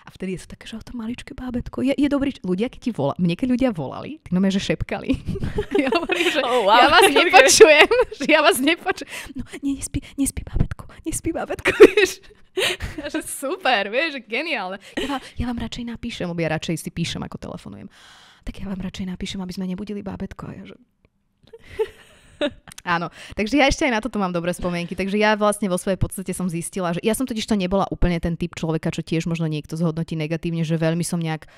A vtedy je to také, že o to maličké bábetko. Je, je dobrý, ľudia, keď ti volá, mne keď ľudia volali, tak no, že šepkali. ja hovorím, že oh, wow. ja vás nepočujem, že ja vás nepočujem. No, nie, nespí, nespí bábetko, nespí bábetko, vieš. že super, vieš, že geniálne. Ja vám, ja vám radšej napíšem, lebo ja radšej si píšem, ako telefonujem. Tak ja vám radšej napíšem, aby sme nebudili bábetko. A ja, že... Áno, takže ja ešte aj na toto mám dobré spomienky. Takže ja vlastne vo svojej podstate som zistila, že ja som totiž to nebola úplne ten typ človeka, čo tiež možno niekto zhodnotí negatívne, že veľmi som nejak e,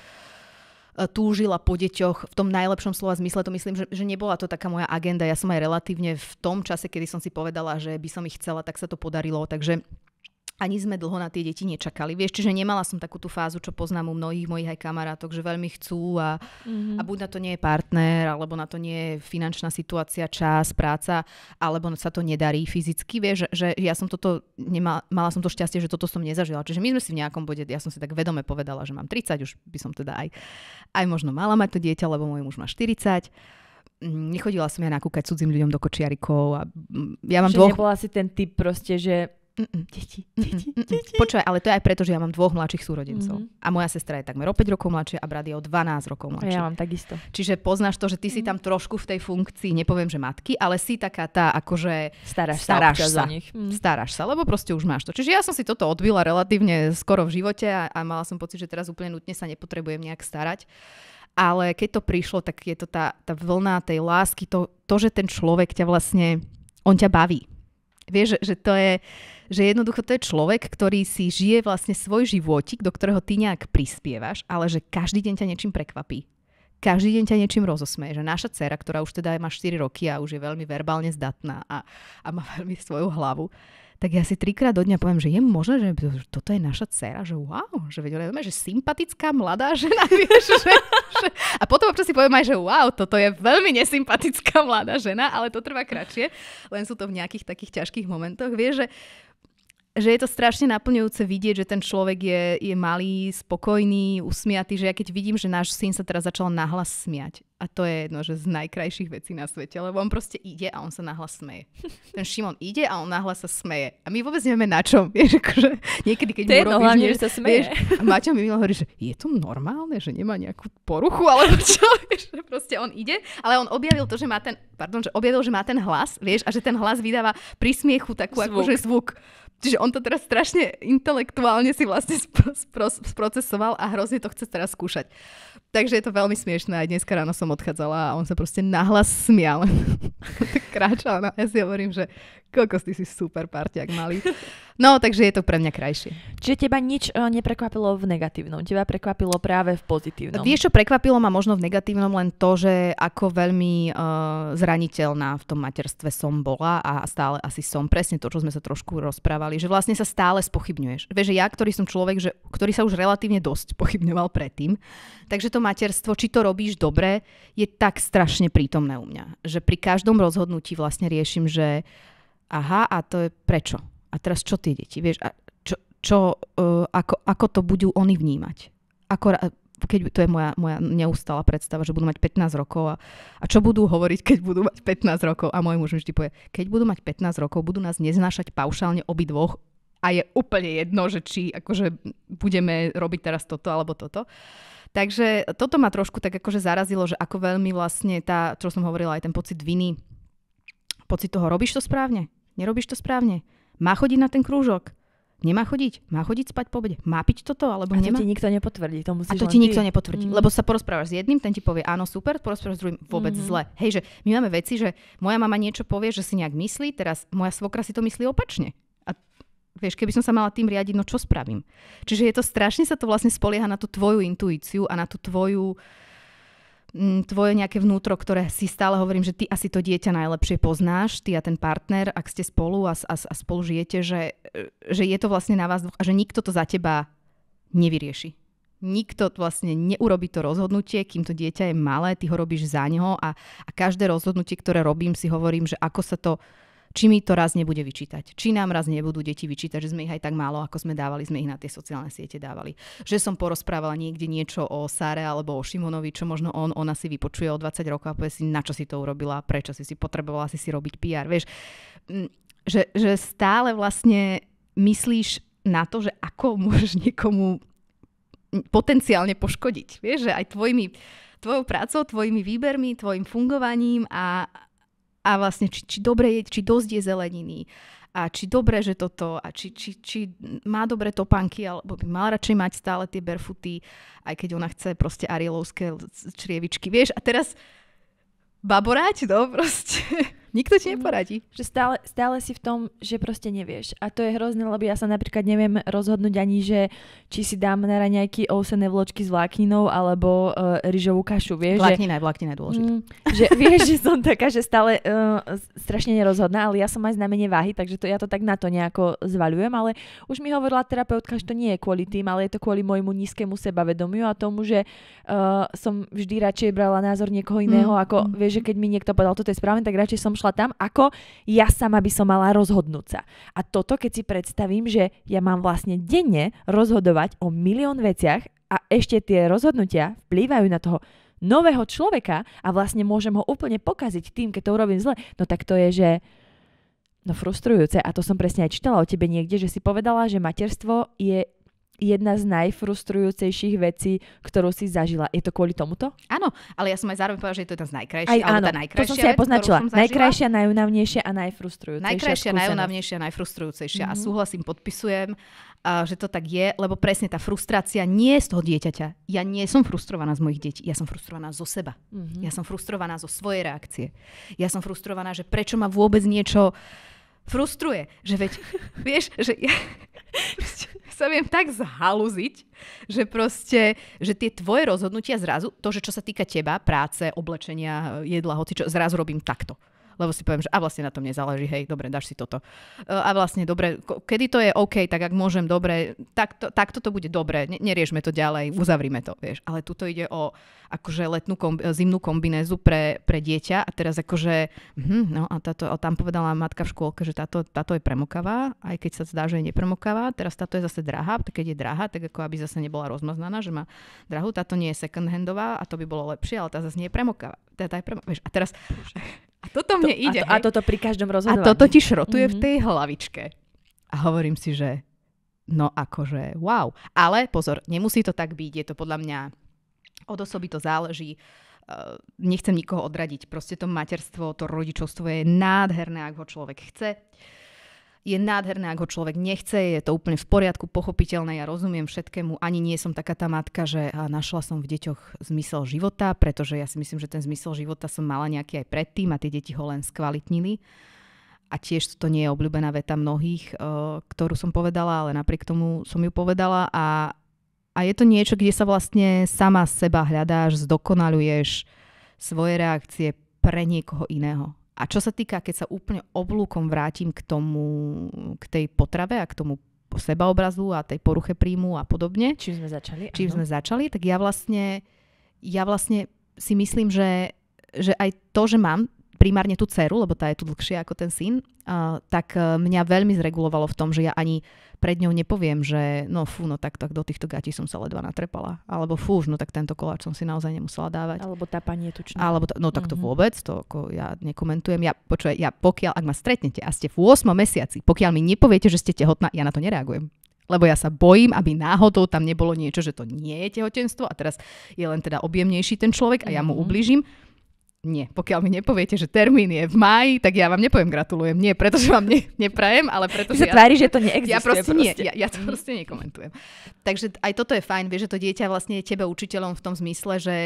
túžila po deťoch v tom najlepšom slova zmysle. To myslím, že, že nebola to taká moja agenda. Ja som aj relatívne v tom čase, kedy som si povedala, že by som ich chcela, tak sa to podarilo. Takže ani sme dlho na tie deti nečakali. Vieš, že nemala som takú tú fázu, čo poznám u mnohých mojich aj kamarátok, že veľmi chcú a, mm-hmm. a buď na to nie je partner, alebo na to nie je finančná situácia, čas, práca, alebo sa to nedarí fyzicky. Vieš, že ja som toto, nemala, mala som to šťastie, že toto som nezažila. Čiže my sme si v nejakom bode, ja som si tak vedome povedala, že mám 30, už by som teda aj, aj možno mala mať to dieťa, lebo môj muž má 40 mm, nechodila som ja nakúkať cudzím ľuďom do kočiarikov a mm, ja mám že dvoch... nebola si ten typ proste, že Mm-mm. Deti, deti, Mm-mm. deti. Počúvaj, ale to je aj preto, že ja mám dvoch mladších súrodencov. Mm-hmm. A moja sestra je takmer o 5 rokov mladšia a brat je o 12 rokov mladší. Ja mám takisto. Čiže poznáš to, že ty mm-hmm. si mhm. tam trošku v tej funkcii, nepoviem, že matky, ale si taká tá, akože staráš, staráš sa. sa. Nich. Mm. Staráš sa, lebo proste už máš to. Čiže ja som si toto odbila relatívne skoro v živote a, a mala som pocit, že teraz úplne nutne sa nepotrebujem nejak starať ale keď to prišlo, tak je to tá, tá vlna tej lásky, to, to, že ten človek ťa vlastne, on ťa baví. Vieš, že, že to je, že jednoducho to je človek, ktorý si žije vlastne svoj životik, do ktorého ty nejak prispievaš, ale že každý deň ťa niečím prekvapí. Každý deň ťa niečím rozosmeje. Že naša dcera, ktorá už teda má 4 roky a už je veľmi verbálne zdatná a, a má veľmi svoju hlavu, tak ja si trikrát do dňa poviem, že je možné, že toto je naša dcera, že wow, že vedela, že sympatická mladá žena, vieš, že, že... A potom občas si poviem aj, že wow, toto je veľmi nesympatická mladá žena, ale to trvá kratšie, len sú to v nejakých takých ťažkých momentoch, vieš, že že je to strašne naplňujúce vidieť, že ten človek je, je malý, spokojný, usmiatý, že ja keď vidím, že náš syn sa teraz začal nahlas smiať, a to je jedno, že z najkrajších vecí na svete, lebo on proste ide a on sa nahlas smeje. Ten Šimon ide a on nahlas sa smeje. A my vôbec nevieme na čom. Vieš, akože niekedy, keď to mu robíš, hlavne, že sa smeje. Vieš, a Maťo mi hovorí, že je to normálne, že nemá nejakú poruchu, alebo čo? Vieš, že proste on ide, ale on objavil to, že má ten, pardon, že objavil, že má ten hlas, vieš, a že ten hlas vydáva pri smiechu takú zvuk. akože zvuk. Čiže on to teraz strašne intelektuálne si vlastne sprocesoval a hrozne to chce teraz skúšať. Takže je to veľmi smiešné. Aj dneska ráno som odchádzala a on sa proste nahlas smial. Kráčal na ja si hovorím, že Koľko ty si super partiak mali. No, takže je to pre mňa krajšie. Čiže teba nič uh, neprekvapilo v negatívnom, teba prekvapilo práve v pozitívnom. Vieš, čo prekvapilo ma možno v negatívnom len to, že ako veľmi uh, zraniteľná v tom materstve som bola a stále asi som. Presne to, čo sme sa trošku rozprávali, že vlastne sa stále spochybňuješ. Vieš, že ja, ktorý som človek, že, ktorý sa už relatívne dosť pochybňoval predtým, takže to materstvo, či to robíš dobre, je tak strašne prítomné u mňa, že pri každom rozhodnutí vlastne riešim, že aha, a to je prečo? A teraz čo tie deti? Vieš, a čo, čo, uh, ako, ako to budú oni vnímať? Ako, keď to je moja, moja neustála predstava, že budú mať 15 rokov a, a čo budú hovoriť, keď budú mať 15 rokov? A môj muž vždy povie, keď budú mať 15 rokov, budú nás neznášať paušálne obidvoch a je úplne jedno, že či akože budeme robiť teraz toto alebo toto. Takže toto ma trošku tak akože zarazilo, že ako veľmi vlastne tá, čo som hovorila, aj ten pocit viny, pocit toho, robíš to správne? nerobíš to správne. Má chodiť na ten krúžok. Nemá chodiť? Má chodiť spať po obede? Má piť toto? Alebo a to ti nikto nepotvrdí. To musíš a to ti nikto nepotvrdí. Mm. Lebo sa porozprávaš s jedným, ten ti povie áno, super, porozprávaš s druhým vôbec mm zle. Hej, že my máme veci, že moja mama niečo povie, že si nejak myslí, teraz moja svokra si to myslí opačne. A vieš, keby som sa mala tým riadiť, no čo spravím? Čiže je to strašne sa to vlastne spolieha na tú tvoju intuíciu a na tú tvoju uh, tvoje nejaké vnútro, ktoré si stále hovorím, že ty asi to dieťa najlepšie poznáš, ty a ten partner, ak ste spolu a, a, a spolu žijete, že, e, že je to vlastne na vás a že nikto to za teba nevyrieši. Nikto vlastne neurobi to rozhodnutie, kým to dieťa je malé, ty ho robíš za neho a, a každé rozhodnutie, ktoré robím, si hovorím, že ako sa to či mi to raz nebude vyčítať. Či nám raz nebudú deti vyčítať, že sme ich aj tak málo, ako sme dávali, sme ich na tie sociálne siete dávali. Že som porozprávala niekde niečo o Sáre alebo o Šimonovi, čo možno on, ona si vypočuje o 20 rokov a povie si, na čo si to urobila, prečo si si potrebovala si si robiť PR. Vieš, mm, že, že stále vlastne myslíš na to, že ako môžeš niekomu potenciálne poškodiť. Vieš, že aj tvojimi, tvojou prácou, tvojimi výbermi, tvojim fungovaním a, a vlastne či, či dobre je, či dosť je zeleniny a či dobre, že toto a či, či, či má dobre topanky alebo by mal radšej mať stále tie barefooty, aj keď ona chce proste arielovské črievičky, vieš. A teraz baborať, no proste. Nikto ti mhm. neporadí. Že stále, stále si v tom, že proste nevieš. A to je hrozné, lebo ja sa napríklad neviem rozhodnúť ani, že či si dám na raňajky ousené vločky s vlákninou alebo uh, rýžovú kašu. Vieš, vláknina je vláknina dôležitá. Mm, že vieš, že som taká, že stále uh, strašne nerozhodná, ale ja som aj znamenie váhy, takže to, ja to tak na to nejako zvaľujem. Ale už mi hovorila terapeutka, že to nie je kvôli tým, ale je to kvôli môjmu nízkemu sebavedomiu a tomu, že uh, som vždy radšej brala názor niekoho iného, mm. ako mm. vieš, že mm. keď mi niekto povedal, toto je správne, tak radšej som šla tam, ako ja sama by som mala rozhodnúť sa. A toto, keď si predstavím, že ja mám vlastne denne rozhodovať o milión veciach a ešte tie rozhodnutia vplývajú na toho nového človeka a vlastne môžem ho úplne pokaziť tým, keď to urobím zle, no tak to je, že no frustrujúce a to som presne aj čítala o tebe niekde, že si povedala, že materstvo je jedna z najfrustrujúcejších vecí, ktorú si zažila. Je to kvôli tomuto? Áno, ale ja som aj zároveň povedala, že je to jedna z najkrajších. Aj, áno, najkrajšia to som si aj poznačila. Najkrajšia, najúnavnejšia a najfrustrujúcejšia. Najkrajšia, najúnavnejšia a najfrustrujúcejšia. Mm-hmm. A súhlasím, podpisujem, a že to tak je, lebo presne tá frustrácia nie je z toho dieťaťa. Ja nie som frustrovaná z mojich detí, ja som frustrovaná zo seba. Mm-hmm. Ja som frustrovaná zo svojej reakcie. Ja som frustrovaná, že prečo ma vôbec niečo frustruje. Že veď, vieš, že ja, sa viem tak zhaluziť, že proste, že tie tvoje rozhodnutia zrazu, to, že čo sa týka teba, práce, oblečenia, eh, jedla, hoci čo, zrazu robím takto lebo si poviem, že a vlastne na tom nezáleží, hej, dobre, dáš si toto. E, a vlastne dobre, kedy to je OK, tak ak môžem, dobre, tak, to, tak toto bude dobre, neriešme to ďalej, uzavrime to, vieš. Ale tuto ide o akože letnú, kombi, e, zimnú kombinézu pre, pre dieťa a teraz akože, hm, no a, táto, a tam povedala matka v škôlke, že táto, táto je premokavá, aj keď sa zdá, že je nepremokavá, teraz táto je zase drahá, keď je drahá, tak ako aby zase nebola rozmaznaná, že má drahú, táto nie je second handová a to by bolo lepšie, ale tá zase nie je premokavá. Teda tá je premokavá. a teraz... A toto mne to, ide. A, to, a toto pri každom rozhodovaní. A toto ti šrotuje mm-hmm. v mhm. tej hlavičke. A hovorím si, že no akože wow. Ale pozor, nemusí to tak byť. Je to podľa mňa od osoby to záleží. E, nechcem nikoho odradiť. Proste to materstvo, to rodičovstvo je nádherné, ak ho človek chce. Uh, je nádherné, ak ho človek nechce, je to úplne v poriadku, pochopiteľné, ja rozumiem všetkému, ani nie som taká tá matka, že našla som v deťoch zmysel života, pretože ja si myslím, že ten zmysel života som mala nejaký aj predtým a tie deti ho len skvalitnili. A tiež to nie je obľúbená veta mnohých, eh, ktorú som povedala, ale napriek tomu som ju povedala a, a je to niečo, kde sa vlastne sama seba hľadáš, zdokonaluješ svoje reakcie pre niekoho iného. A čo sa týka, keď sa úplne oblúkom vrátim k tomu, k tej potrave a k tomu sebaobrazu a tej poruche príjmu a podobne. Čím sme začali. Čím áno. sme začali, tak ja vlastne, ja vlastne si myslím, že, že aj to, že mám primárne tú dceru, lebo tá je tu dlhšia ako ten syn, uh, tak uh, mňa veľmi zregulovalo v tom, že ja ani pred ňou nepoviem, že no fú, no tak, tak do týchto gatí som sa ledva natrepala. Alebo fú, no tak tento koláč som si naozaj nemusela dávať. Alebo tá pani je tučná. Alebo ta, no tak to mm-hmm. vôbec, to ako ja nekomentujem. Ja, počuaj, ja pokiaľ, ak ma stretnete a ste v 8 mesiaci, pokiaľ mi nepoviete, že ste tehotná, ja na to nereagujem lebo ja sa bojím, aby náhodou tam nebolo niečo, že to nie je tehotenstvo a teraz je len teda objemnejší ten človek a ja mu mhm. ubližím. Mm-hmm nie. Pokiaľ mi nepoviete, že termín je v máji, tak ja vám nepoviem gratulujem. Nie, pretože vám ne, neprajem, ale pretože... sa ja, tvári, že to neexistuje. Ja proste, proste. nie, ja, ja to mhm. proste nekomentujem. Takže aj toto je fajn, vieš, že to dieťa vlastne je tebe učiteľom v tom zmysle, že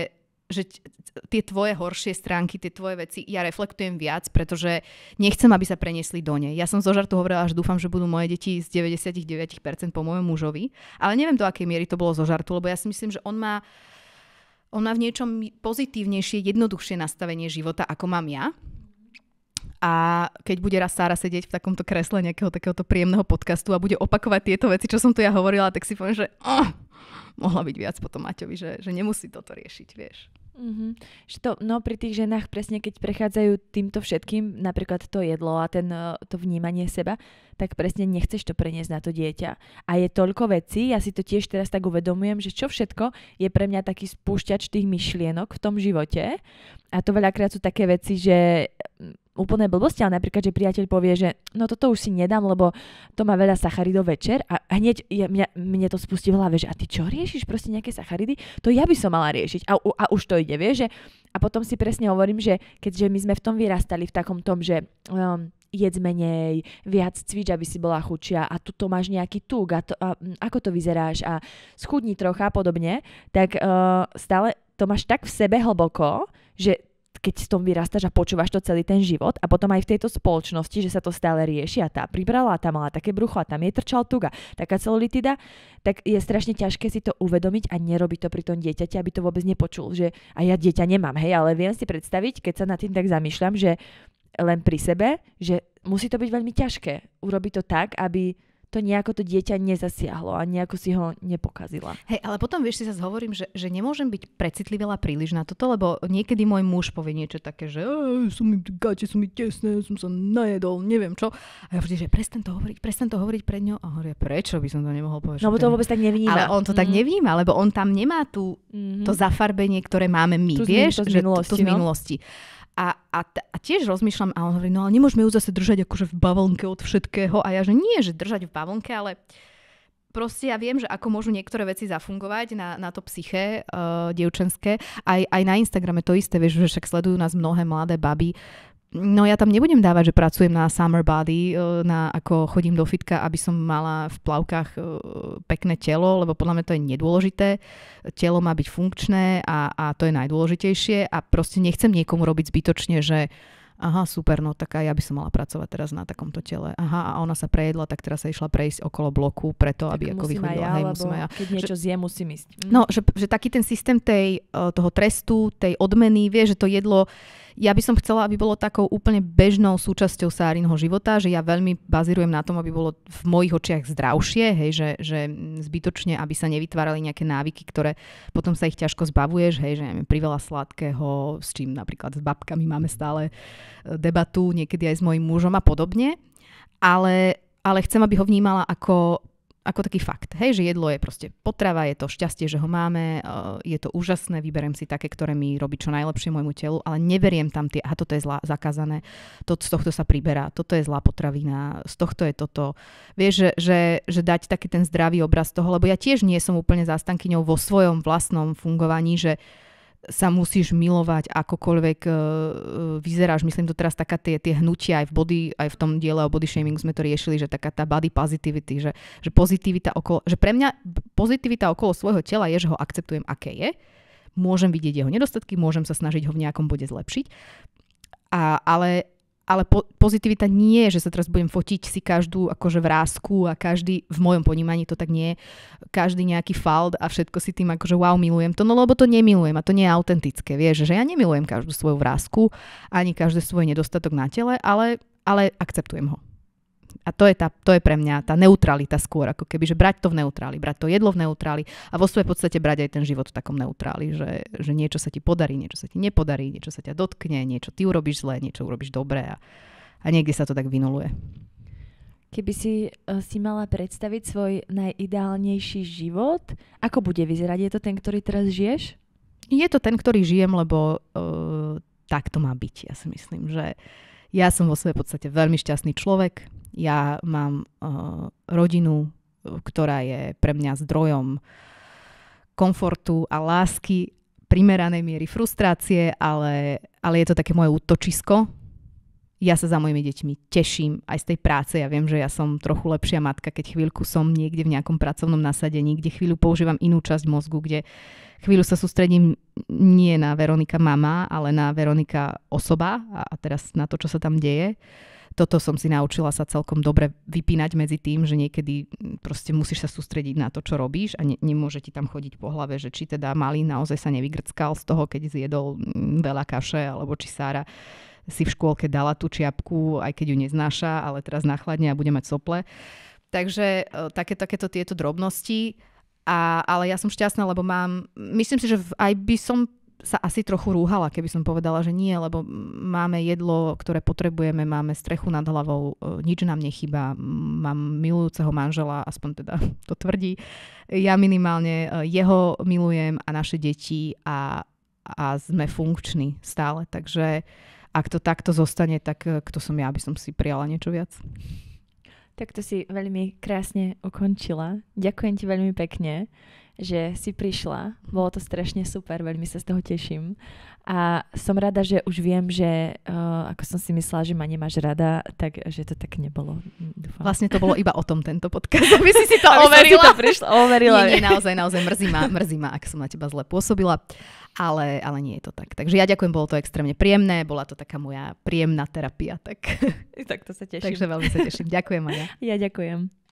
že tie tvoje horšie stránky, tie tvoje veci, ja reflektujem viac, pretože nechcem, aby sa preniesli do nej. Ja som zo žartu hovorila, že dúfam, že budú moje deti z 99% po mojom mužovi, ale neviem do akej miery to bolo zo žartu, lebo ja si myslím, že on má on má v niečom pozitívnejšie, jednoduchšie nastavenie života, ako mám ja. A keď bude raz Sára sedieť v takomto kresle nejakého takéhoto príjemného podcastu a bude opakovať tieto veci, čo som tu ja hovorila, tak si poviem, že oh, mohla byť viac potom Maťovi, že, že nemusí toto riešiť, vieš. Mm-hmm. Že to, no pri tých ženách presne, keď prechádzajú týmto všetkým, napríklad to jedlo a ten, e, to vnímanie seba, tak presne nechceš to preniesť na to dieťa. A je toľko vecí, ja si to tiež teraz tak uvedomujem, že čo všetko je pre mňa taký spúšťač tých myšlienok v tom živote. A to veľakrát sú také veci, že úplné blbosti, ale napríklad, že priateľ povie, že no toto už si nedám, lebo to má veľa sacharidov večer a, hneď je, mňa, mne to spustí v hlave, že a ty čo riešiš proste nejaké sacharidy? To ja by som mala riešiť a, a už to ide, vieš, že a potom si presne hovorím, že keďže my sme v tom vyrastali, v takom tom, že um, jedz menej, viac cvič, aby si bola chučia a tu máš nejaký tuk a, to, a ako to vyzeráš a schudni trocha a podobne, tak uh, stále to máš tak v sebe hlboko, že keď s tom vyrastáš a počúvaš to celý ten život a potom aj v tejto spoločnosti, že sa to stále rieši a tá pribrala, tá mala také brucho a tam je trčal tuga, taká celulitida, tak je strašne ťažké si to uvedomiť a nerobiť to pri tom dieťaťa, aby to vôbec nepočul, že a ja dieťa nemám, hej, ale viem si predstaviť, keď sa nad tým tak zamýšľam, že len pri sebe, že musí to byť veľmi ťažké urobiť to tak, aby to nejako to dieťa nezasiahlo a nejako si ho nepokazila. Hej, ale potom vieš, si sa zhovorím, že, že nemôžem byť precitlivá príliš na toto, lebo niekedy môj muž povie niečo také, že sú mi gáte, sú mi tesné, som sa najedol, neviem čo. A ja vždy, že prestan to hovoriť, prestan to hovoriť pred ňou. A hovorí, prečo by som to nemohol povedať? No, bo to vôbec tak nevníma. Ale on to mm. tak mhm. nevníma, lebo on tam nemá tú, mm-hmm. to zafarbenie, ktoré máme my, tu vieš, z, to z minulosti, že, to, to z minulosti. No? A, a, t- a tiež rozmýšľam a on hovorí, no ale nemôžeme ju zase držať akože v bavlnke od všetkého. A ja, že nie, že držať v bavlnke, ale proste ja viem, že ako môžu niektoré veci zafungovať na, na to psyché uh, dievčenské. Aj, aj na Instagrame to isté, vieš, že však sledujú nás mnohé mladé baby, No ja tam nebudem dávať, že pracujem na summer body, e, na ako chodím do fitka, aby som mala v plavkách e, pekné telo, lebo podľa mňa to je nedôležité. Telo má byť funkčné a, a to je najdôležitejšie a proste nechcem niekomu robiť zbytočne, že aha, super, no tak aj ja by som mala pracovať teraz na takomto tele. Aha, a ona sa prejedla, tak teraz sa išla prejsť okolo bloku preto, tak aby ako vychodila. Ja, Hej, musím ja. Keď niečo že, zje, musím ísť. Mm. No, že, že taký ten systém tej, e, toho trestu, tej odmeny, vie, že to jedlo ja by som chcela, aby bolo takou úplne bežnou súčasťou Sárinho života, že ja veľmi bazírujem na tom, aby bolo v mojich očiach zdravšie, hej, že, že zbytočne, aby sa nevytvárali nejaké návyky, ktoré potom sa ich ťažko zbavuješ, hej, že neviem, priveľa sladkého, s čím napríklad s babkami máme stále e, debatu, niekedy aj s mojim mužom a podobne. Ale ale chcem, aby ho vnímala ako ako taký fakt, hej, že jedlo je proste potrava, je to šťastie, že ho máme, eh, je to úžasné, vyberiem si také, ktoré mi robí čo najlepšie môjmu telu, ale neberiem tam tie, aha, toto je zlá, zakázané, to, z tohto sa priberá, toto je zlá potravina, z tohto je toto. Vieš, že, že, že dať taký ten zdravý obraz toho, lebo ja tiež nie som úplne zástankyňou vo svojom vlastnom fungovaní, že sa musíš milovať, akokoľvek e, e, vyzeráš. Myslím to teraz taká tie, tie hnutia aj v body, aj v tom diele o body shaming sme to riešili, že taká tá body positivity, že, že pozitivita okolo, že pre mňa pozitivita okolo svojho tela je, že ho akceptujem, aké je. Môžem vidieť jeho nedostatky, môžem sa snažiť ho v nejakom bode zlepšiť. A, ale ale po- pozitivita nie je, že sa teraz budem fotiť si každú akože vrázku a každý, v mojom ponímaní to tak nie je, každý nejaký fald a všetko si tým akože wow, milujem to, no lebo to nemilujem a to nie je autentické, vieš, že ja nemilujem každú svoju vrázku, ani každý svoj nedostatok na tele, ale, ale akceptujem ho. A to je, tá, to je pre mňa tá neutralita skôr, ako keby, že brať to v neutráli, brať to jedlo v neutráli a vo svojej podstate brať aj ten život v takom neutráli, že, že niečo sa ti podarí, niečo sa ti nepodarí, niečo sa ťa dotkne, niečo ty urobíš zle, niečo urobíš dobre a, a niekde sa to tak vynuluje. Keby si uh, si mala predstaviť svoj najideálnejší život, ako bude vyzerať? Je to ten, ktorý teraz žiješ? Je to ten, ktorý žijem, lebo uh, tak to má byť, ja si myslím, že ja som vo svojej podstate veľmi šťastný človek, ja mám uh, rodinu, ktorá je pre mňa zdrojom komfortu a lásky, primeranej miery frustrácie, ale, ale je to také moje útočisko. Ja sa za mojimi deťmi teším aj z tej práce. Ja viem, že ja som trochu lepšia matka, keď chvíľku som niekde v nejakom pracovnom nasadení, kde chvíľu používam inú časť mozgu, kde chvíľu sa sústredím nie na Veronika mama, ale na Veronika osoba a teraz na to, čo sa tam deje. Uh, toto som si naučila sa celkom dobre vypínať medzi tým, že niekedy mm, proste musíš sa sústrediť na to, čo robíš a ne, nemôže ti tam chodiť po hlave, že či teda malý naozaj sa nevygrckal z toho, keď zjedol mm, veľa kaše, alebo či Sára si v škôlke dala tú čiapku, aj keď ju neznáša, ale teraz nachladne a bude mať sople. Takže e, také, takéto tieto drobnosti. A, ale ja som šťastná, lebo mám, myslím si, že aj by som sa asi trochu rúhala, keby som povedala, že nie, lebo máme jedlo, ktoré potrebujeme, máme strechu nad hlavou, e, nič nám nechýba, mám milujúceho manžela, aspoň teda to tvrdí. Ja minimálne e, jeho milujem a naše deti a, a sme funkční stále. Takže ak to takto zostane, tak e, kto som ja, aby som si prijala niečo viac. Tak to si veľmi krásne ukončila. Ďakujem ti veľmi pekne že si prišla. Bolo to strašne super, veľmi sa z toho teším. A som rada, že už viem, že uh, ako som si myslela, že ma nemáš rada, tak že to tak nebolo. Dúfam. Vlastne to bolo iba o tom tento podcast, aby si si to aby overila. Si to prišla, overila. Nie, nie, naozaj, naozaj mrzí ma, mrzí ma, ak som na teba zle pôsobila. Ale, ale nie je to tak. Takže ja ďakujem, bolo to extrémne príjemné, bola to taká moja príjemná terapia. Tak, tak to sa teším. Takže veľmi sa teším. Ďakujem, Maja. Ja ďakujem.